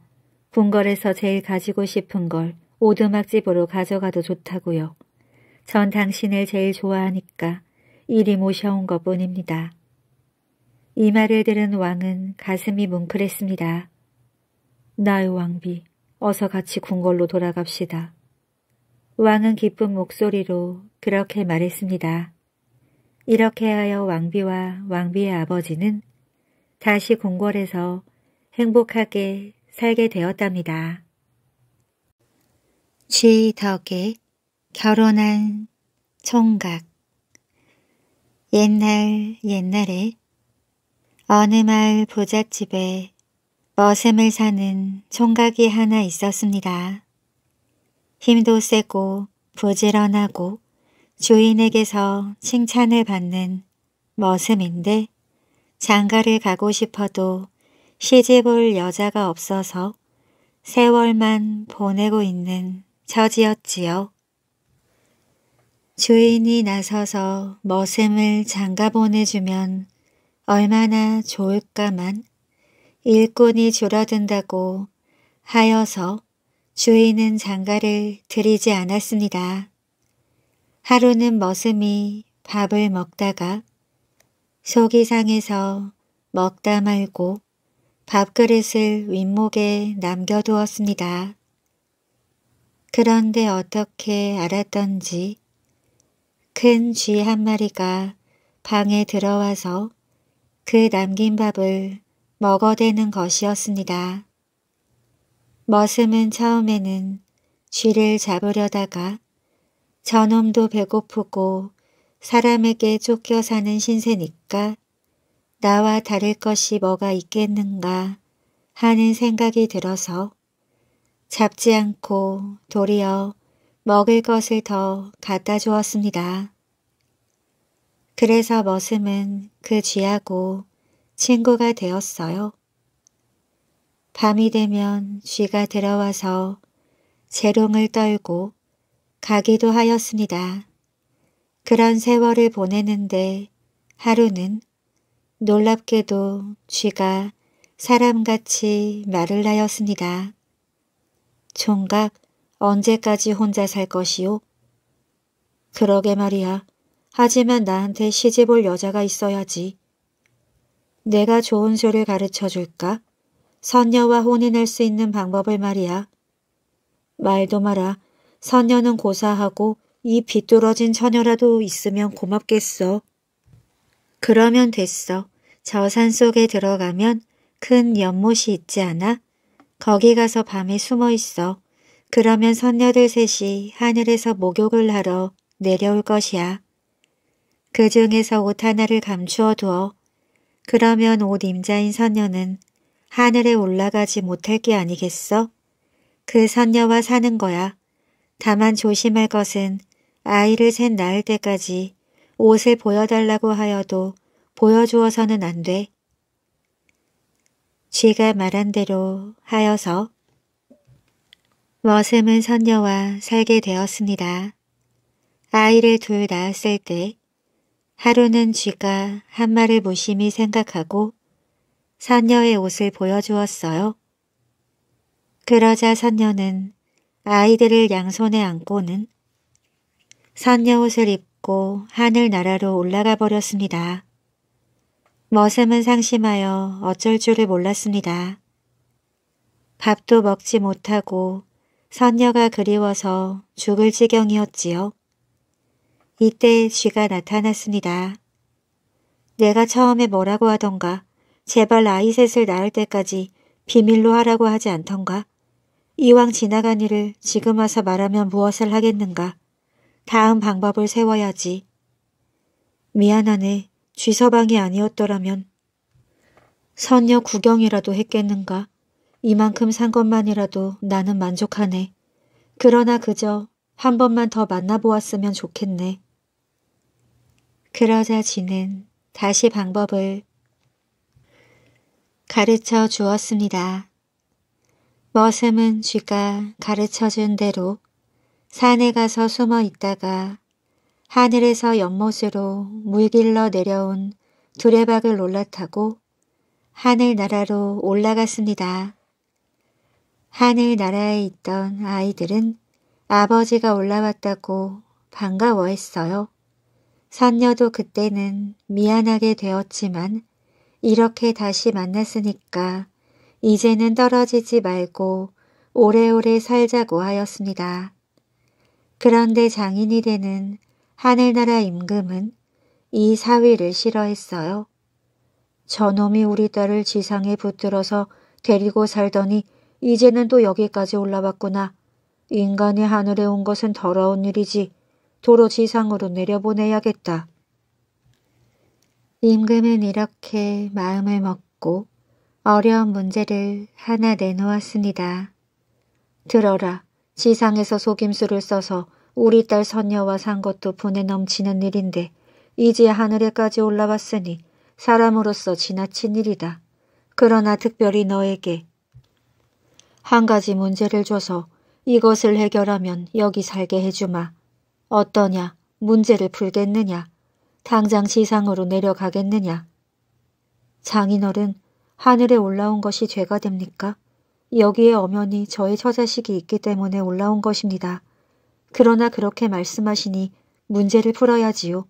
궁궐에서 제일 가지고 싶은 걸 오두막집으로 가져가도 좋다고요. 전 당신을 제일 좋아하니까 이리 모셔온 것뿐입니다. 이 말을 들은 왕은 가슴이 뭉클했습니다. 나의 왕비, 어서 같이 궁궐로 돌아갑시다. 왕은 기쁜 목소리로 그렇게 말했습니다. 이렇게 하여 왕비와 왕비의 아버지는 다시 궁궐에서 행복하게 살게 되었답니다. 쥐덕에 결혼한 총각 옛날 옛날에 어느 마을 부잣집에 머슴을 사는 총각이 하나 있었습니다. 힘도 세고 부지런하고 주인에게서 칭찬을 받는 머슴인데 장가를 가고 싶어도 시집올 여자가 없어서 세월만 보내고 있는 처지였지요. 주인이 나서서 머슴을 장가 보내주면 얼마나 좋을까만 일꾼이 줄어든다고 하여서 주인은 장가를 들이지 않았습니다. 하루는 머슴이 밥을 먹다가 속이 상해서 먹다 말고 밥그릇을 윗목에 남겨두었습니다. 그런데 어떻게 알았던지 큰 쥐 한 마리가 방에 들어와서 그 남긴 밥을 먹어대는 것이었습니다. 머슴은 처음에는 쥐를 잡으려다가 저놈도 배고프고 사람에게 쫓겨 사는 신세니까 나와 다를 것이 뭐가 있겠는가 하는 생각이 들어서 잡지 않고 도리어 먹을 것을 더 갖다 주었습니다. 그래서 머슴은 그 쥐하고 친구가 되었어요. 밤이 되면 쥐가 들어와서 재롱을 떨고 가기도 하였습니다. 그런 세월을 보내는데 하루는 놀랍게도 쥐가 사람같이 말을 하였습니다. 총각 언제까지 혼자 살 것이오? 그러게 말이야. 하지만 나한테 시집올 여자가 있어야지. 내가 좋은 수를 가르쳐 줄까? 선녀와 혼인할 수 있는 방법을 말이야. 말도 마라. 선녀는 고사하고 이 비뚤어진 처녀라도 있으면 고맙겠어. 그러면 됐어. 저 산속에 들어가면 큰 연못이 있지 않아? 거기 가서 밤에 숨어 있어. 그러면 선녀들 셋이 하늘에서 목욕을 하러 내려올 것이야. 그 중에서 옷 하나를 감추어 두어 그러면 옷 임자인 선녀는 하늘에 올라가지 못할 게 아니겠어? 그 선녀와 사는 거야. 다만 조심할 것은 아이를 셋 낳을 때까지 옷을 보여달라고 하여도 보여주어서는 안 돼. 쥐가 말한 대로 하여서 머슴은 선녀와 살게 되었습니다. 아이를 둘 낳았을 때 하루는 쥐가 한 마를 무심히 생각하고 선녀의 옷을 보여주었어요. 그러자 선녀는 아이들을 양손에 안고는 선녀 옷을 입고 하늘나라로 올라가 버렸습니다. 머슴은 상심하여 어쩔 줄을 몰랐습니다. 밥도 먹지 못하고 선녀가 그리워서 죽을 지경이었지요. 이때 쥐가 나타났습니다. 내가 처음에 뭐라고 하던가 제발 아이 셋을 낳을 때까지 비밀로 하라고 하지 않던가 이왕 지나간 일을 지금 와서 말하면 무엇을 하겠는가 다음 방법을 세워야지. 미안하네. 쥐서방이 아니었더라면 선녀 구경이라도 했겠는가? 이만큼 산 것만이라도 나는 만족하네. 그러나 그저 한 번만 더 만나보았으면 좋겠네. 그러자 지는 다시 방법을 가르쳐 주었습니다. 머슴은 쥐가 가르쳐 준 대로 산에 가서 숨어 있다가 하늘에서 연못으로 물길러 내려온 두레박을 올라타고 하늘나라로 올라갔습니다. 하늘나라에 있던 아이들은 아버지가 올라왔다고 반가워했어요. 산녀도 그때는 미안하게 되었지만 이렇게 다시 만났으니까 이제는 떨어지지 말고 오래오래 살자고 하였습니다. 그런데 장인이 되는 하늘나라 임금은 이 사위를 싫어했어요. 저놈이 우리 딸을 지상에 붙들어서 데리고 살더니 이제는 또 여기까지 올라왔구나. 인간이 하늘에 온 것은 더러운 일이지. 도로 지상으로 내려보내야겠다. 임금은 이렇게 마음을 먹고 어려운 문제를 하나 내놓았습니다. 들어라, 지상에서 속임수를 써서 우리 딸 선녀와 산 것도 분에 넘치는 일인데 이제 하늘에까지 올라왔으니 사람으로서 지나친 일이다. 그러나 특별히 너에게 한 가지 문제를 줘서 이것을 해결하면 여기 살게 해주마. 어떠냐? 문제를 풀겠느냐? 당장 지상으로 내려가겠느냐? 장인어른, 하늘에 올라온 것이 죄가 됩니까? 여기에 엄연히 저의 처자식이 있기 때문에 올라온 것입니다. 그러나 그렇게 말씀하시니 문제를 풀어야지요.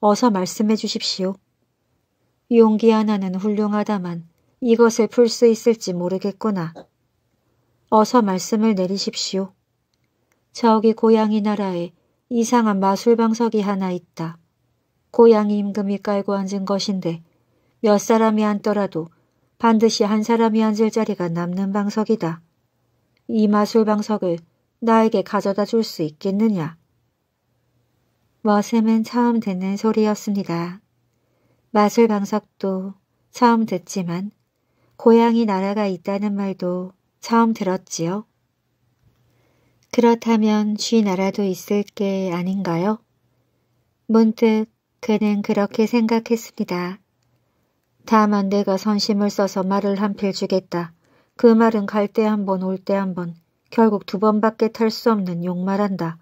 어서 말씀해 주십시오. 용기 하나는 훌륭하다만 이것을 풀 수 있을지 모르겠구나. 어서 말씀을 내리십시오. 저기 고양이 나라에 이상한 마술방석이 하나 있다. 고양이 그 임금이 깔고 앉은 것인데 몇 사람이 앉더라도 반드시 한 사람이 앉을 자리가 남는 방석이다. 이 마술방석을 나에게 가져다 줄 수 있겠느냐? 머슴은 처음 듣는 소리였습니다. 마술방석도 처음 듣지만 고양이 나라가 있다는 말도 처음 들었지요. 그렇다면 쥐 나라도 있을 게 아닌가요? 문득 그는 그렇게 생각했습니다. 다만 내가 선심을 써서 말을 한 필 주겠다. 그 말은 갈 때 한 번, 올 때 한 번, 결국 두 번밖에 탈 수 없는 욕말한다.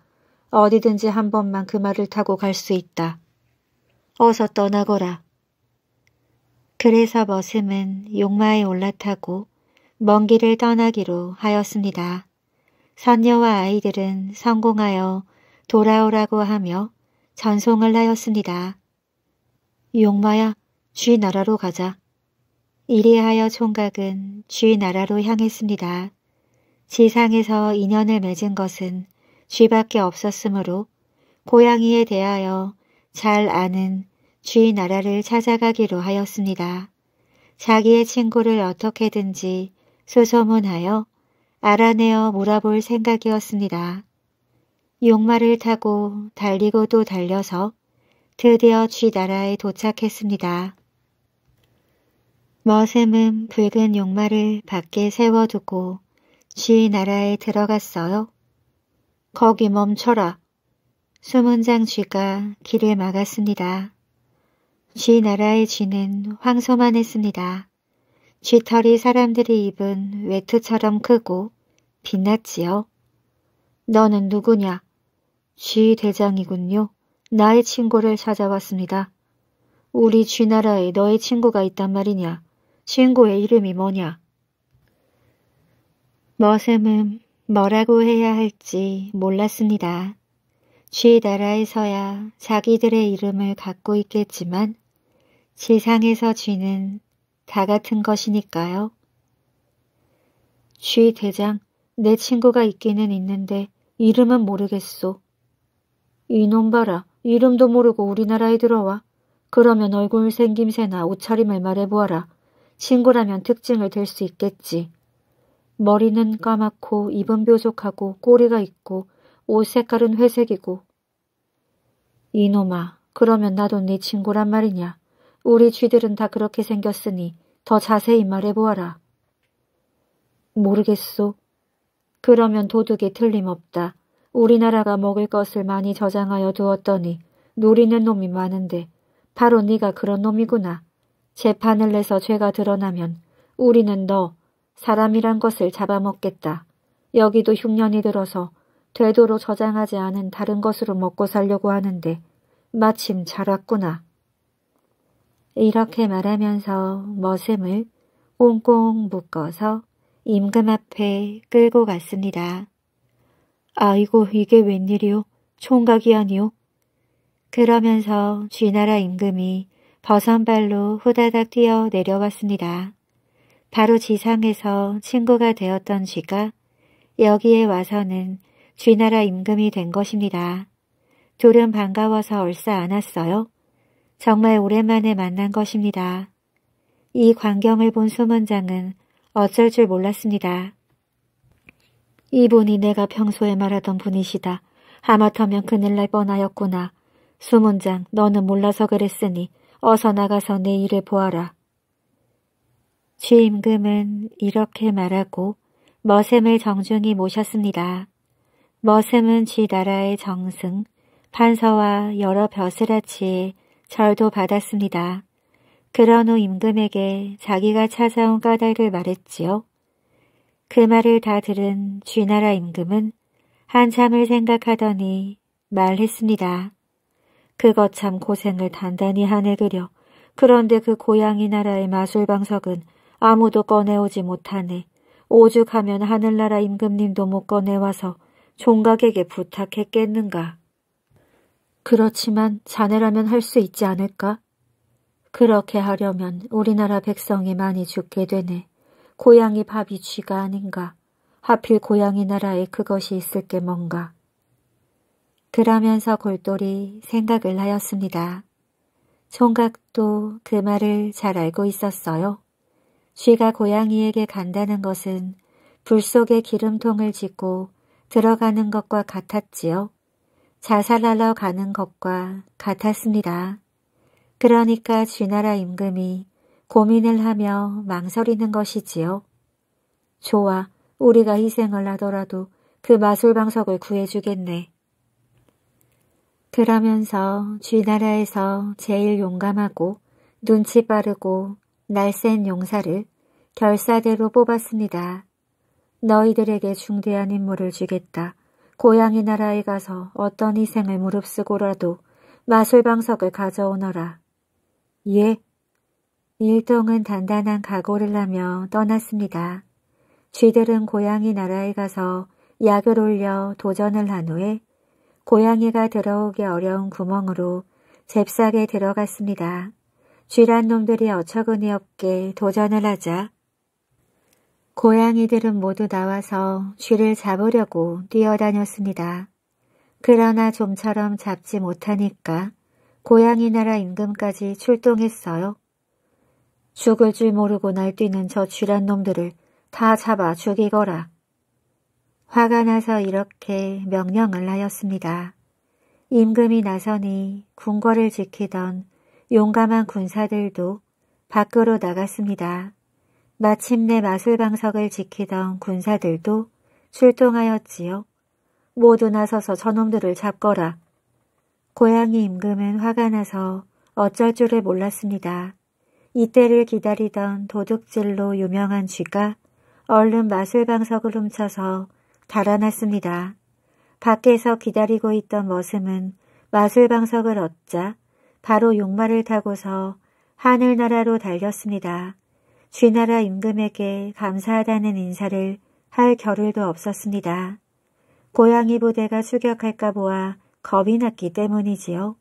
어디든지 한 번만 그 말을 타고 갈 수 있다. 어서 떠나거라. 그래서 머슴은 용마에 올라타고 먼 길을 떠나기로 하였습니다. 선녀와 아이들은 성공하여 돌아오라고 하며 전송을 하였습니다. 용마야, 쥐 나라로 가자. 이리하여 총각은 쥐 나라로 향했습니다. 지상에서 인연을 맺은 것은 쥐밖에 없었으므로 고양이에 대하여 잘 아는 쥐 나라를 찾아가기로 하였습니다. 자기의 친구를 어떻게든지 소소문하여 알아내어 몰아볼 생각이었습니다. 용마를 타고 달리고 도 달려서 드디어 쥐나라에 도착했습니다. 머샘은 붉은 용마를 밖에 세워두고 쥐나라에 들어갔어요. 거기 멈춰라. 수문장 쥐가 길을 막았습니다. 쥐나라의 쥐는 황소만 했습니다. 쥐털이 사람들이 입은 외투처럼 크고 빛났지요. 너는 누구냐? 쥐 대장이군요. 나의 친구를 찾아왔습니다. 우리 쥐나라에 너의 친구가 있단 말이냐? 친구의 이름이 뭐냐? 머슴은 뭐라고 해야 할지 몰랐습니다. 쥐나라에서야 자기들의 이름을 갖고 있겠지만 지상에서 쥐는 다 같은 것이니까요. 쥐 대장, 내 친구가 있기는 있는데 이름은 모르겠소. 이놈 봐라, 이름도 모르고 우리나라에 들어와. 그러면 얼굴 생김새나 옷차림을 말해보아라. 친구라면 특징을 댈수 있겠지. 머리는 까맣고 입은 뾰족하고 꼬리가 있고 옷 색깔은 회색이고. 이놈아, 그러면 나도 네 친구란 말이냐. 우리 쥐들은 다 그렇게 생겼으니 더 자세히 말해보아라. 모르겠소. 그러면 도둑이 틀림없다. 우리나라가 먹을 것을 많이 저장하여 두었더니 노리는 놈이 많은데 바로 네가 그런 놈이구나. 재판을 내서 죄가 드러나면 우리는 너 사람이란 것을 잡아먹겠다. 여기도 흉년이 들어서 되도록 저장하지 않은 다른 것으로 먹고 살려고 하는데 마침 자랐구나 이렇게 말하면서 머슴을 꽁꽁 묶어서 임금 앞에 끌고 갔습니다. 아이고 이게 웬일이오? 총각이 아니오? 그러면서 쥐나라 임금이 버선발로 후다닥 뛰어 내려왔습니다. 바로 지상에서 친구가 되었던 쥐가 여기에 와서는 쥐나라 임금이 된 것입니다. 둘은 반가워서 얼싸 안았어요. 정말 오랜만에 만난 것입니다. 이 광경을 본 소문장은 어쩔 줄 몰랐습니다. 이분이 내가 평소에 말하던 분이시다. 하마터면 그늘 날 뻔하였구나. 소문장, 너는 몰라서 그랬으니 어서 나가서 내 일을 보아라. 취임금은 이렇게 말하고 머슴을 정중히 모셨습니다. 머슴은 쥐 나라의 정승, 판서와 여러 벼슬아치의 절도 받았습니다. 그런 후 임금에게 자기가 찾아온 까닭을 말했지요. 그 말을 다 들은 쥐나라 임금은 한참을 생각하더니 말했습니다. 그것 참 고생을 단단히 하네 그려. 그런데 그 고양이 나라의 마술방석은 아무도 꺼내오지 못하네. 오죽하면 하늘나라 임금님도 못 꺼내와서 종각에게 부탁했겠는가. 그렇지만 자네라면 할 수 있지 않을까? 그렇게 하려면 우리나라 백성이 많이 죽게 되네. 고양이 밥이 쥐가 아닌가. 하필 고양이 나라에 그것이 있을 게 뭔가. 그러면서 골똘히 생각을 하였습니다. 총각도 그 말을 잘 알고 있었어요. 쥐가 고양이에게 간다는 것은 불 속에 기름통을 짓고 들어가는 것과 같았지요. 자살하러 가는 것과 같았습니다. 그러니까 쥐나라 임금이 고민을 하며 망설이는 것이지요. 좋아, 우리가 희생을 하더라도 그 마술방석을 구해주겠네. 그러면서 쥐나라에서 제일 용감하고 눈치 빠르고 날쌘 용사를 결사대로 뽑았습니다. 너희들에게 중대한 임무를 주겠다. 고향의 나라에 가서 어떤 희생을 무릅쓰고라도 마술방석을 가져오너라. 예. 일동은 단단한 각오를 하며 떠났습니다. 쥐들은 고양이 나라에 가서 약을 올려 도전을 한 후에 고양이가 들어오기 어려운 구멍으로 잽싸게 들어갔습니다. 쥐란 놈들이 어처구니 없게 도전을 하자 고양이들은 모두 나와서 쥐를 잡으려고 뛰어다녔습니다. 그러나 좀처럼 잡지 못하니까 고양이 나라 임금까지 출동했어요. 죽을 줄 모르고 날뛰는 저 쥐란 놈들을 다 잡아 죽이거라. 화가 나서 이렇게 명령을 하였습니다. 임금이 나서니 궁궐을 지키던 용감한 군사들도 밖으로 나갔습니다. 마침내 마술방석을 지키던 군사들도 출동하였지요. 모두나 서서 저놈들을 잡거라. 고양이 임금은 화가 나서 어쩔 줄을 몰랐습니다. 이때를 기다리던 도둑질로 유명한 쥐가 얼른 마술방석을 훔쳐서 달아났습니다. 밖에서 기다리고 있던 머슴은 마술방석을 얻자 바로 용마를 타고서 하늘나라로 달렸습니다. 주나라 임금에게 감사하다는 인사를 할 겨를도 없었습니다. 고양이 부대가 수격할까 보아 겁이 났기 때문이지요.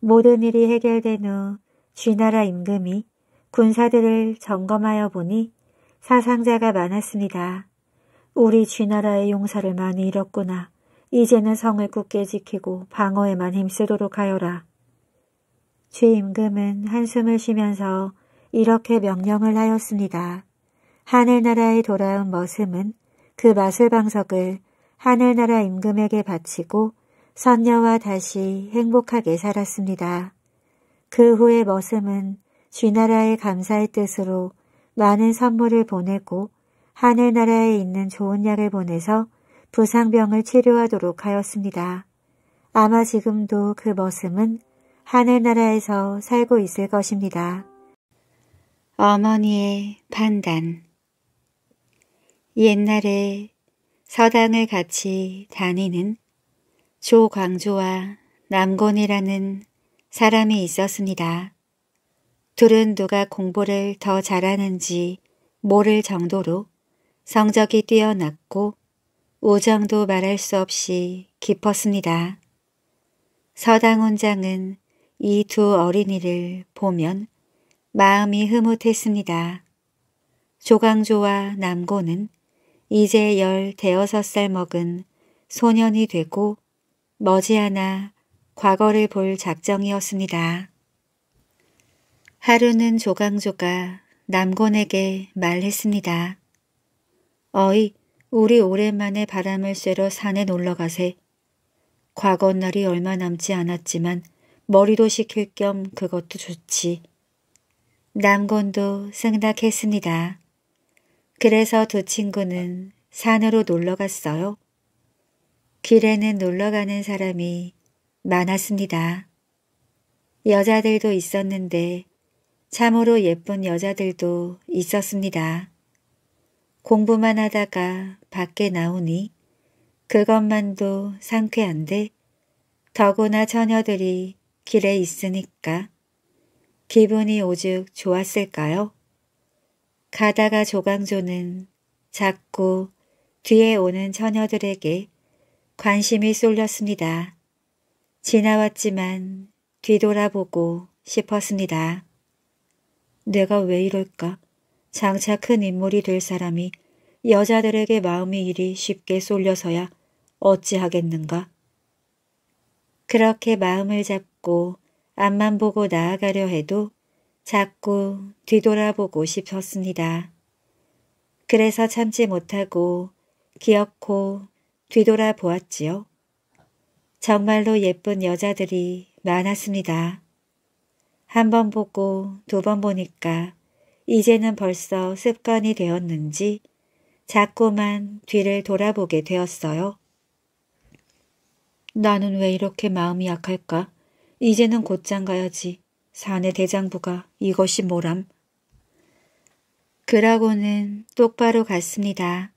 모든 일이 해결된 후주나라 임금이 군사들을 점검하여 보니 사상자가 많았습니다. 우리 주나라의 용사를 많이 잃었구나. 이제는 성을 굳게 지키고 방어에만 힘쓰도록 하여라. 주 임금은 한숨을 쉬면서 이렇게 명령을 하였습니다. 하늘나라에 돌아온 머슴은 그 마술방석을 하늘나라 임금에게 바치고 선녀와 다시 행복하게 살았습니다. 그 후에 머슴은 쥐나라의 감사의 뜻으로 많은 선물을 보내고 하늘나라에 있는 좋은 약을 보내서 부상병을 치료하도록 하였습니다. 아마 지금도 그 머슴은 하늘나라에서 살고 있을 것입니다. 어머니의 판단 옛날에 서당을 같이 다니는 조광조와 남곤이라는 사람이 있었습니다. 둘은 누가 공부를 더 잘하는지 모를 정도로 성적이 뛰어났고 우정도 말할 수 없이 깊었습니다. 서당 원장은 이 두 어린이를 보면 마음이 흐뭇했습니다. 조강조와 남고는 이제 열 대여섯 살 먹은 소년이 되고 머지않아 과거를 볼 작정이었습니다. 하루는 조강조가 남곤에게 말했습니다. 어이, 우리 오랜만에 바람을 쐬러 산에 놀러가세. 과거 날이 얼마 남지 않았지만 머리도 식힐 겸 그것도 좋지. 남곤도 승낙했습니다. 그래서 두 친구는 산으로 놀러 갔어요. 길에는 놀러 가는 사람이 많았습니다. 여자들도 있었는데 참으로 예쁜 여자들도 있었습니다. 공부만 하다가 밖에 나오니 그것만도 상쾌한데 더구나 처녀들이 길에 있으니까 기분이 오죽 좋았을까요? 가다가 조강조는 자꾸 뒤에 오는 처녀들에게 관심이 쏠렸습니다. 지나왔지만 뒤돌아보고 싶었습니다. 내가 왜 이럴까? 장차 큰 인물이 될 사람이 여자들에게 마음이 이리 쉽게 쏠려서야 어찌하겠는가? 그렇게 마음을 잡고 앞만 보고 나아가려 해도 자꾸 뒤돌아보고 싶었습니다. 그래서 참지 못하고 기어코 뒤돌아보았지요. 정말로 예쁜 여자들이 많았습니다. 한 번 보고 두 번 보니까 이제는 벌써 습관이 되었는지 자꾸만 뒤를 돌아보게 되었어요. 나는 왜 이렇게 마음이 약할까? 이제는 곧장 가야지. 사내 대장부가 이것이 뭐람. 그러고는 똑바로 갔습니다.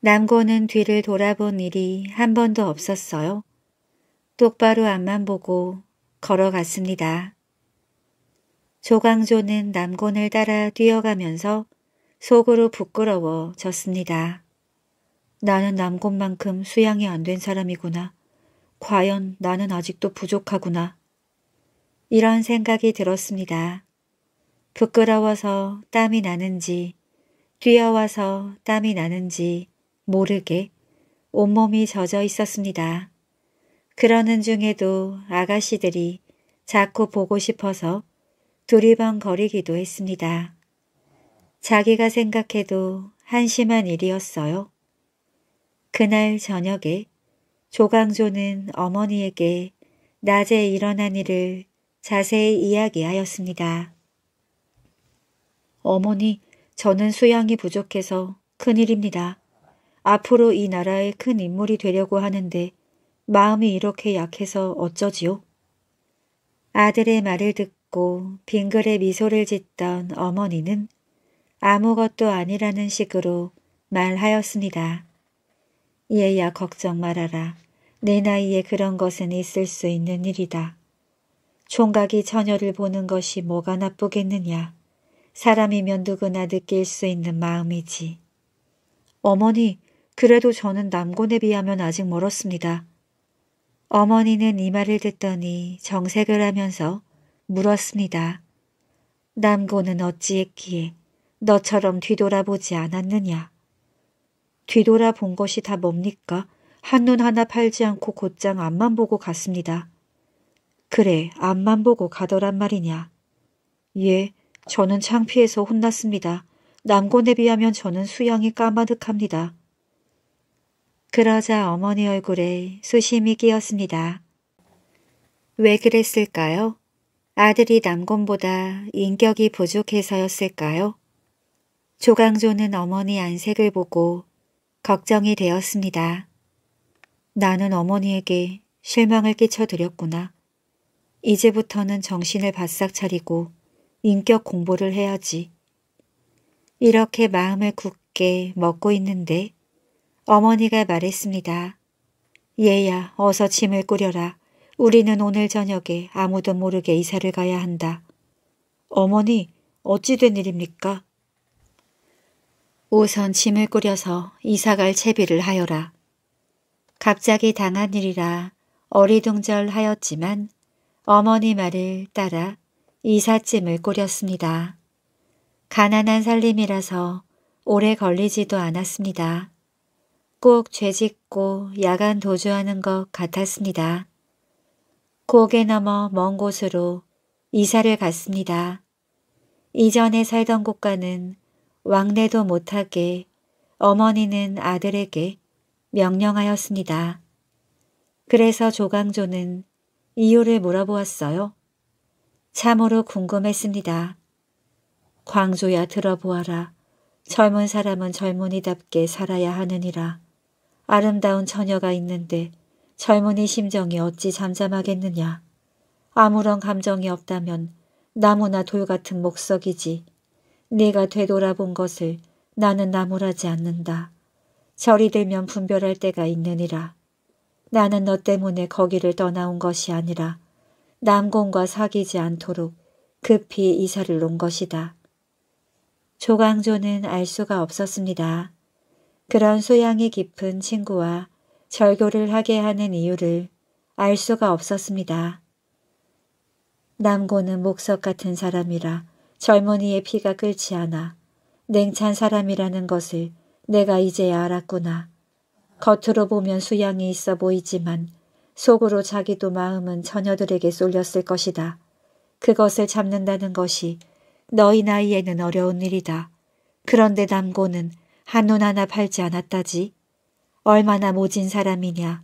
남고는 뒤를 돌아본 일이 한 번도 없었어요. 똑바로 앞만 보고 걸어갔습니다. 조광조는 남곤을 따라 뛰어가면서 속으로 부끄러워졌습니다. 나는 남곤만큼 수양이 안 된 사람이구나. 과연 나는 아직도 부족하구나. 이런 생각이 들었습니다. 부끄러워서 땀이 나는지 뛰어와서 땀이 나는지 모르게 온몸이 젖어 있었습니다. 그러는 중에도 아가씨들이 자꾸 보고 싶어서 두리번거리기도 했습니다. 자기가 생각해도 한심한 일이었어요. 그날 저녁에 조광조는 어머니에게 낮에 일어난 일을 자세히 이야기하였습니다. 어머니, 저는 수양이 부족해서 큰일입니다. 앞으로 이 나라의 큰 인물이 되려고 하는데 마음이 이렇게 약해서 어쩌지요? 아들의 말을 듣고 빙글에 미소를 짓던 어머니는 아무것도 아니라는 식으로 말하였습니다. 얘야 걱정 말아라. 내 나이에 그런 것은 있을 수 있는 일이다. 총각이 처녀를 보는 것이 뭐가 나쁘겠느냐. 사람이면 누구나 느낄 수 있는 마음이지. 어머니, 그래도 저는 남곤에 비하면 아직 멀었습니다. 어머니는 이 말을 듣더니 정색을 하면서 물었습니다. 남고는 어찌했기에 너처럼 뒤돌아보지 않았느냐. 뒤돌아본 것이 다 뭡니까? 한눈 하나 팔지 않고 곧장 앞만 보고 갔습니다. 그래, 앞만 보고 가더란 말이냐. 예, 저는 창피해서 혼났습니다. 남곤에 비하면 저는 수양이 까마득합니다. 그러자 어머니 얼굴에 수심이 끼었습니다. 왜 그랬을까요? 아들이 남곤보다 인격이 부족해서였을까요? 조강조는 어머니 안색을 보고 걱정이 되었습니다. 나는 어머니에게 실망을 끼쳐드렸구나. 이제부터는 정신을 바싹 차리고 인격 공부를 해야지. 이렇게 마음을 굳게 먹고 있는데 어머니가 말했습니다. 얘야 어서 짐을 꾸려라. 우리는 오늘 저녁에 아무도 모르게 이사를 가야 한다. 어머니 어찌 된 일입니까? 우선 짐을 꾸려서 이사갈 채비를 하여라. 갑자기 당한 일이라 어리둥절하였지만 어머니 말을 따라 이삿짐을 꾸렸습니다. 가난한 살림이라서 오래 걸리지도 않았습니다. 꼭 죄짓고 야간 도주하는 것 같았습니다. 고개 넘어 먼 곳으로 이사를 갔습니다. 이전에 살던 곳과는 왕래도 못하게 어머니는 아들에게 명령하였습니다. 그래서 조강조는 이유를 물어보았어요. 참으로 궁금했습니다. 광조야 들어보아라. 젊은 사람은 젊은이답게 살아야 하느니라. 아름다운 처녀가 있는데 젊은이 심정이 어찌 잠잠하겠느냐. 아무런 감정이 없다면 나무나 돌 같은 목석이지 네가 되돌아본 것을 나는 나무라지 않는다. 절이 들면 분별할 때가 있느니라. 나는 너 때문에 거기를 떠나온 것이 아니라 남공과 사귀지 않도록 급히 이사를 온 것이다. 조광조는 알 수가 없었습니다. 그런 소양이 깊은 친구와 절교를 하게 하는 이유를 알 수가 없었습니다. 남고는 목석 같은 사람이라 젊은이의 피가 끓지 않아 냉찬 사람이라는 것을 내가 이제야 알았구나. 겉으로 보면 수양이 있어 보이지만 속으로 자기도 마음은 처녀들에게 쏠렸을 것이다. 그것을 잡는다는 것이 너희 나이에는 어려운 일이다. 그런데 남고는 한눈 하나 팔지 않았다지. 얼마나 모진 사람이냐.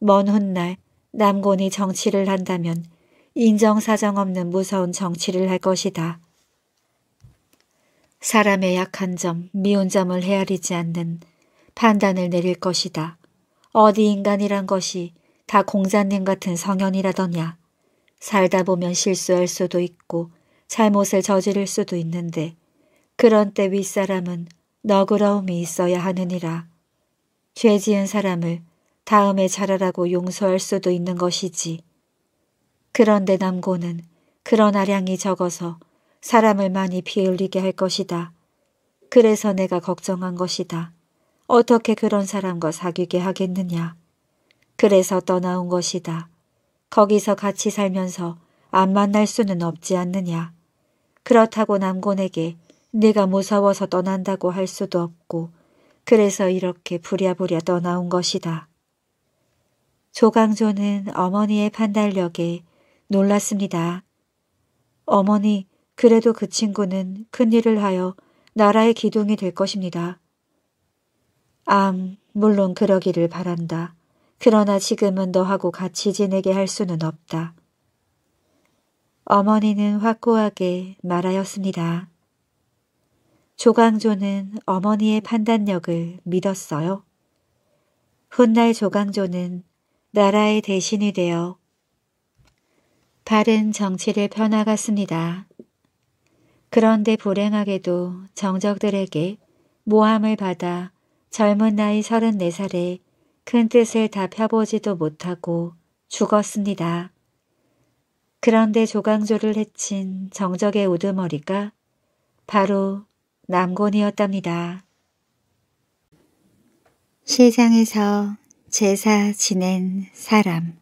먼 훗날 남곤이 정치를 한다면 인정사정 없는 무서운 정치를 할 것이다. 사람의 약한 점, 미운 점을 헤아리지 않는 판단을 내릴 것이다. 어디 인간이란 것이 다 공자님 같은 성현이라더냐. 살다 보면 실수할 수도 있고 잘못을 저지를 수도 있는데 그런 때 윗사람은 너그러움이 있어야 하느니라. 죄 지은 사람을 다음에 잘하라고 용서할 수도 있는 것이지. 그런데 남고는 그런 아량이 적어서 사람을 많이 피 흘리게 할 것이다. 그래서 내가 걱정한 것이다. 어떻게 그런 사람과 사귀게 하겠느냐. 그래서 떠나온 것이다. 거기서 같이 살면서 안 만날 수는 없지 않느냐. 그렇다고 남곤에게 네가 무서워서 떠난다고 할 수도 없고 그래서 이렇게 부랴부랴 떠나온 것이다. 조강조는 어머니의 판단력에 놀랐습니다. 어머니, 그래도 그 친구는 큰 일을 하여 나라의 기둥이 될 것입니다. 암, 물론 그러기를 바란다. 그러나 지금은 너하고 같이 지내게 할 수는 없다. 어머니는 확고하게 말하였습니다. 조강조는 어머니의 판단력을 믿었어요. 훗날 조강조는 나라의 대신이 되어 바른 정치를 펴나갔습니다. 그런데 불행하게도 정적들에게 모함을 받아 젊은 나이 34살에 큰 뜻을 다 펴보지도 못하고 죽었습니다. 그런데 조강조를 해친 정적의 우두머리가 바로 남곤이었답니다. 시장에서 제사 지낸 사람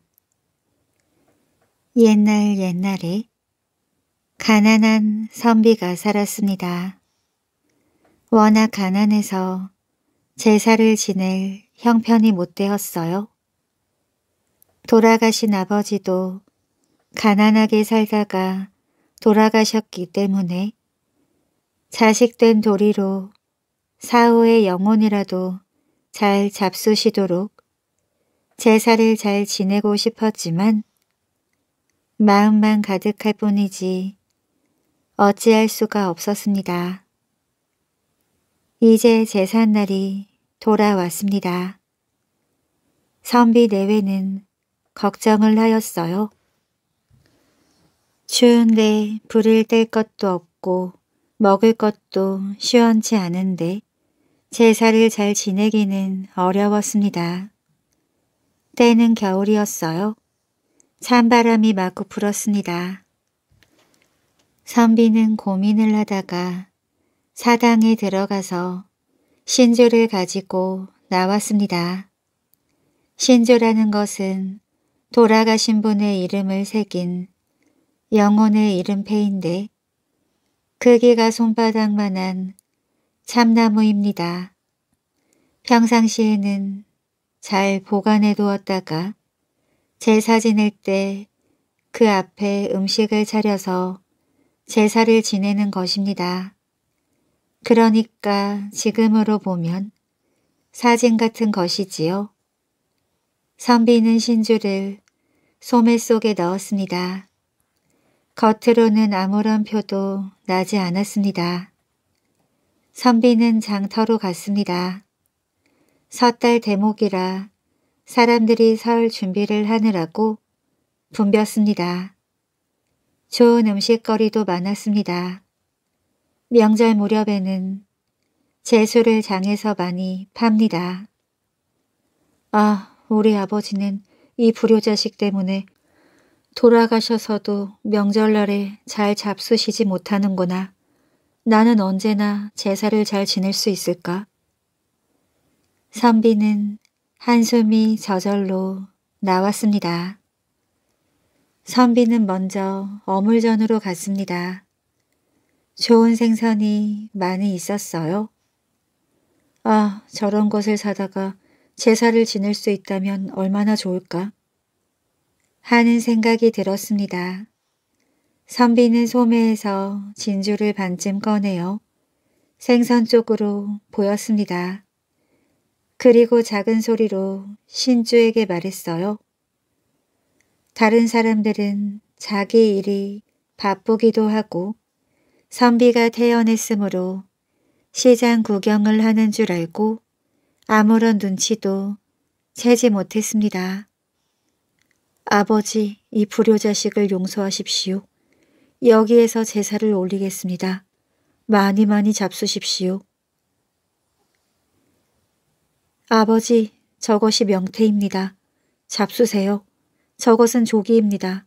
옛날 옛날에 가난한 선비가 살았습니다. 워낙 가난해서 제사를 지낼 형편이 못 되었어요. 돌아가신 아버지도 가난하게 살다가 돌아가셨기 때문에 자식된 도리로 사후의 영혼이라도 잘 잡수시도록 제사를 잘 지내고 싶었지만 마음만 가득할 뿐이지 어찌할 수가 없었습니다. 이제 제삿날이 돌아왔습니다. 선비 내외는 걱정을 하였어요. 추운데 불을 뗄 것도 없고 먹을 것도 시원치 않은데 제사를 잘 지내기는 어려웠습니다. 때는 겨울이었어요. 찬바람이 마구 불었습니다. 선비는 고민을 하다가 사당에 들어가서 신조를 가지고 나왔습니다. 신조라는 것은 돌아가신 분의 이름을 새긴 영혼의 이름패인데 크기가 손바닥만한 참나무입니다. 평상시에는 잘 보관해 두었다가 제사 지낼 때 그 앞에 음식을 차려서 제사를 지내는 것입니다. 그러니까 지금으로 보면 사진 같은 것이지요. 선비는 신주를 소매 속에 넣었습니다. 겉으로는 아무런 표도 나지 않았습니다. 선비는 장터로 갔습니다. 섣달 대목이라 사람들이 설 준비를 하느라고 붐볐습니다. 좋은 음식거리도 많았습니다. 명절 무렵에는 제수를 장에서 많이 팝니다. 아, 우리 아버지는 이 불효자식 때문에 돌아가셔서도 명절날에 잘 잡수시지 못하는구나. 나는 언제나 제사를 잘 지낼 수 있을까? 선비는 한숨이 저절로 나왔습니다. 선비는 먼저 어물전으로 갔습니다. 좋은 생선이 많이 있었어요. 아, 저런 것을 사다가 제사를 지낼 수 있다면 얼마나 좋을까? 하는 생각이 들었습니다. 선비는 소매에서 진주를 반쯤 꺼내어 생선 쪽으로 보였습니다. 그리고 작은 소리로 신주에게 말했어요. 다른 사람들은 자기 일이 바쁘기도 하고 선비가 태어났으므로 시장 구경을 하는 줄 알고 아무런 눈치도 채지 못했습니다. 아버지, 이 불효자식을 용서하십시오. 여기에서 제사를 올리겠습니다. 많이 많이 잡수십시오. 아버지, 저것이 명태입니다. 잡수세요. 저것은 조기입니다.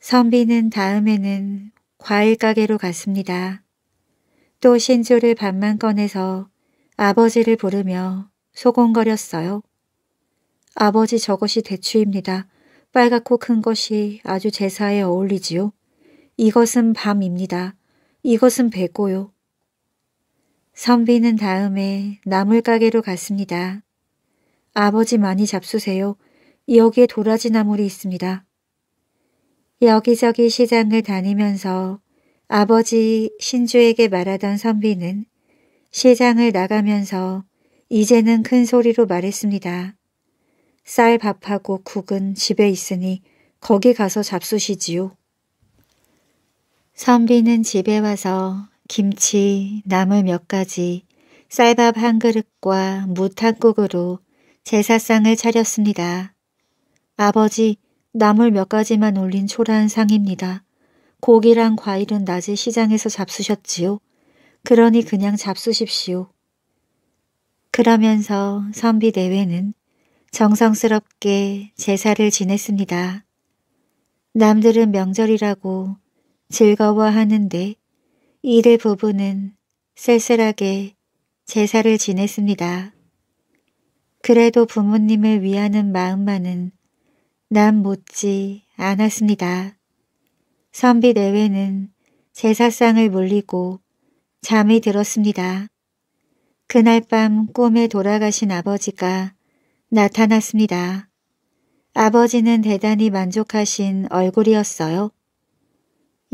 선비는 다음에는 과일 가게로 갔습니다. 또신조를 반만 꺼내서 아버지를 부르며 소곤거렸어요. 아버지 저것이 대추입니다. 빨갛고 큰 것이 아주 제사에 어울리지요. 이것은 밤입니다. 이것은 배고요. 선비는 다음에 나물가게로 갔습니다. 아버지 많이 잡수세요. 여기에 도라지 나물이 있습니다. 여기저기 시장을 다니면서 아버지 신주에게 말하던 선비는 시장을 나가면서 이제는 큰 소리로 말했습니다. 쌀밥하고 국은 집에 있으니 거기 가서 잡수시지요. 선비는 집에 와서 김치, 나물 몇 가지, 쌀밥 한 그릇과 무탕 국으로 제사상을 차렸습니다. 아버지, 나물 몇 가지만 올린 초라한 상입니다. 고기랑 과일은 낮에 시장에서 잡수셨지요. 그러니 그냥 잡수십시오. 그러면서 선비 대회는 정성스럽게 제사를 지냈습니다. 남들은 명절이라고 즐거워하는데 이들 부부는 쓸쓸하게 제사를 지냈습니다. 그래도 부모님을 위하는 마음만은 난 못지 않았습니다. 선비 내외는 제사상을 물리고 잠이 들었습니다. 그날 밤 꿈에 돌아가신 아버지가 나타났습니다. 아버지는 대단히 만족하신 얼굴이었어요.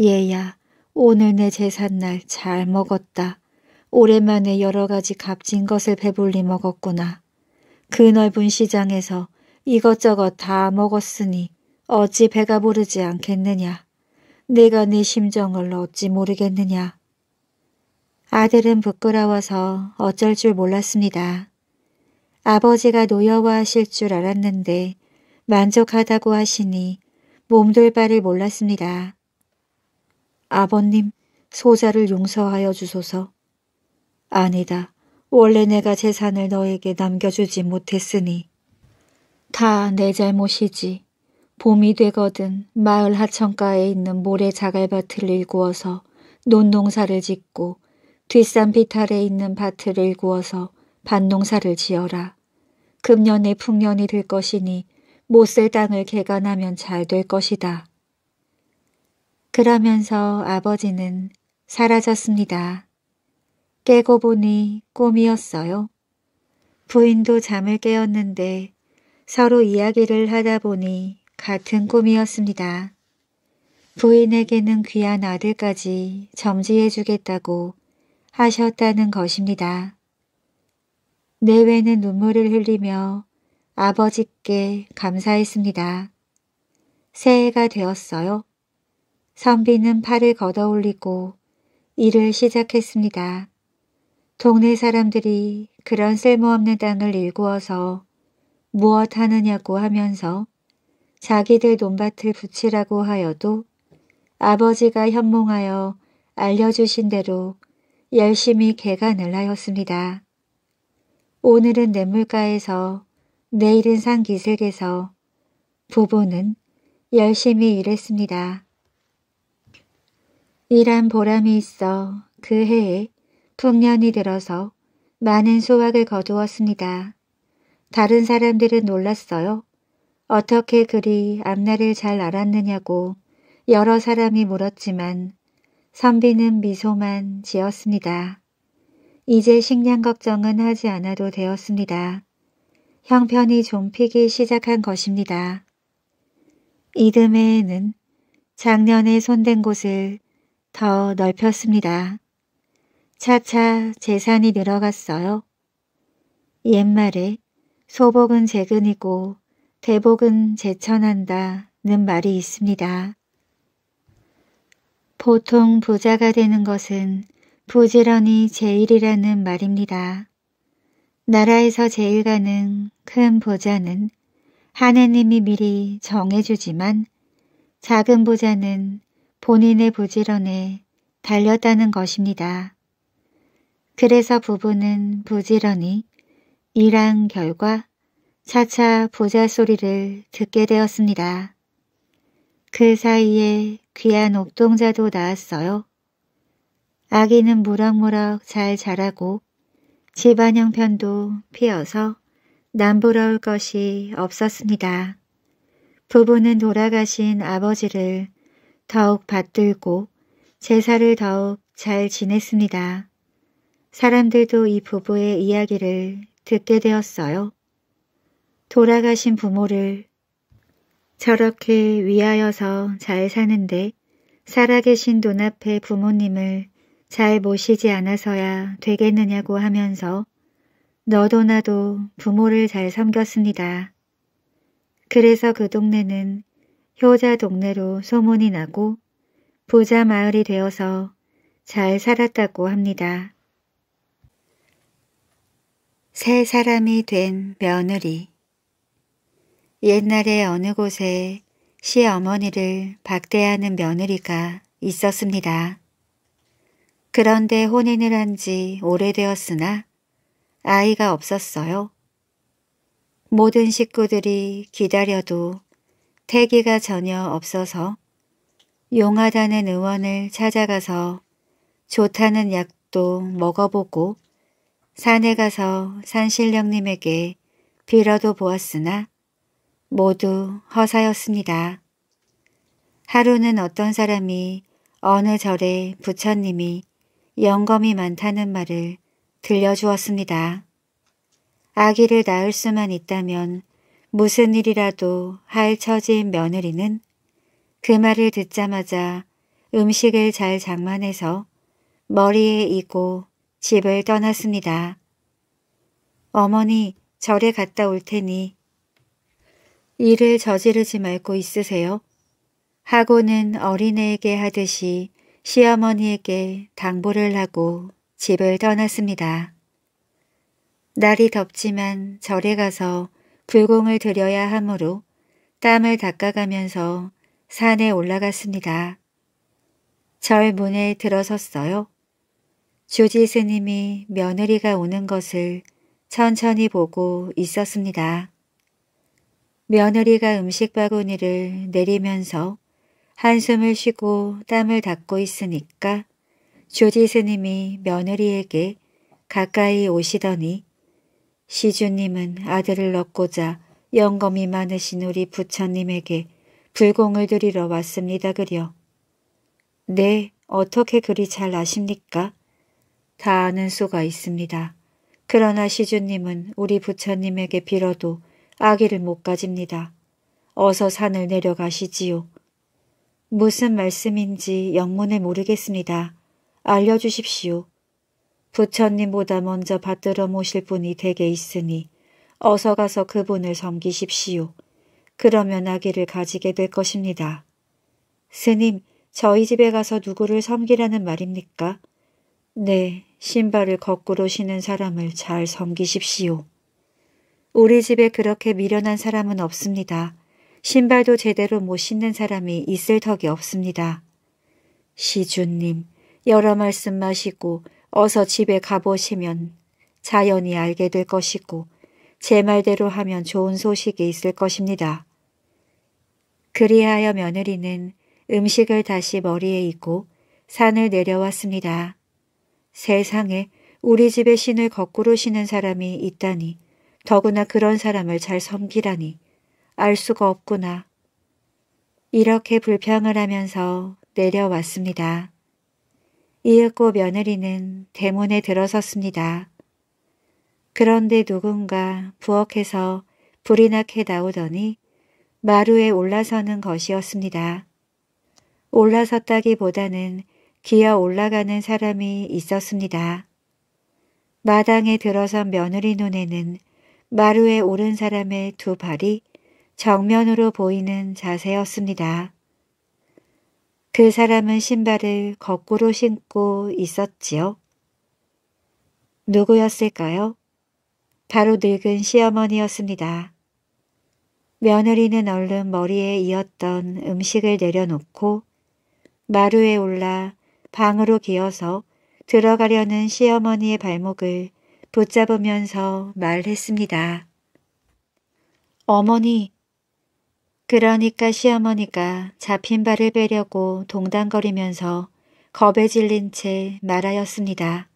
얘야, 오늘 내 제삿날 잘 먹었다. 오랜만에 여러 가지 값진 것을 배불리 먹었구나. 그 넓은 시장에서 이것저것 다 먹었으니 어찌 배가 부르지 않겠느냐. 내가 네 심정을 어찌 모르겠느냐. 아들은 부끄러워서 어쩔 줄 몰랐습니다. 아버지가 노여워하실 줄 알았는데 만족하다고 하시니 몸둘 바를 몰랐습니다. 아버님, 소자를 용서하여 주소서. 아니다. 원래 내가 재산을 너에게 남겨주지 못했으니 다 내 잘못이지. 봄이 되거든 마을 하천가에 있는 모래 자갈밭을 일구어서 논농사를 짓고 뒷산 비탈에 있는 밭을 일구어서 밭농사를 지어라. 금년에 풍년이 될 것이니 못 쓸 땅을 개간하면 잘 될 것이다. 그러면서 아버지는 사라졌습니다. 깨고 보니 꿈이었어요. 부인도 잠을 깨었는데 서로 이야기를 하다 보니 같은 꿈이었습니다. 부인에게는 귀한 아들까지 점지해주겠다고 하셨다는 것입니다. 내외는 눈물을 흘리며 아버지께 감사했습니다. 새해가 되었어요. 선비는 팔을 걷어올리고 일을 시작했습니다. 동네 사람들이 그런 쓸모없는 땅을 일구어서 무엇 하느냐고 하면서 자기들 논밭을 붙이라고 하여도 아버지가 현몽하여 알려주신 대로 열심히 개간을 하였습니다. 오늘은 냇물가에서 내일은 산기슭에서 부부는 열심히 일했습니다. 일한 보람이 있어 그 해에 풍년이 들어서 많은 소확을 거두었습니다. 다른 사람들은 놀랐어요. 어떻게 그리 앞날을 잘 알았느냐고 여러 사람이 물었지만 선비는 미소만 지었습니다. 이제 식량 걱정은 하지 않아도 되었습니다. 형편이 좀 피기 시작한 것입니다. 이듬해에는 작년에 손댄 곳을 더 넓혔습니다. 차차 재산이 늘어갔어요. 옛말에 소복은 재근이고 대복은 재천한다는 말이 있습니다. 보통 부자가 되는 것은 부지런히 제일이라는 말입니다. 나라에서 제일 가는 큰부자는 하느님이 미리 정해주지만 작은 부자는 본인의 부지런에 달렸다는 것입니다. 그래서 부부는 부지런히 일한 결과 차차 보자 소리를 듣게 되었습니다. 그 사이에 귀한 옥동자도 나왔어요. 아기는 무럭무럭 잘 자라고 집안 형편도 피어서 남부러울 것이 없었습니다. 부부는 돌아가신 아버지를 더욱 받들고 제사를 더욱 잘 지냈습니다. 사람들도 이 부부의 이야기를 듣게 되었어요. 돌아가신 부모를 저렇게 위하여서 잘 사는데 살아계신 눈앞에 부모님을 잘 모시지 않아서야 되겠느냐고 하면서 너도 나도 부모를 잘 섬겼습니다. 그래서 그 동네는 효자 동네로 소문이 나고 부자 마을이 되어서 잘 살았다고 합니다. 새 사람이 된 며느리 옛날에 어느 곳에 시어머니를 박대하는 며느리가 있었습니다. 그런데 혼인을 한 지 오래되었으나 아이가 없었어요. 모든 식구들이 기다려도 태기가 전혀 없어서 용하다는 의원을 찾아가서 좋다는 약도 먹어보고 산에 가서 산신령님에게 빌어도 보았으나 모두 허사였습니다. 하루는 어떤 사람이 어느 절에 부처님이 영검이 많다는 말을 들려주었습니다. 아기를 낳을 수만 있다면 무슨 일이라도 할 처지인 며느리는 그 말을 듣자마자 음식을 잘 장만해서 머리에 이고 집을 떠났습니다. 어머니, 절에 갔다 올 테니 일을 저지르지 말고 있으세요. 하고는 어린애에게 하듯이 시어머니에게 당부를 하고 집을 떠났습니다. 날이 덥지만 절에 가서 불공을 드려야 하므로 땀을 닦아가면서 산에 올라갔습니다. 절 문에 들어섰어요. 조지 스님이 며느리가 오는 것을 천천히 보고 있었습니다. 며느리가 음식 바구니를 내리면서 한숨을 쉬고 땀을 닦고 있으니까 조지 스님이 며느리에게 가까이 오시더니 시주님은 아들을 얻고자 영검이 많으신 우리 부처님에게 불공을 드리러 왔습니다 그려. 네, 어떻게 그리 잘 아십니까? 다 아는 수가 있습니다. 그러나 시주님은 우리 부처님에게 빌어도 아기를 못 가집니다. 어서 산을 내려가시지요. 무슨 말씀인지 영문을 모르겠습니다. 알려주십시오. 부처님보다 먼저 받들어 모실 분이 대개 있으니 어서 가서 그분을 섬기십시오. 그러면 아기를 가지게 될 것입니다. 스님, 저희 집에 가서 누구를 섬기라는 말입니까? 네, 신발을 거꾸로 신은 사람을 잘 섬기십시오. 우리 집에 그렇게 미련한 사람은 없습니다. 신발도 제대로 못 신는 사람이 있을 턱이 없습니다. 시주님, 여러 말씀 마시고 어서 집에 가보시면 자연히 알게 될 것이고 제 말대로 하면 좋은 소식이 있을 것입니다. 그리하여 며느리는 음식을 다시 머리에 입고 산을 내려왔습니다. 세상에 우리 집의 신을 거꾸로 신은 사람이 있다니 더구나 그런 사람을 잘 섬기라니 알 수가 없구나. 이렇게 불평을 하면서 내려왔습니다. 이윽고 며느리는 대문에 들어섰습니다. 그런데 누군가 부엌에서 불이 나게 나오더니 마루에 올라서는 것이었습니다. 올라섰다기보다는 기어 올라가는 사람이 있었습니다. 마당에 들어선 며느리 눈에는 마루에 오른 사람의 두 발이 정면으로 보이는 자세였습니다. 그 사람은 신발을 거꾸로 신고 있었지요. 누구였을까요? 바로 늙은 시어머니였습니다. 며느리는 얼른 머리에 이었던 음식을 내려놓고 마루에 올라 방으로 기어서 들어가려는 시어머니의 발목을 붙잡으면서 말했습니다. 어머니, 그러니까 시어머니가 잡힌 발을 빼려고 동당거리면서 겁에 질린 채 말하였습니다.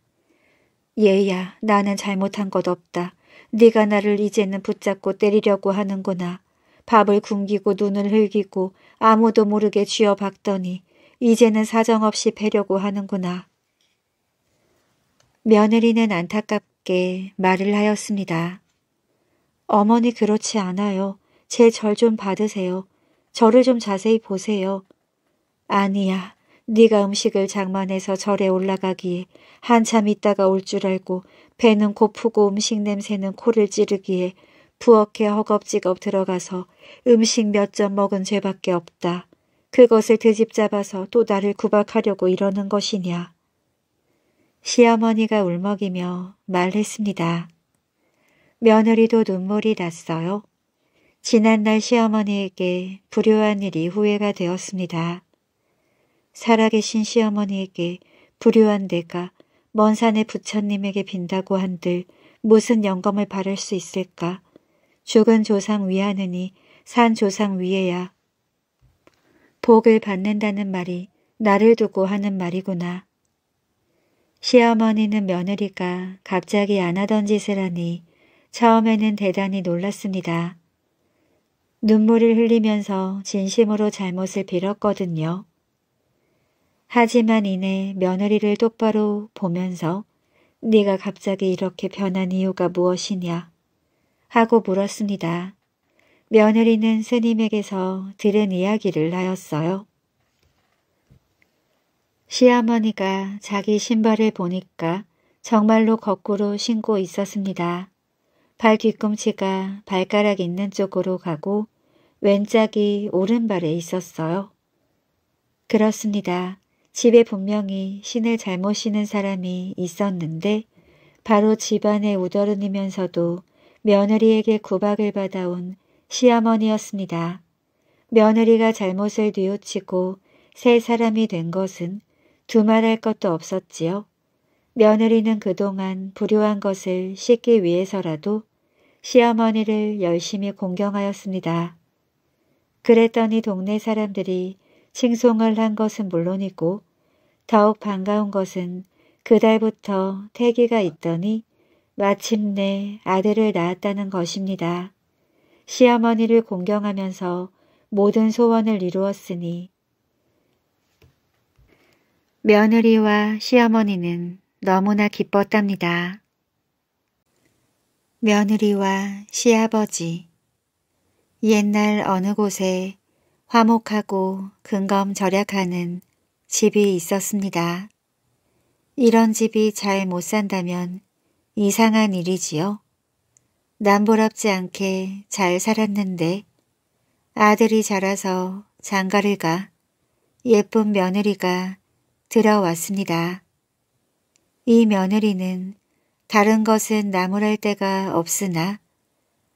예야 나는 잘못한 것 없다. 네가 나를 이제는 붙잡고 때리려고 하는구나. 밥을 굶기고 눈을 흘기고 아무도 모르게 쥐어박더니 이제는 사정없이 패려고 하는구나. 며느리는 안타깝게 말을 하였습니다. 어머니 그렇지 않아요. 제 절 좀 받으세요. 절을 좀 자세히 보세요. 아니야. 네가 음식을 장만해서 절에 올라가기에 한참 있다가 올 줄 알고 배는 고프고 음식 냄새는 코를 찌르기에 부엌에 허겁지겁 들어가서 음식 몇 점 먹은 죄밖에 없다. 그것을 되집잡아서 또 나를 구박하려고 이러는 것이냐. 시어머니가 울먹이며 말했습니다. 며느리도 눈물이 났어요. 지난날 시어머니에게 불효한 일이 후회가 되었습니다. 살아계신 시어머니에게 불효한 내가 먼 산의 부처님에게 빈다고 한들 무슨 영검을 바를 수 있을까? 죽은 조상 위하느니 산 조상 위에야 복을 받는다는 말이 나를 두고 하는 말이구나. 시어머니는 며느리가 갑자기 안 하던 짓을 하니 처음에는 대단히 놀랐습니다. 눈물을 흘리면서 진심으로 잘못을 빌었거든요. 하지만 이내 며느리를 똑바로 보면서 네가 갑자기 이렇게 변한 이유가 무엇이냐 하고 물었습니다. 며느리는 스님에게서 들은 이야기를 하였어요. 시어머니가 자기 신발을 보니까 정말로 거꾸로 신고 있었습니다. 발 뒤꿈치가 발가락 있는 쪽으로 가고 왼짝이 오른발에 있었어요. 그렇습니다. 집에 분명히 신을 잘못 신은 사람이 있었는데 바로 집안에 우더르니면서도 며느리에게 구박을 받아온 시어머니였습니다. 며느리가 잘못을 뉘우치고 세 사람이 된 것은 두말할 것도 없었지요. 며느리는 그동안 불효한 것을 씻기 위해서라도 시어머니를 열심히 공경하였습니다. 그랬더니 동네 사람들이 칭송을 한 것은 물론이고 더욱 반가운 것은 그달부터 태기가 있더니 마침내 아들을 낳았다는 것입니다. 시어머니를 공경하면서 모든 소원을 이루었으니 며느리와 시어머니는 너무나 기뻤답니다. 며느리와 시아버지 옛날 어느 곳에 화목하고 근검 절약하는 집이 있었습니다. 이런 집이 잘 못 산다면 이상한 일이지요. 남부럽지 않게 잘 살았는데 아들이 자라서 장가를 가 예쁜 며느리가 들어왔습니다. 이 며느리는 다른 것은 나무랄 데가 없으나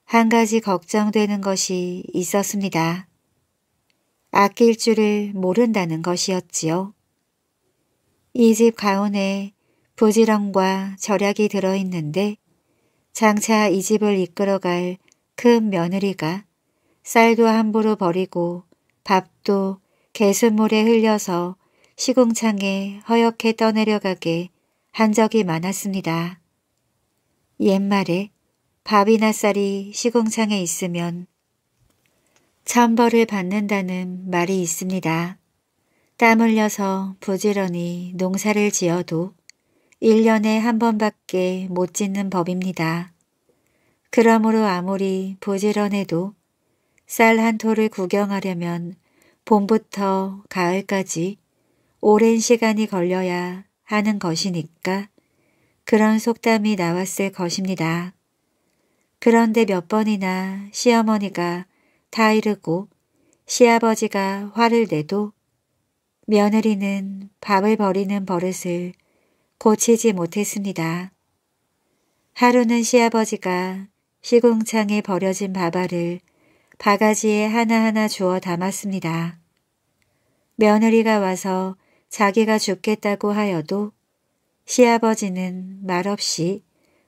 한 가지 걱정되는 것이 있었습니다. 아낄 줄을 모른다는 것이었지요. 이 집가운에 부지런과 절약이 들어있는데 장차 이 집을 이끌어갈 큰 그 며느리가 쌀도 함부로 버리고 밥도 개수물에 흘려서 시궁창에 허옇게 떠내려가게 한 적이 많았습니다. 옛말에 밥이나 쌀이 시궁창에 있으면 천벌을 받는다는 말이 있습니다. 땀 흘려서 부지런히 농사를 지어도 1년에 한 번밖에 못 짓는 법입니다. 그러므로 아무리 부지런해도 쌀 한 토를 구경하려면 봄부터 가을까지 오랜 시간이 걸려야 하는 것이니까 그런 속담이 나왔을 것입니다. 그런데 몇 번이나 시어머니가 타이르고 시아버지가 화를 내도 며느리는 밥을 버리는 버릇을 고치지 못했습니다. 하루는 시아버지가 시궁창에 버려진 밥알을 바가지에 하나하나 주워 담았습니다. 며느리가 와서 자기가 죽겠다고 하여도 시아버지는 말없이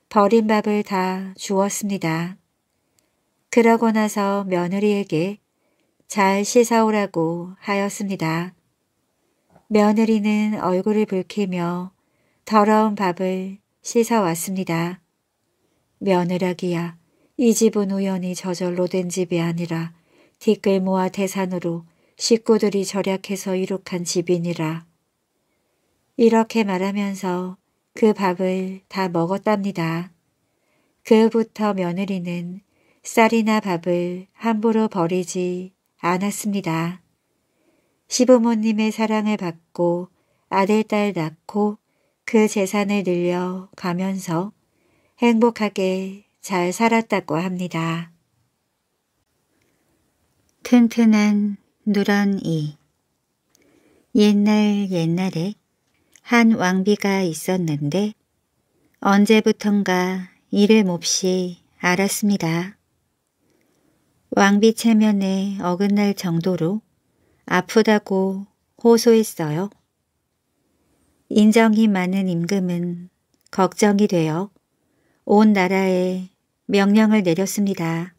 버린 밥을 다 주었습니다. 그러고 나서 며느리에게 잘 씻어오라고 하였습니다. 며느리는 얼굴을 붉히며 더러운 밥을 씻어왔습니다. 며느라기야 이 집은 우연히 저절로 된 집이 아니라 티끌 모아 태산으로 식구들이 절약해서 이룩한 집이니라. 이렇게 말하면서 그 밥을 다 먹었답니다. 그부터 후 며느리는 쌀이나 밥을 함부로 버리지 않았습니다. 시부모님의 사랑을 받고 아들, 딸 낳고 그 재산을 늘려 가면서 행복하게 잘 살았다고 합니다. 튼튼한 누런 이 옛날 옛날에 한 왕비가 있었는데 언제부턴가 이를 몹시 알았습니다. 왕비 체면에 어긋날 정도로 아프다고 호소했어요. 인정이 많은 임금은 걱정이 되어 온 나라에 명령을 내렸습니다.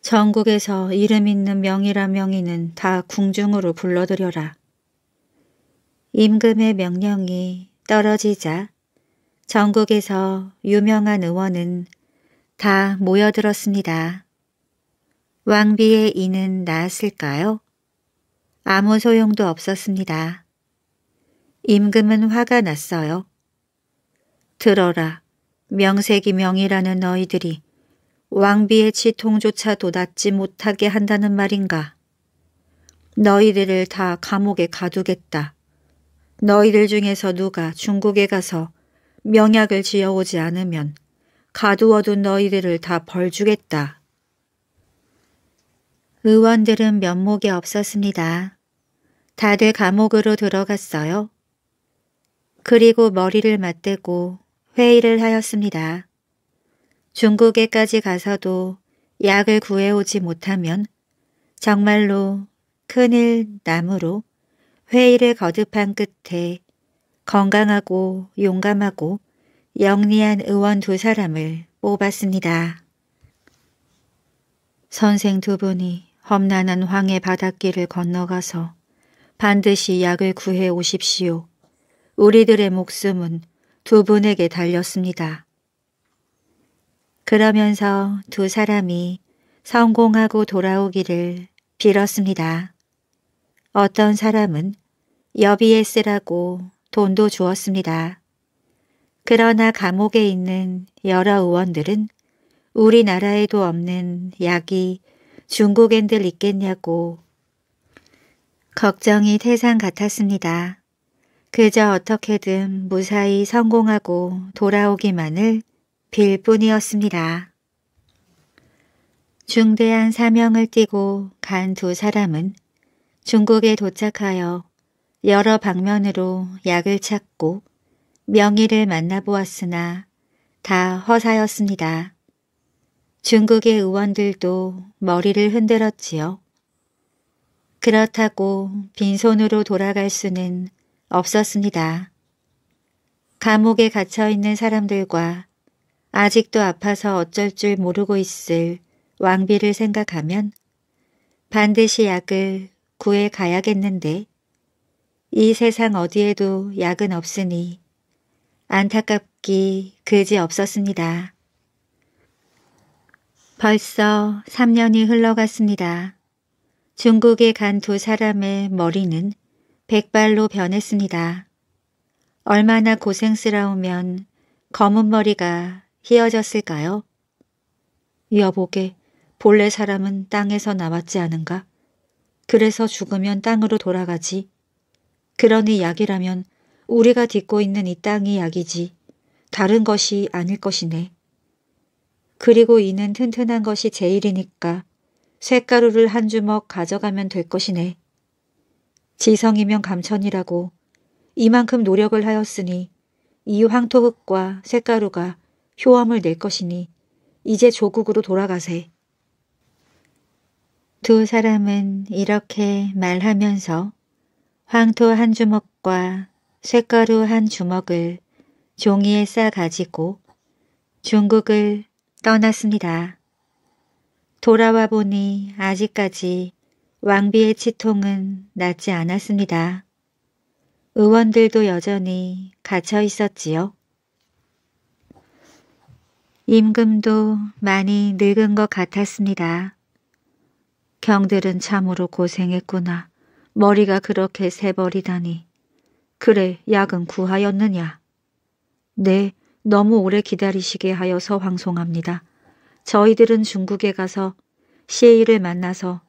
전국에서 이름 있는 명이라 명의는 다 궁중으로 불러들여라. 임금의 명령이 떨어지자 전국에서 유명한 의원은 다 모여들었습니다. 왕비의 이는 나았을까요? 아무 소용도 없었습니다. 임금은 화가 났어요. 들어라, 명색이 명이라는 너희들이 왕비의 치통조차도 낫지 못하게 한다는 말인가. 너희들을 다 감옥에 가두겠다. 너희들 중에서 누가 중국에 가서 명약을 지어오지 않으면 가두어둔 너희들을 다 벌주겠다. 의원들은 면목이 없었습니다. 다들 감옥으로 들어갔어요. 그리고 머리를 맞대고 회의를 하였습니다. 중국에까지 가서도 약을 구해오지 못하면 정말로 큰일 나무로 회의를 거듭한 끝에 건강하고 용감하고 영리한 의원 두 사람을 뽑았습니다. 선생 두 분이 험난한 황해 바닷길을 건너가서 반드시 약을 구해 오십시오. 우리들의 목숨은 두 분에게 달렸습니다. 그러면서 두 사람이 성공하고 돌아오기를 빌었습니다. 어떤 사람은 여비에 쓰라고 돈도 주었습니다. 그러나 감옥에 있는 여러 의원들은 우리나라에도 없는 약이 중국엔들 있겠냐고 걱정이 태산 같았습니다. 그저 어떻게든 무사히 성공하고 돌아오기만을 빌 뿐이었습니다. 중대한 사명을 띠고 간 두 사람은 중국에 도착하여 여러 방면으로 약을 찾고 명의를 만나보았으나 다 허사였습니다. 중국의 의원들도 머리를 흔들었지요. 그렇다고 빈손으로 돌아갈 수는 없었습니다. 감옥에 갇혀 있는 사람들과 아직도 아파서 어쩔 줄 모르고 있을 왕비를 생각하면 반드시 약을 구해 가야겠는데 이 세상 어디에도 약은 없으니 안타깝기 그지 없었습니다. 벌써 3년이 흘러갔습니다. 중국에 간 두 사람의 머리는 백발로 변했습니다. 얼마나 고생스러우면 검은 머리가 휘어졌을까요? 여보게 본래 사람은 땅에서 나왔지 않은가? 그래서 죽으면 땅으로 돌아가지. 그러니 약이라면 우리가 딛고 있는 이 땅이 약이지 다른 것이 아닐 것이네. 그리고 이는 튼튼한 것이 제일이니까 쇳가루를 한 주먹 가져가면 될 것이네. 지성이면 감천이라고 이만큼 노력을 하였으니 이 황토흙과 색가루가 효험을 낼 것이니 이제 조국으로 돌아가세. 두 사람은 이렇게 말하면서 황토 한 주먹과 쇳가루 한 주먹을 종이에 싸 가지고 중국을 떠났습니다. 돌아와 보니 아직까지 왕비의 치통은 낫지 않았습니다. 의원들도 여전히 갇혀 있었지요. 임금도 많이 늙은 것 같았습니다. 경들은 참으로 고생했구나. 머리가 그렇게 새버리다니. 그래, 약은 구하였느냐? 네, 너무 오래 기다리시게 하여서 황송합니다. 저희들은 중국에 가서 시에이를 만나서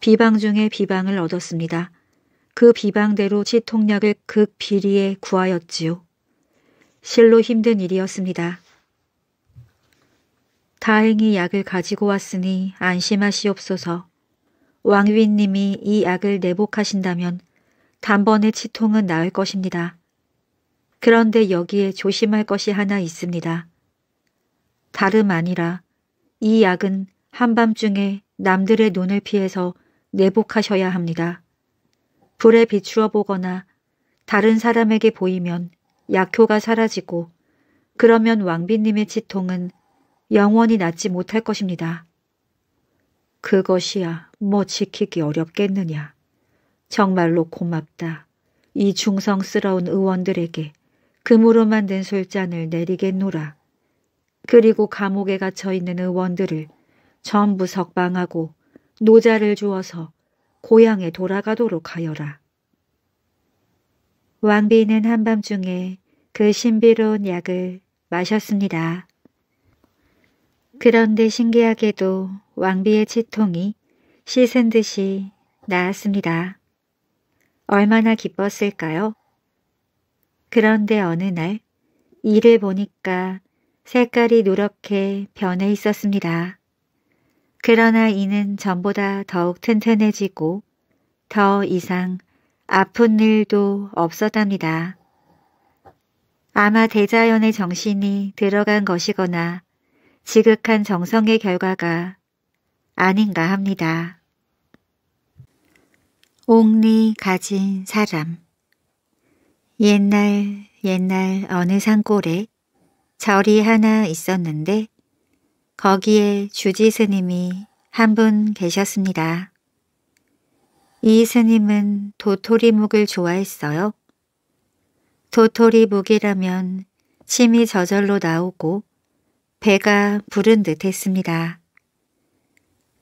비방 중에 비방을 얻었습니다. 그 비방대로 치통약을극 비리에 구하였지요. 실로 힘든 일이었습니다. 다행히 약을 가지고 왔으니 안심하시옵소서. 왕위님이 이 약을 내복하신다면 단번에 치통은 나을 것입니다. 그런데 여기에 조심할 것이 하나 있습니다. 다름 아니라 이 약은 한밤중에 남들의 눈을 피해서 내복하셔야 합니다. 불에 비추어 보거나 다른 사람에게 보이면 약효가 사라지고 그러면 왕비님의 치통은 영원히 낫지 못할 것입니다. 그것이야 뭐 지키기 어렵겠느냐. 정말로 고맙다. 이 중성스러운 의원들에게 금으로 만든 술잔을 내리겠노라. 그리고 감옥에 갇혀 있는 의원들을 전부 석방하고 노자를 주어서 고향에 돌아가도록 하여라. 왕비는 한밤중에 그 신비로운 약을 마셨습니다. 그런데 신기하게도 왕비의 치통이 씻은 듯이 나았습니다. 얼마나 기뻤을까요? 그런데 어느 날 이를 보니까 색깔이 누렇게 변해 있었습니다. 그러나 이는 전보다 더욱 튼튼해지고 더 이상 아픈 일도 없었답니다. 아마 대자연의 정신이 들어간 것이거나 지극한 정성의 결과가 아닌가 합니다. 옥리 가진 사람 옛날 옛날 어느 산골에 절이 하나 있었는데 거기에 주지 스님이 한 분 계셨습니다. 이 스님은 도토리묵을 좋아했어요. 도토리묵이라면 침이 저절로 나오고 배가 부른 듯 했습니다.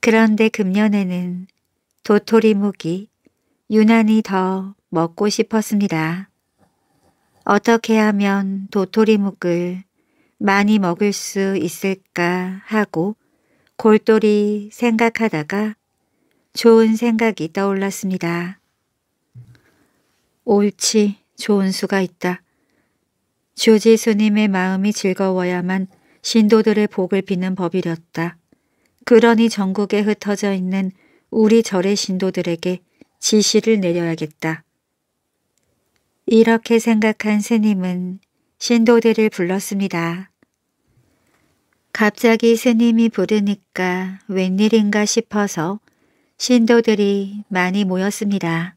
그런데 금년에는 도토리묵이 유난히 더 먹고 싶었습니다. 어떻게 하면 도토리묵을 많이 먹을 수 있을까 하고 골똘히 생각하다가 좋은 생각이 떠올랐습니다. 옳지 좋은 수가 있다. 조지 스님의 마음이 즐거워야만 신도들의 복을 비는 법이었다 그러니 전국에 흩어져 있는 우리 절의 신도들에게 지시를 내려야겠다. 이렇게 생각한 스님은 신도들을 불렀습니다. 갑자기 스님이 부르니까 웬일인가 싶어서 신도들이 많이 모였습니다.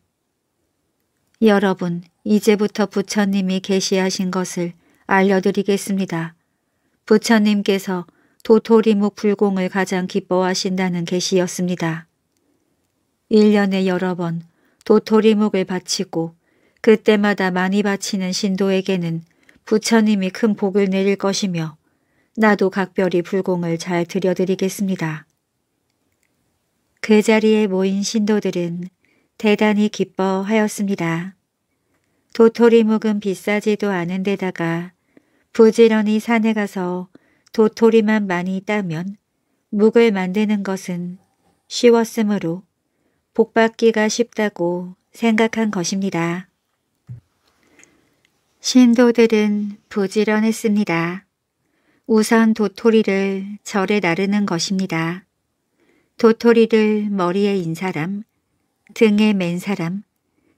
여러분, 이제부터 부처님이 계시하신 것을 알려드리겠습니다. 부처님께서 도토리묵 불공을 가장 기뻐하신다는 계시였습니다. 1년에 여러 번 도토리묵을 바치고 그때마다 많이 바치는 신도에게는 부처님이 큰 복을 내릴 것이며 나도 각별히 불공을 잘 들여드리겠습니다. 그 자리에 모인 신도들은 대단히 기뻐하였습니다. 도토리 묵은 비싸지도 않은 데다가 부지런히 산에 가서 도토리만 많이 따면 묵을 만드는 것은 쉬웠으므로 복받기가 쉽다고 생각한 것입니다. 신도들은 부지런했습니다. 우선 도토리를 절에 나르는 것입니다. 도토리를 머리에 인 사람, 등에 맨 사람,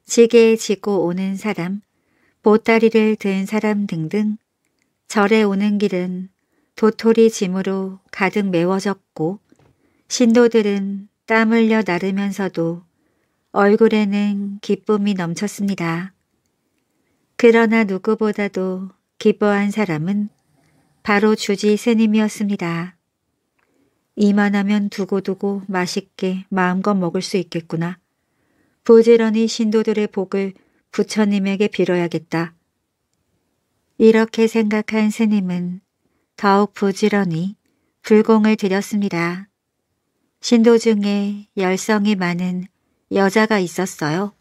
지게에 짓고 오는 사람, 보따리를 든 사람 등등 절에 오는 길은 도토리 짐으로 가득 메워졌고 신도들은 땀 흘려 나르면서도 얼굴에는 기쁨이 넘쳤습니다. 그러나 누구보다도 기뻐한 사람은 바로 주지 스님이었습니다. 이만하면 두고두고 맛있게 마음껏 먹을 수 있겠구나. 부지런히 신도들의 복을 부처님에게 빌어야겠다. 이렇게 생각한 스님은 더욱 부지런히 불공을 드렸습니다. 신도 중에 열성이 많은 여자가 있었어요.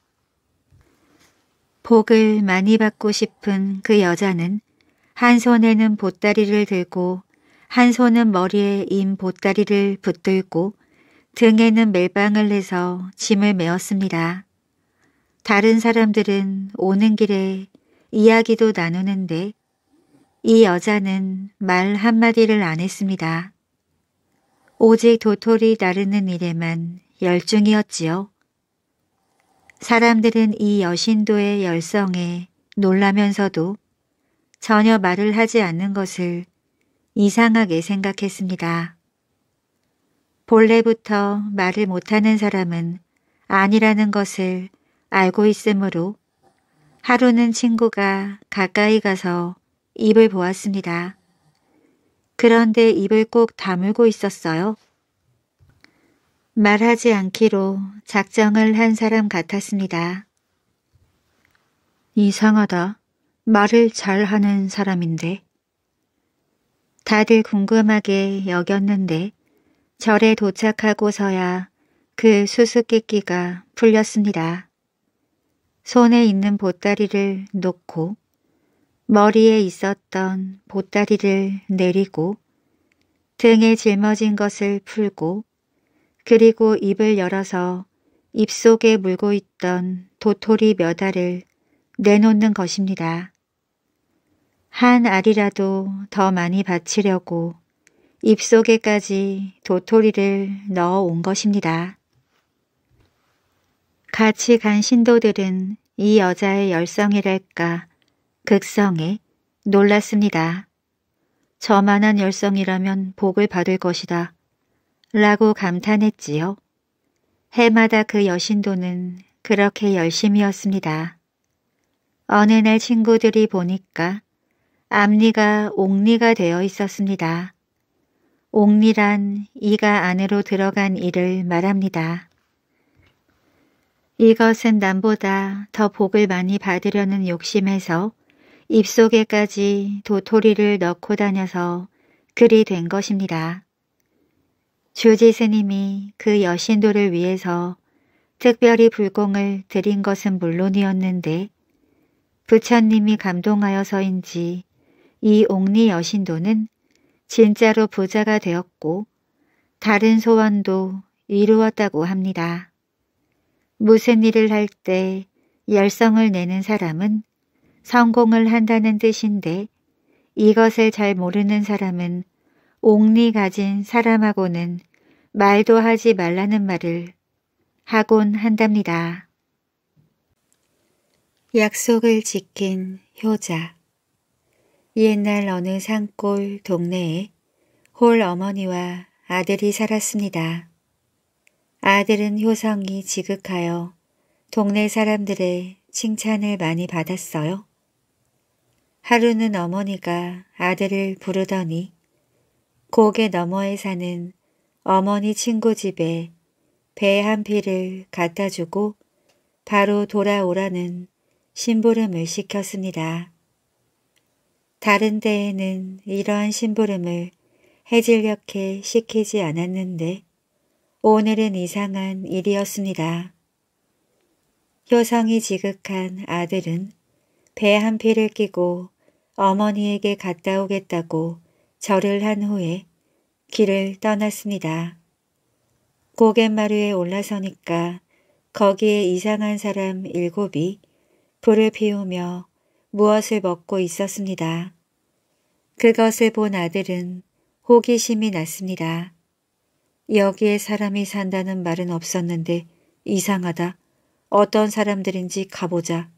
복을 많이 받고 싶은 그 여자는 한 손에는 보따리를 들고 한 손은 머리에 인 보따리를 붙들고 등에는 멜빵을 내서 짐을 메었습니다. 다른 사람들은 오는 길에 이야기도 나누는데 이 여자는 말 한마디를 안 했습니다. 오직 도토리 나르는 일에만 열중이었지요. 사람들은 이 여신도의 열성에 놀라면서도 전혀 말을 하지 않는 것을 이상하게 생각했습니다. 본래부터 말을 못하는 사람은 아니라는 것을 알고 있으므로 하루는 친구가 가까이 가서 입을 보았습니다. 그런데 입을 꼭 다물고 있었어요. 말하지 않기로 작정을 한 사람 같았습니다. 이상하다. 말을 잘하는 사람인데 다들 궁금하게 여겼는데 절에 도착하고서야 그 수수께끼가 풀렸습니다. 손에 있는 보따리를 놓고 머리에 있었던 보따리를 내리고 등에 짊어진 것을 풀고 그리고 입을 열어서 입속에 물고 있던 도토리 몇 알을 내놓는 것입니다. 한 알이라도 더 많이 바치려고 입속에까지 도토리를 넣어 온 것입니다. 같이 간 신도들은 이 여자의 열성이랄까 극성에 놀랐습니다. 저만한 열성이라면 복을 받을 것이다. 라고 감탄했지요. 해마다 그 여신도는 그렇게 열심이었습니다. 어느 날 친구들이 보니까 앞니가 옥니가 되어 있었습니다. 옥니란 이가 안으로 들어간 이를 말합니다. 이것은 남보다 더 복을 많이 받으려는 욕심에서 입속에까지 도토리를 넣고 다녀서 그리 된 것입니다. 주지 스님이 그 여신도를 위해서 특별히 불공을 드린 것은 물론이었는데 부처님이 감동하여서인지 이 옥리 여신도는 진짜로 부자가 되었고 다른 소원도 이루었다고 합니다. 무슨 일을 할 때 열성을 내는 사람은 성공을 한다는 뜻인데 이것을 잘 모르는 사람은 옥리 가진 사람하고는 말도 하지 말라는 말을 하곤 한답니다. 약속을 지킨 효자 옛날 어느 산골 동네에 홀 어머니와 아들이 살았습니다. 아들은 효성이 지극하여 동네 사람들의 칭찬을 많이 받았어요. 하루는 어머니가 아들을 부르더니 고개 너머에 사는 어머니 친구 집에 배 한 피를 갖다 주고 바로 돌아오라는 심부름을 시켰습니다. 다른 데에는 이러한 심부름을 해질녘에 시키지 않았는데 오늘은 이상한 일이었습니다. 효성이 지극한 아들은 배 한 피를 끼고 어머니에게 갔다 오겠다고 절을 한 후에 길을 떠났습니다. 고갯마루에 올라서니까 거기에 이상한 사람 일곱이 불을 피우며 무엇을 먹고 있었습니다. 그것을 본 아들은 호기심이 났습니다. 여기에 사람이 산다는 말은 없었는데 이상하다. 어떤 사람들인지 가보자.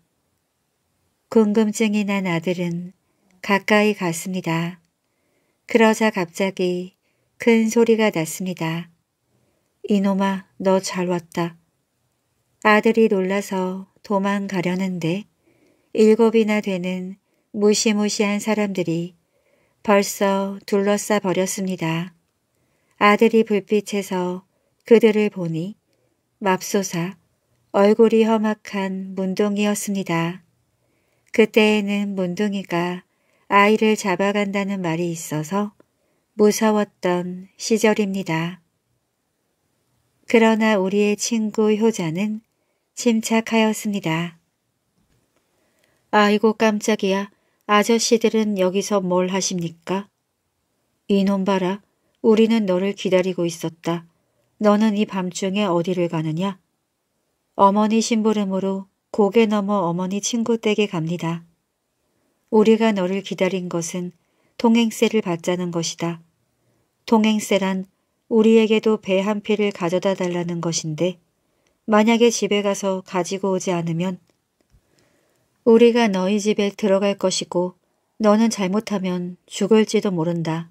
궁금증이 난 아들은 가까이 갔습니다. 그러자 갑자기 큰 소리가 났습니다. 이놈아 너 잘 왔다. 아들이 놀라서 도망가려는데 일곱이나 되는 무시무시한 사람들이 벌써 둘러싸 버렸습니다. 아들이 불빛에서 그들을 보니 맙소사 얼굴이 험악한 문둥이였습니다. 그때에는 문둥이가 아이를 잡아간다는 말이 있어서 무서웠던 시절입니다. 그러나 우리의 친구 효자는 침착하였습니다. 아이고 깜짝이야. 아저씨들은 여기서 뭘 하십니까? 이놈 봐라. 우리는 너를 기다리고 있었다. 너는 이 밤중에 어디를 가느냐? 어머니 심부름으로 고개 넘어 어머니 친구 댁에 갑니다. 우리가 너를 기다린 것은 통행세를 받자는 것이다. 통행세란 우리에게도 배 한 피를 가져다 달라는 것인데 만약에 집에 가서 가지고 오지 않으면 우리가 너희 집에 들어갈 것이고 너는 잘못하면 죽을지도 모른다.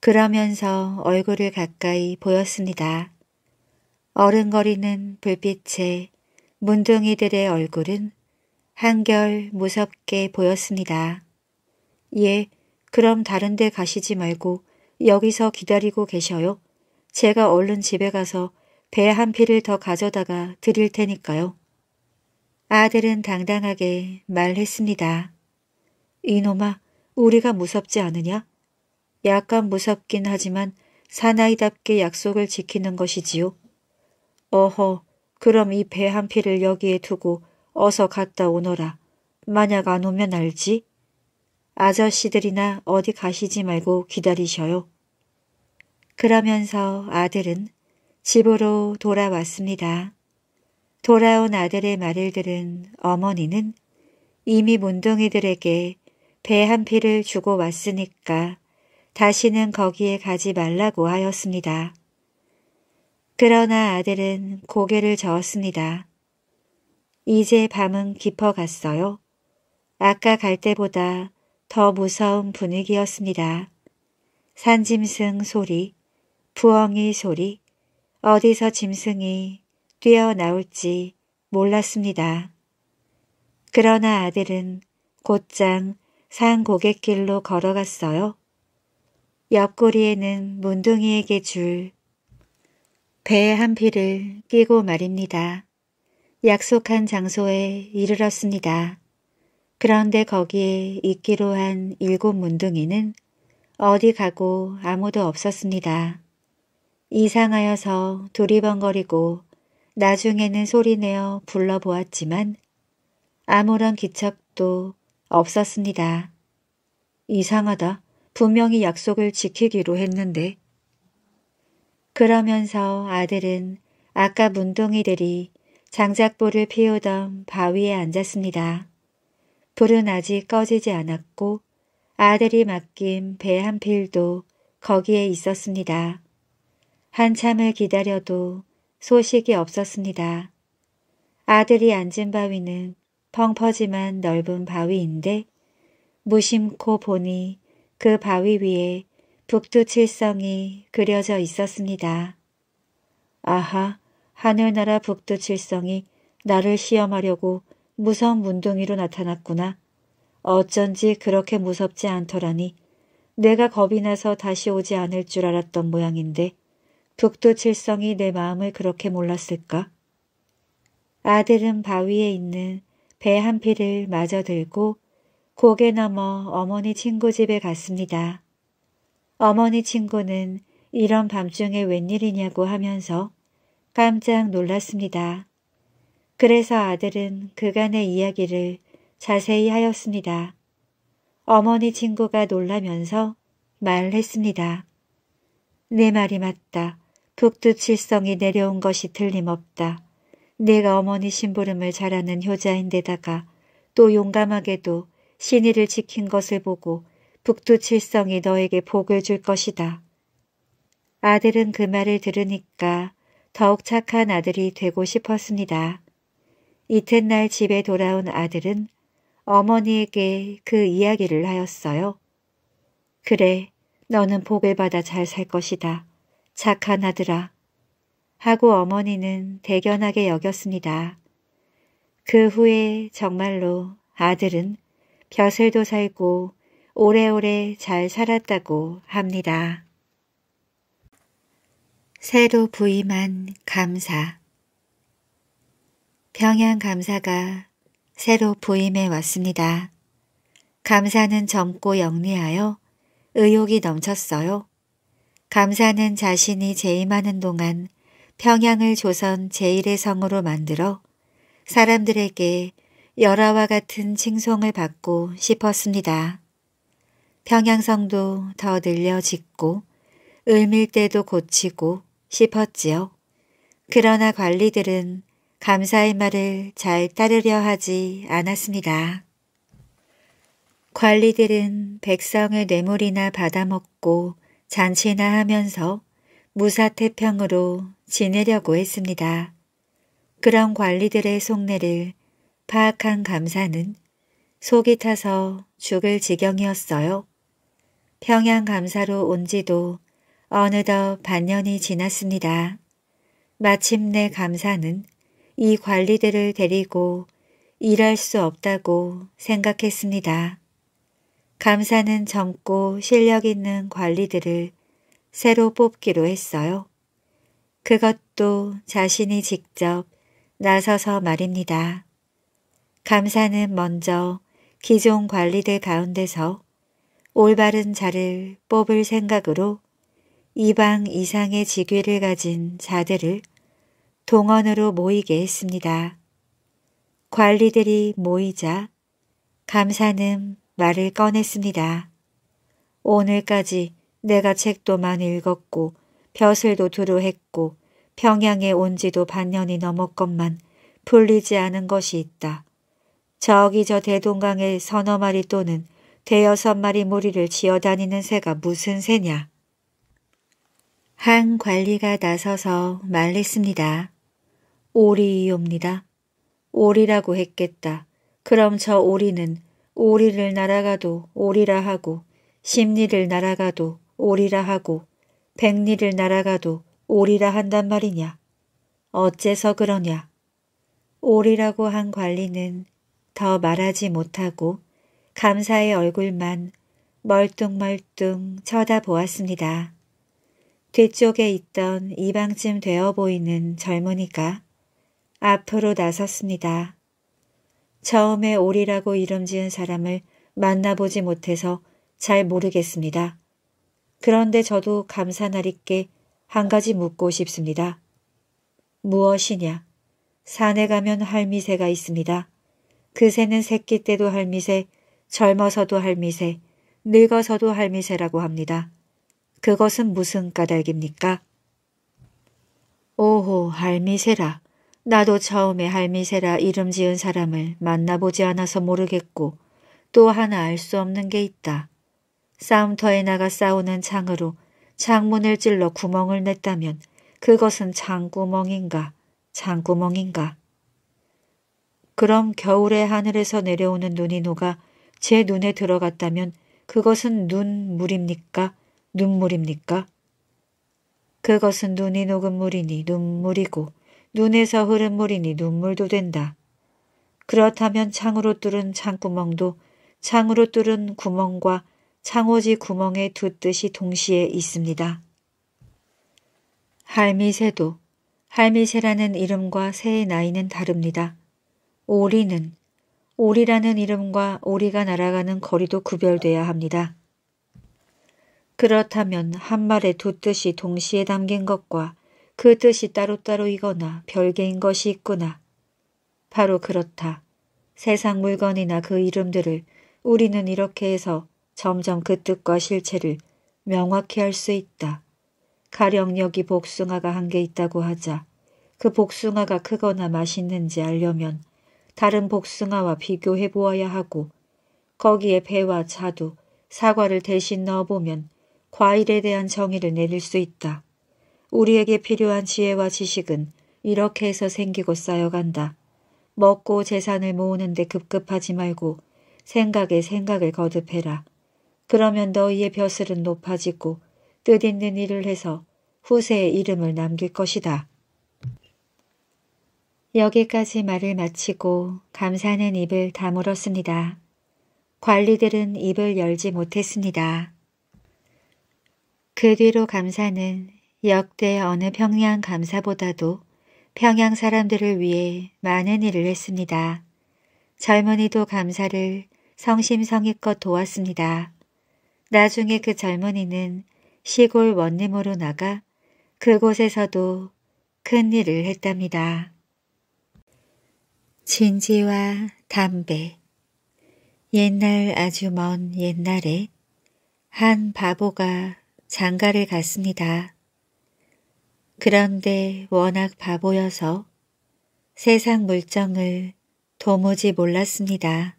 그러면서 얼굴을 가까이 보였습니다. 어른거리는 불빛에 문둥이들의 얼굴은 한결 무섭게 보였습니다. 예, 그럼 다른 데 가시지 말고 여기서 기다리고 계셔요. 제가 얼른 집에 가서 배한 피를 더 가져다가 드릴 테니까요. 아들은 당당하게 말했습니다. 이놈아, 우리가 무섭지 않으냐? 약간 무섭긴 하지만 사나이답게 약속을 지키는 것이지요. 어허, 그럼 이 배한 피를 여기에 두고 어서 갔다 오너라. 만약 안 오면 알지? 아저씨들이나 어디 가시지 말고 기다리셔요. 그러면서 아들은 집으로 돌아왔습니다. 돌아온 아들의 말을 들은 어머니는 이미 문둥이들에게 배 한 피를 주고 왔으니까 다시는 거기에 가지 말라고 하였습니다. 그러나 아들은 고개를 저었습니다. 이제 밤은 깊어갔어요. 아까 갈 때보다 더 무서운 분위기였습니다. 산짐승 소리, 부엉이 소리, 어디서 짐승이 뛰어나올지 몰랐습니다. 그러나 아들은 곧장 산 고객길로 걸어갔어요. 옆구리에는 문둥이에게 줄 배한 피를 끼고 말입니다. 약속한 장소에 이르렀습니다. 그런데 거기에 있기로 한 일곱 문둥이는 어디 가고 아무도 없었습니다. 이상하여서 두리번거리고 나중에는 소리내어 불러보았지만 아무런 기척도 없었습니다. 이상하다. 분명히 약속을 지키기로 했는데. 그러면서 아들은 아까 문동이들이 장작불을 피우던 바위에 앉았습니다. 불은 아직 꺼지지 않았고 아들이 맡긴 배 한 필도 거기에 있었습니다. 한참을 기다려도 소식이 없었습니다. 아들이 앉은 바위는 펑퍼짐한 넓은 바위인데 무심코 보니 그 바위 위에 북두칠성이 그려져 있었습니다. 아하, 하늘나라 북두칠성이 나를 시험하려고 무성 문둥이로 나타났구나. 어쩐지 그렇게 무섭지 않더라니 내가 겁이 나서 다시 오지 않을 줄 알았던 모양인데 북도칠성이 내 마음을 그렇게 몰랐을까? 아들은 바위에 있는 배 한 피를 마저 들고 고개 넘어 어머니 친구 집에 갔습니다. 어머니 친구는 이런 밤중에 웬일이냐고 하면서 깜짝 놀랐습니다. 그래서 아들은 그간의 이야기를 자세히 하였습니다. 어머니 친구가 놀라면서 말했습니다. 내 말이 맞다. 북두 칠성이 내려온 것이 틀림없다. 내가 어머니 심부름을 잘하는 효자인데다가 또 용감하게도 신의를 지킨 것을 보고 북두 칠성이 너에게 복을 줄 것이다. 아들은 그 말을 들으니까 더욱 착한 아들이 되고 싶었습니다. 이튿날 집에 돌아온 아들은 어머니에게 그 이야기를 하였어요. 그래, 너는 복을 받아 잘 살 것이다. 착한 아들아 하고 어머니는 대견하게 여겼습니다. 그 후에 정말로 아들은 벼슬도 살고 오래오래 잘 살았다고 합니다. 새로 부임한 감사 평양 감사가 새로 부임해 왔습니다. 감사는 젊고 영리하여 의욕이 넘쳤어요. 감사는 자신이 재임하는 동안 평양을 조선 제1의 성으로 만들어 사람들에게 열화와 같은 칭송을 받고 싶었습니다. 평양성도 더 늘려 짓고 을밀대도 고치고 싶었지요. 그러나 관리들은 감사의 말을 잘 따르려 하지 않았습니다. 관리들은 백성의 뇌물이나 받아먹고 잔치나 하면서 무사태평으로 지내려고 했습니다. 그런 관리들의 속내를 파악한 감사는 속이 타서 죽을 지경이었어요. 평양 감사로 온 지도 어느덧 반년이 지났습니다. 마침내 감사는 이 관리들을 데리고 일할 수 없다고 생각했습니다. 감사는 젊고 실력 있는 관리들을 새로 뽑기로 했어요. 그것도 자신이 직접 나서서 말입니다. 감사는 먼저 기존 관리들 가운데서 올바른 자를 뽑을 생각으로 이방 이상의 직위를 가진 자들을 동원으로 모이게 했습니다. 관리들이 모이자 감사는 말을 꺼냈습니다. 오늘까지 내가 책도 많이 읽었고 벼슬도 두루 했고 평양에 온 지도 반년이 넘었건만 풀리지 않은 것이 있다. 저기 저 대동강에 서너 마리 또는 대여섯 마리 무리를 지어다니는 새가 무슨 새냐. 한 관리가 나서서 말했습니다. 오리이옵니다. 오리라고 했겠다. 그럼 저 오리는 오리를 날아가도 오리라 하고 십리를 날아가도 오리라 하고 백리를 날아가도 오리라 한단 말이냐. 어째서 그러냐. 오리라고 한 관리는 더 말하지 못하고 감사의 얼굴만 멀뚱멀뚱 쳐다보았습니다. 뒤쪽에 있던 이방쯤 되어 보이는 젊은이가 앞으로 나섰습니다. 처음에 오리라고 이름 지은 사람을 만나보지 못해서 잘 모르겠습니다. 그런데 저도 감사나리께 한 가지 묻고 싶습니다. 무엇이냐? 산에 가면 할미새가 있습니다. 그 새는 새끼 때도 할미새, 젊어서도 할미새, 늙어서도 할미새라고 합니다. 그것은 무슨 까닭입니까? 오호, 할미새라. 나도 처음에 할미세라 이름 지은 사람을 만나보지 않아서 모르겠고 또 하나 알 수 없는 게 있다. 싸움터에 나가 싸우는 창으로 창문을 찔러 구멍을 냈다면 그것은 창구멍인가 창구멍인가. 그럼 겨울의 하늘에서 내려오는 눈이 녹아 제 눈에 들어갔다면 그것은 눈물입니까? 눈물입니까? 그것은 눈이 녹은 물이니 눈물이고 눈에서 흐른 물이니 눈물도 된다. 그렇다면 창으로 뚫은 창구멍도 창으로 뚫은 구멍과 창호지 구멍의 두 뜻이 동시에 있습니다. 할미새도 할미새라는 이름과 새의 나이는 다릅니다. 오리는 오리라는 이름과 오리가 날아가는 거리도 구별돼야 합니다. 그렇다면 한 말의 두 뜻이 동시에 담긴 것과 그 뜻이 따로따로이거나 별개인 것이 있구나. 바로 그렇다. 세상 물건이나 그 이름들을 우리는 이렇게 해서 점점 그 뜻과 실체를 명확히 할 수 있다. 가령 여기 복숭아가 한 개 있다고 하자 그 복숭아가 크거나 맛있는지 알려면 다른 복숭아와 비교해 보아야 하고 거기에 배와 자두, 사과를 대신 넣어보면 과일에 대한 정의를 내릴 수 있다. 우리에게 필요한 지혜와 지식은 이렇게 해서 생기고 쌓여간다. 먹고 재산을 모으는데 급급하지 말고 생각에 생각을 거듭해라. 그러면 너희의 벼슬은 높아지고 뜻있는 일을 해서 후세의 이름을 남길 것이다. 여기까지 말을 마치고 감사는 입을 다물었습니다. 관리들은 입을 열지 못했습니다. 그 뒤로 감사는 역대 어느 평양 감사보다도 평양 사람들을 위해 많은 일을 했습니다. 젊은이도 감사를 성심성의껏 도왔습니다. 나중에 그 젊은이는 시골 원님으로 나가 그곳에서도 큰 일을 했답니다. 진지와 담배 옛날 아주 먼 옛날에 한 바보가 장가를 갔습니다. 그런데 워낙 바보여서 세상 물정을 도무지 몰랐습니다.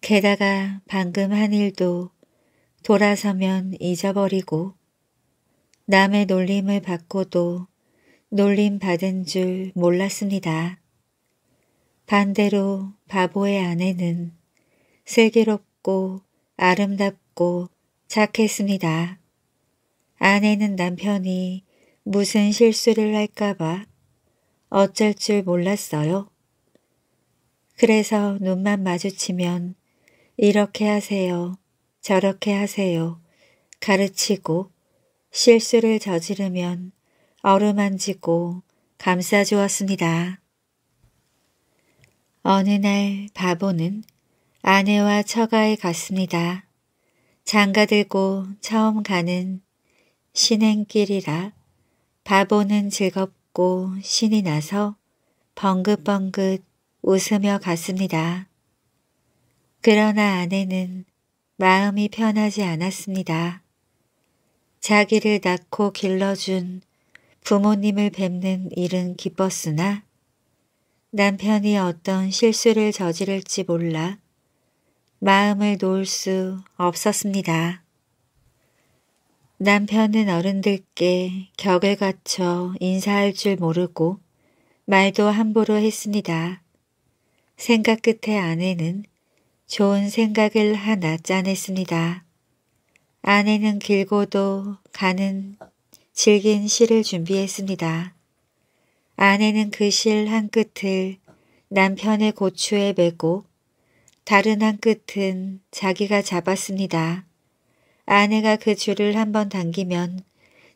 게다가 방금 한 일도 돌아서면 잊어버리고 남의 놀림을 받고도 놀림 받은 줄 몰랐습니다. 반대로 바보의 아내는 슬기롭고 아름답고 착했습니다. 아내는 남편이 무슨 실수를 할까봐 어쩔 줄 몰랐어요. 그래서 눈만 마주치면 이렇게 하세요, 저렇게 하세요 가르치고 실수를 저지르면 어루만지고 감싸주었습니다. 어느 날 바보는 아내와 처가에 갔습니다. 장가들고 처음 가는 신행길이라 바보는 즐겁고 신이 나서 벙긋벙긋 웃으며 갔습니다. 그러나 아내는 마음이 편하지 않았습니다. 자기를 낳고 길러준 부모님을 뵙는 일은 기뻤으나 남편이 어떤 실수를 저지를지 몰라 마음을 놓을 수 없었습니다. 남편은 어른들께 격을 갖춰 인사할 줄 모르고 말도 함부로 했습니다. 생각 끝에 아내는 좋은 생각을 하나 짜냈습니다. 아내는 길고도 가는 질긴 실을 준비했습니다. 아내는 그 실 한 끝을 남편의 고추에 메고 다른 한 끝은 자기가 잡았습니다. 아내가 그 줄을 한 번 당기면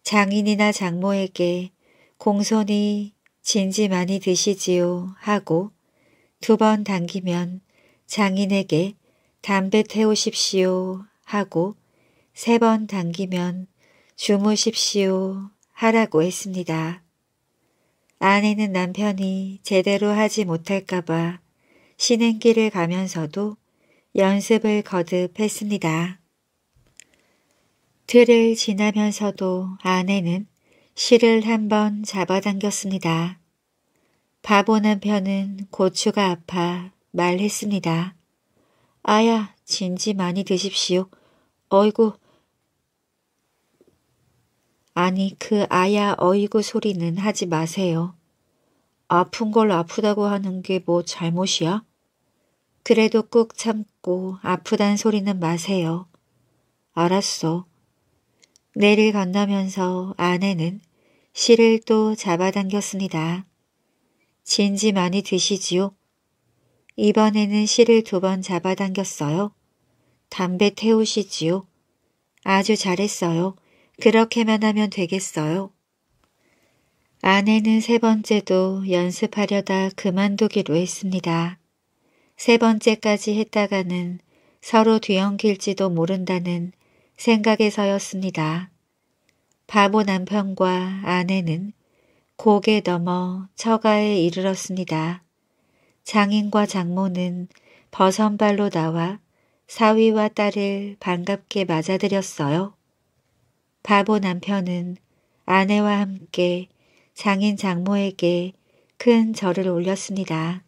장인이나 장모에게 공손히 진지 많이 드시지요 하고 두 번 당기면 장인에게 담배 태우십시오 하고 세 번 당기면 주무십시오 하라고 했습니다. 아내는 남편이 제대로 하지 못할까봐 신행길을 가면서도 연습을 거듭했습니다. 틀을 지나면서도 아내는 실을 한번 잡아당겼습니다. 바보 남편은 고추가 아파 말했습니다. 아야 진지 많이 드십시오. 어이구 아니 그 아야 어이구 소리는 하지 마세요. 아픈 걸 아프다고 하는 게 뭐 잘못이야? 그래도 꾹 참고 아프단 소리는 마세요. 알았어. 내를 건너면서 아내는 실을 또 잡아당겼습니다. 진지 많이 드시지요? 이번에는 실을 두 번 잡아당겼어요. 담배 태우시지요? 아주 잘했어요. 그렇게만 하면 되겠어요. 아내는 세 번째도 연습하려다 그만두기로 했습니다. 세 번째까지 했다가는 서로 뒤엉킬지도 모른다는 생각에서였습니다. 바보 남편과 아내는 고개 넘어 처가에 이르렀습니다. 장인과 장모는 버선발로 나와 사위와 딸을 반갑게 맞아들였어요. 바보 남편은 아내와 함께 장인 장모에게 큰 절을 올렸습니다.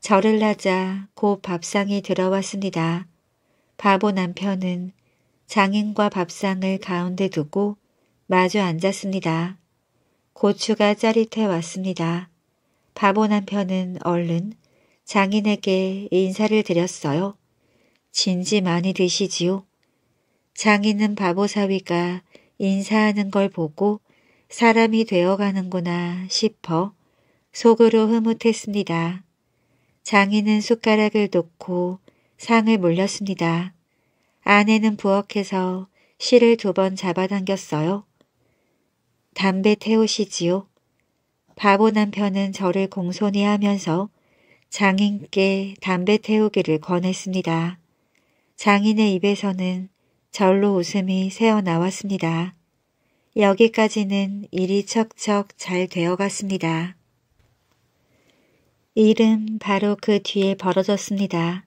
절을 하자 곧 밥상이 들어왔습니다. 바보 남편은 장인과 밥상을 가운데 두고 마주 앉았습니다. 고추가 짜릿해 왔습니다. 바보 남편은 얼른 장인에게 인사를 드렸어요. 진지 많이 드시지요. 장인은 바보 사위가 인사하는 걸 보고 사람이 되어가는구나 싶어 속으로 흐뭇했습니다. 장인은 숟가락을 놓고 상을 물렸습니다. 아내는 부엌에서 실을 두 번 잡아당겼어요. 담배 태우시지요. 바보 남편은 저를 공손히 하면서 장인께 담배 태우기를 권했습니다. 장인의 입에서는 절로 웃음이 새어나왔습니다. 여기까지는 일이 척척 잘 되어갔습니다. 일은 바로 그 뒤에 벌어졌습니다.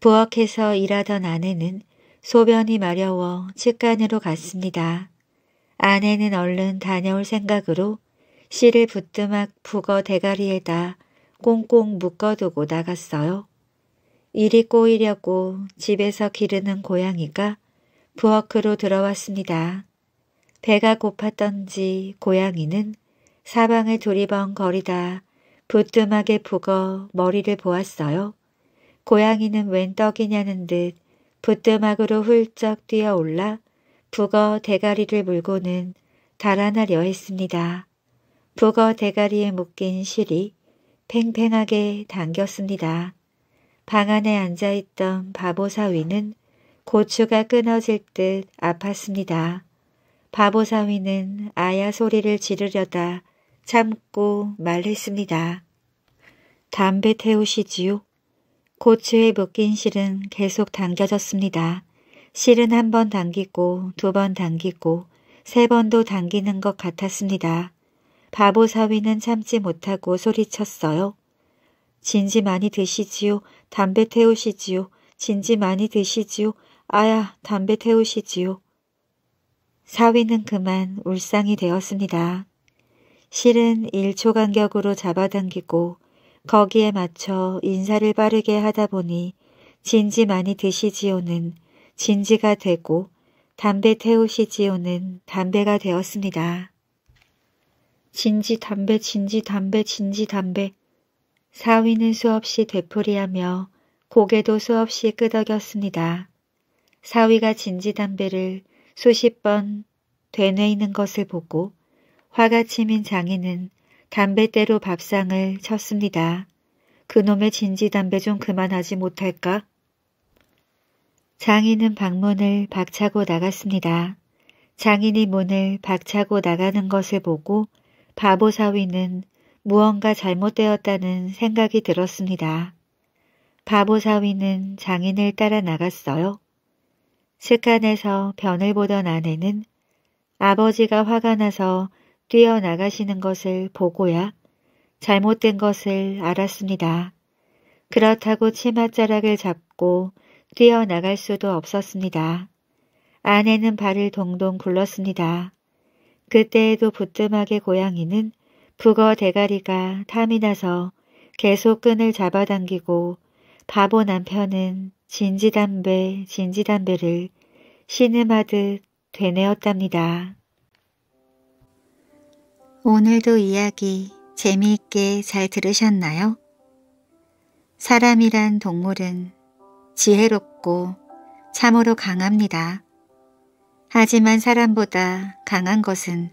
부엌에서 일하던 아내는 소변이 마려워 측간으로 갔습니다. 아내는 얼른 다녀올 생각으로 씨를 부뚜막 북어 대가리에다 꽁꽁 묶어두고 나갔어요. 일이 꼬이려고 집에서 기르는 고양이가 부엌으로 들어왔습니다. 배가 고팠던지 고양이는 사방을 두리번거리다 부뚜막에 북어 머리를 보았어요. 고양이는 웬 떡이냐는 듯 붓뚜막으로 훌쩍 뛰어올라 북어 대가리를 물고는 달아나려 했습니다. 북어 대가리에 묶인 실이 팽팽하게 당겼습니다. 방 안에 앉아있던 바보사위는 고추가 끊어질 듯 아팠습니다. 바보사위는 아야 소리를 지르려다 참고 말했습니다. 담배 태우시지요? 고추에 묶인 실은 계속 당겨졌습니다. 실은 한 번 당기고 두 번 당기고 세 번도 당기는 것 같았습니다. 바보 사위는 참지 못하고 소리쳤어요. 진지 많이 드시지요. 담배 태우시지요. 진지 많이 드시지요. 아야 담배 태우시지요. 사위는 그만 울상이 되었습니다. 실은 1초 간격으로 잡아당기고 거기에 맞춰 인사를 빠르게 하다 보니 진지 많이 드시지요는 진지가 되고 담배 태우시지요는 담배가 되었습니다. 진지 담배 진지 담배 진지 담배 사위는 수없이 되풀이하며 고개도 수없이 끄덕였습니다. 사위가 진지 담배를 수십 번 되뇌이는 것을 보고 화가 치민 장인은 담배대로 밥상을 쳤습니다. 그놈의 진지 담배 좀 그만하지 못할까? 장인은 방문을 박차고 나갔습니다. 장인이 문을 박차고 나가는 것을 보고 바보 사위는 무언가 잘못되었다는 생각이 들었습니다. 바보 사위는 장인을 따라 나갔어요. 습관에서 변을 보던 아내는 아버지가 화가 나서 뛰어나가시는 것을 보고야 잘못된 것을 알았습니다. 그렇다고 치맛자락을 잡고 뛰어나갈 수도 없었습니다. 아내는 발을 동동 굴렀습니다. 그때에도 부뜸하게 고양이는 북어 대가리가 탐이 나서 계속 끈을 잡아당기고 바보 남편은 진지담배, 진지담배를 신음하듯 되뇌었답니다. 오늘도 이야기 재미있게 잘 들으셨나요? 사람이란 동물은 지혜롭고 참으로 강합니다. 하지만 사람보다 강한 것은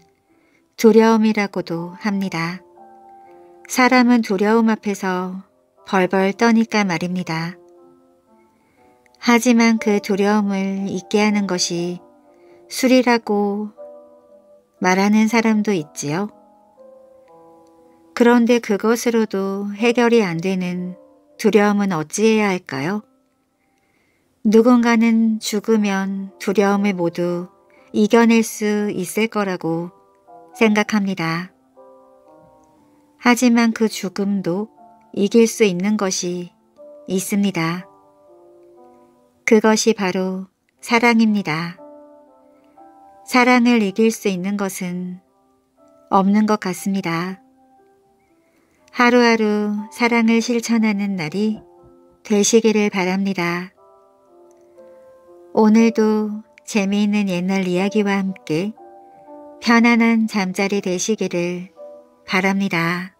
두려움이라고도 합니다. 사람은 두려움 앞에서 벌벌 떠니까 말입니다. 하지만 그 두려움을 잊게 하는 것이 술이라고 말하는 사람도 있지요. 그런데 그것으로도 해결이 안 되는 두려움은 어찌해야 할까요? 누군가는 죽으면 두려움을 모두 이겨낼 수 있을 거라고 생각합니다. 하지만 그 죽음도 이길 수 있는 것이 있습니다. 그것이 바로 사랑입니다. 사랑을 이길 수 있는 것은 없는 것 같습니다. 하루하루 사랑을 실천하는 날이 되시기를 바랍니다. 오늘도 재미있는 옛날 이야기와 함께 편안한 잠자리 되시기를 바랍니다.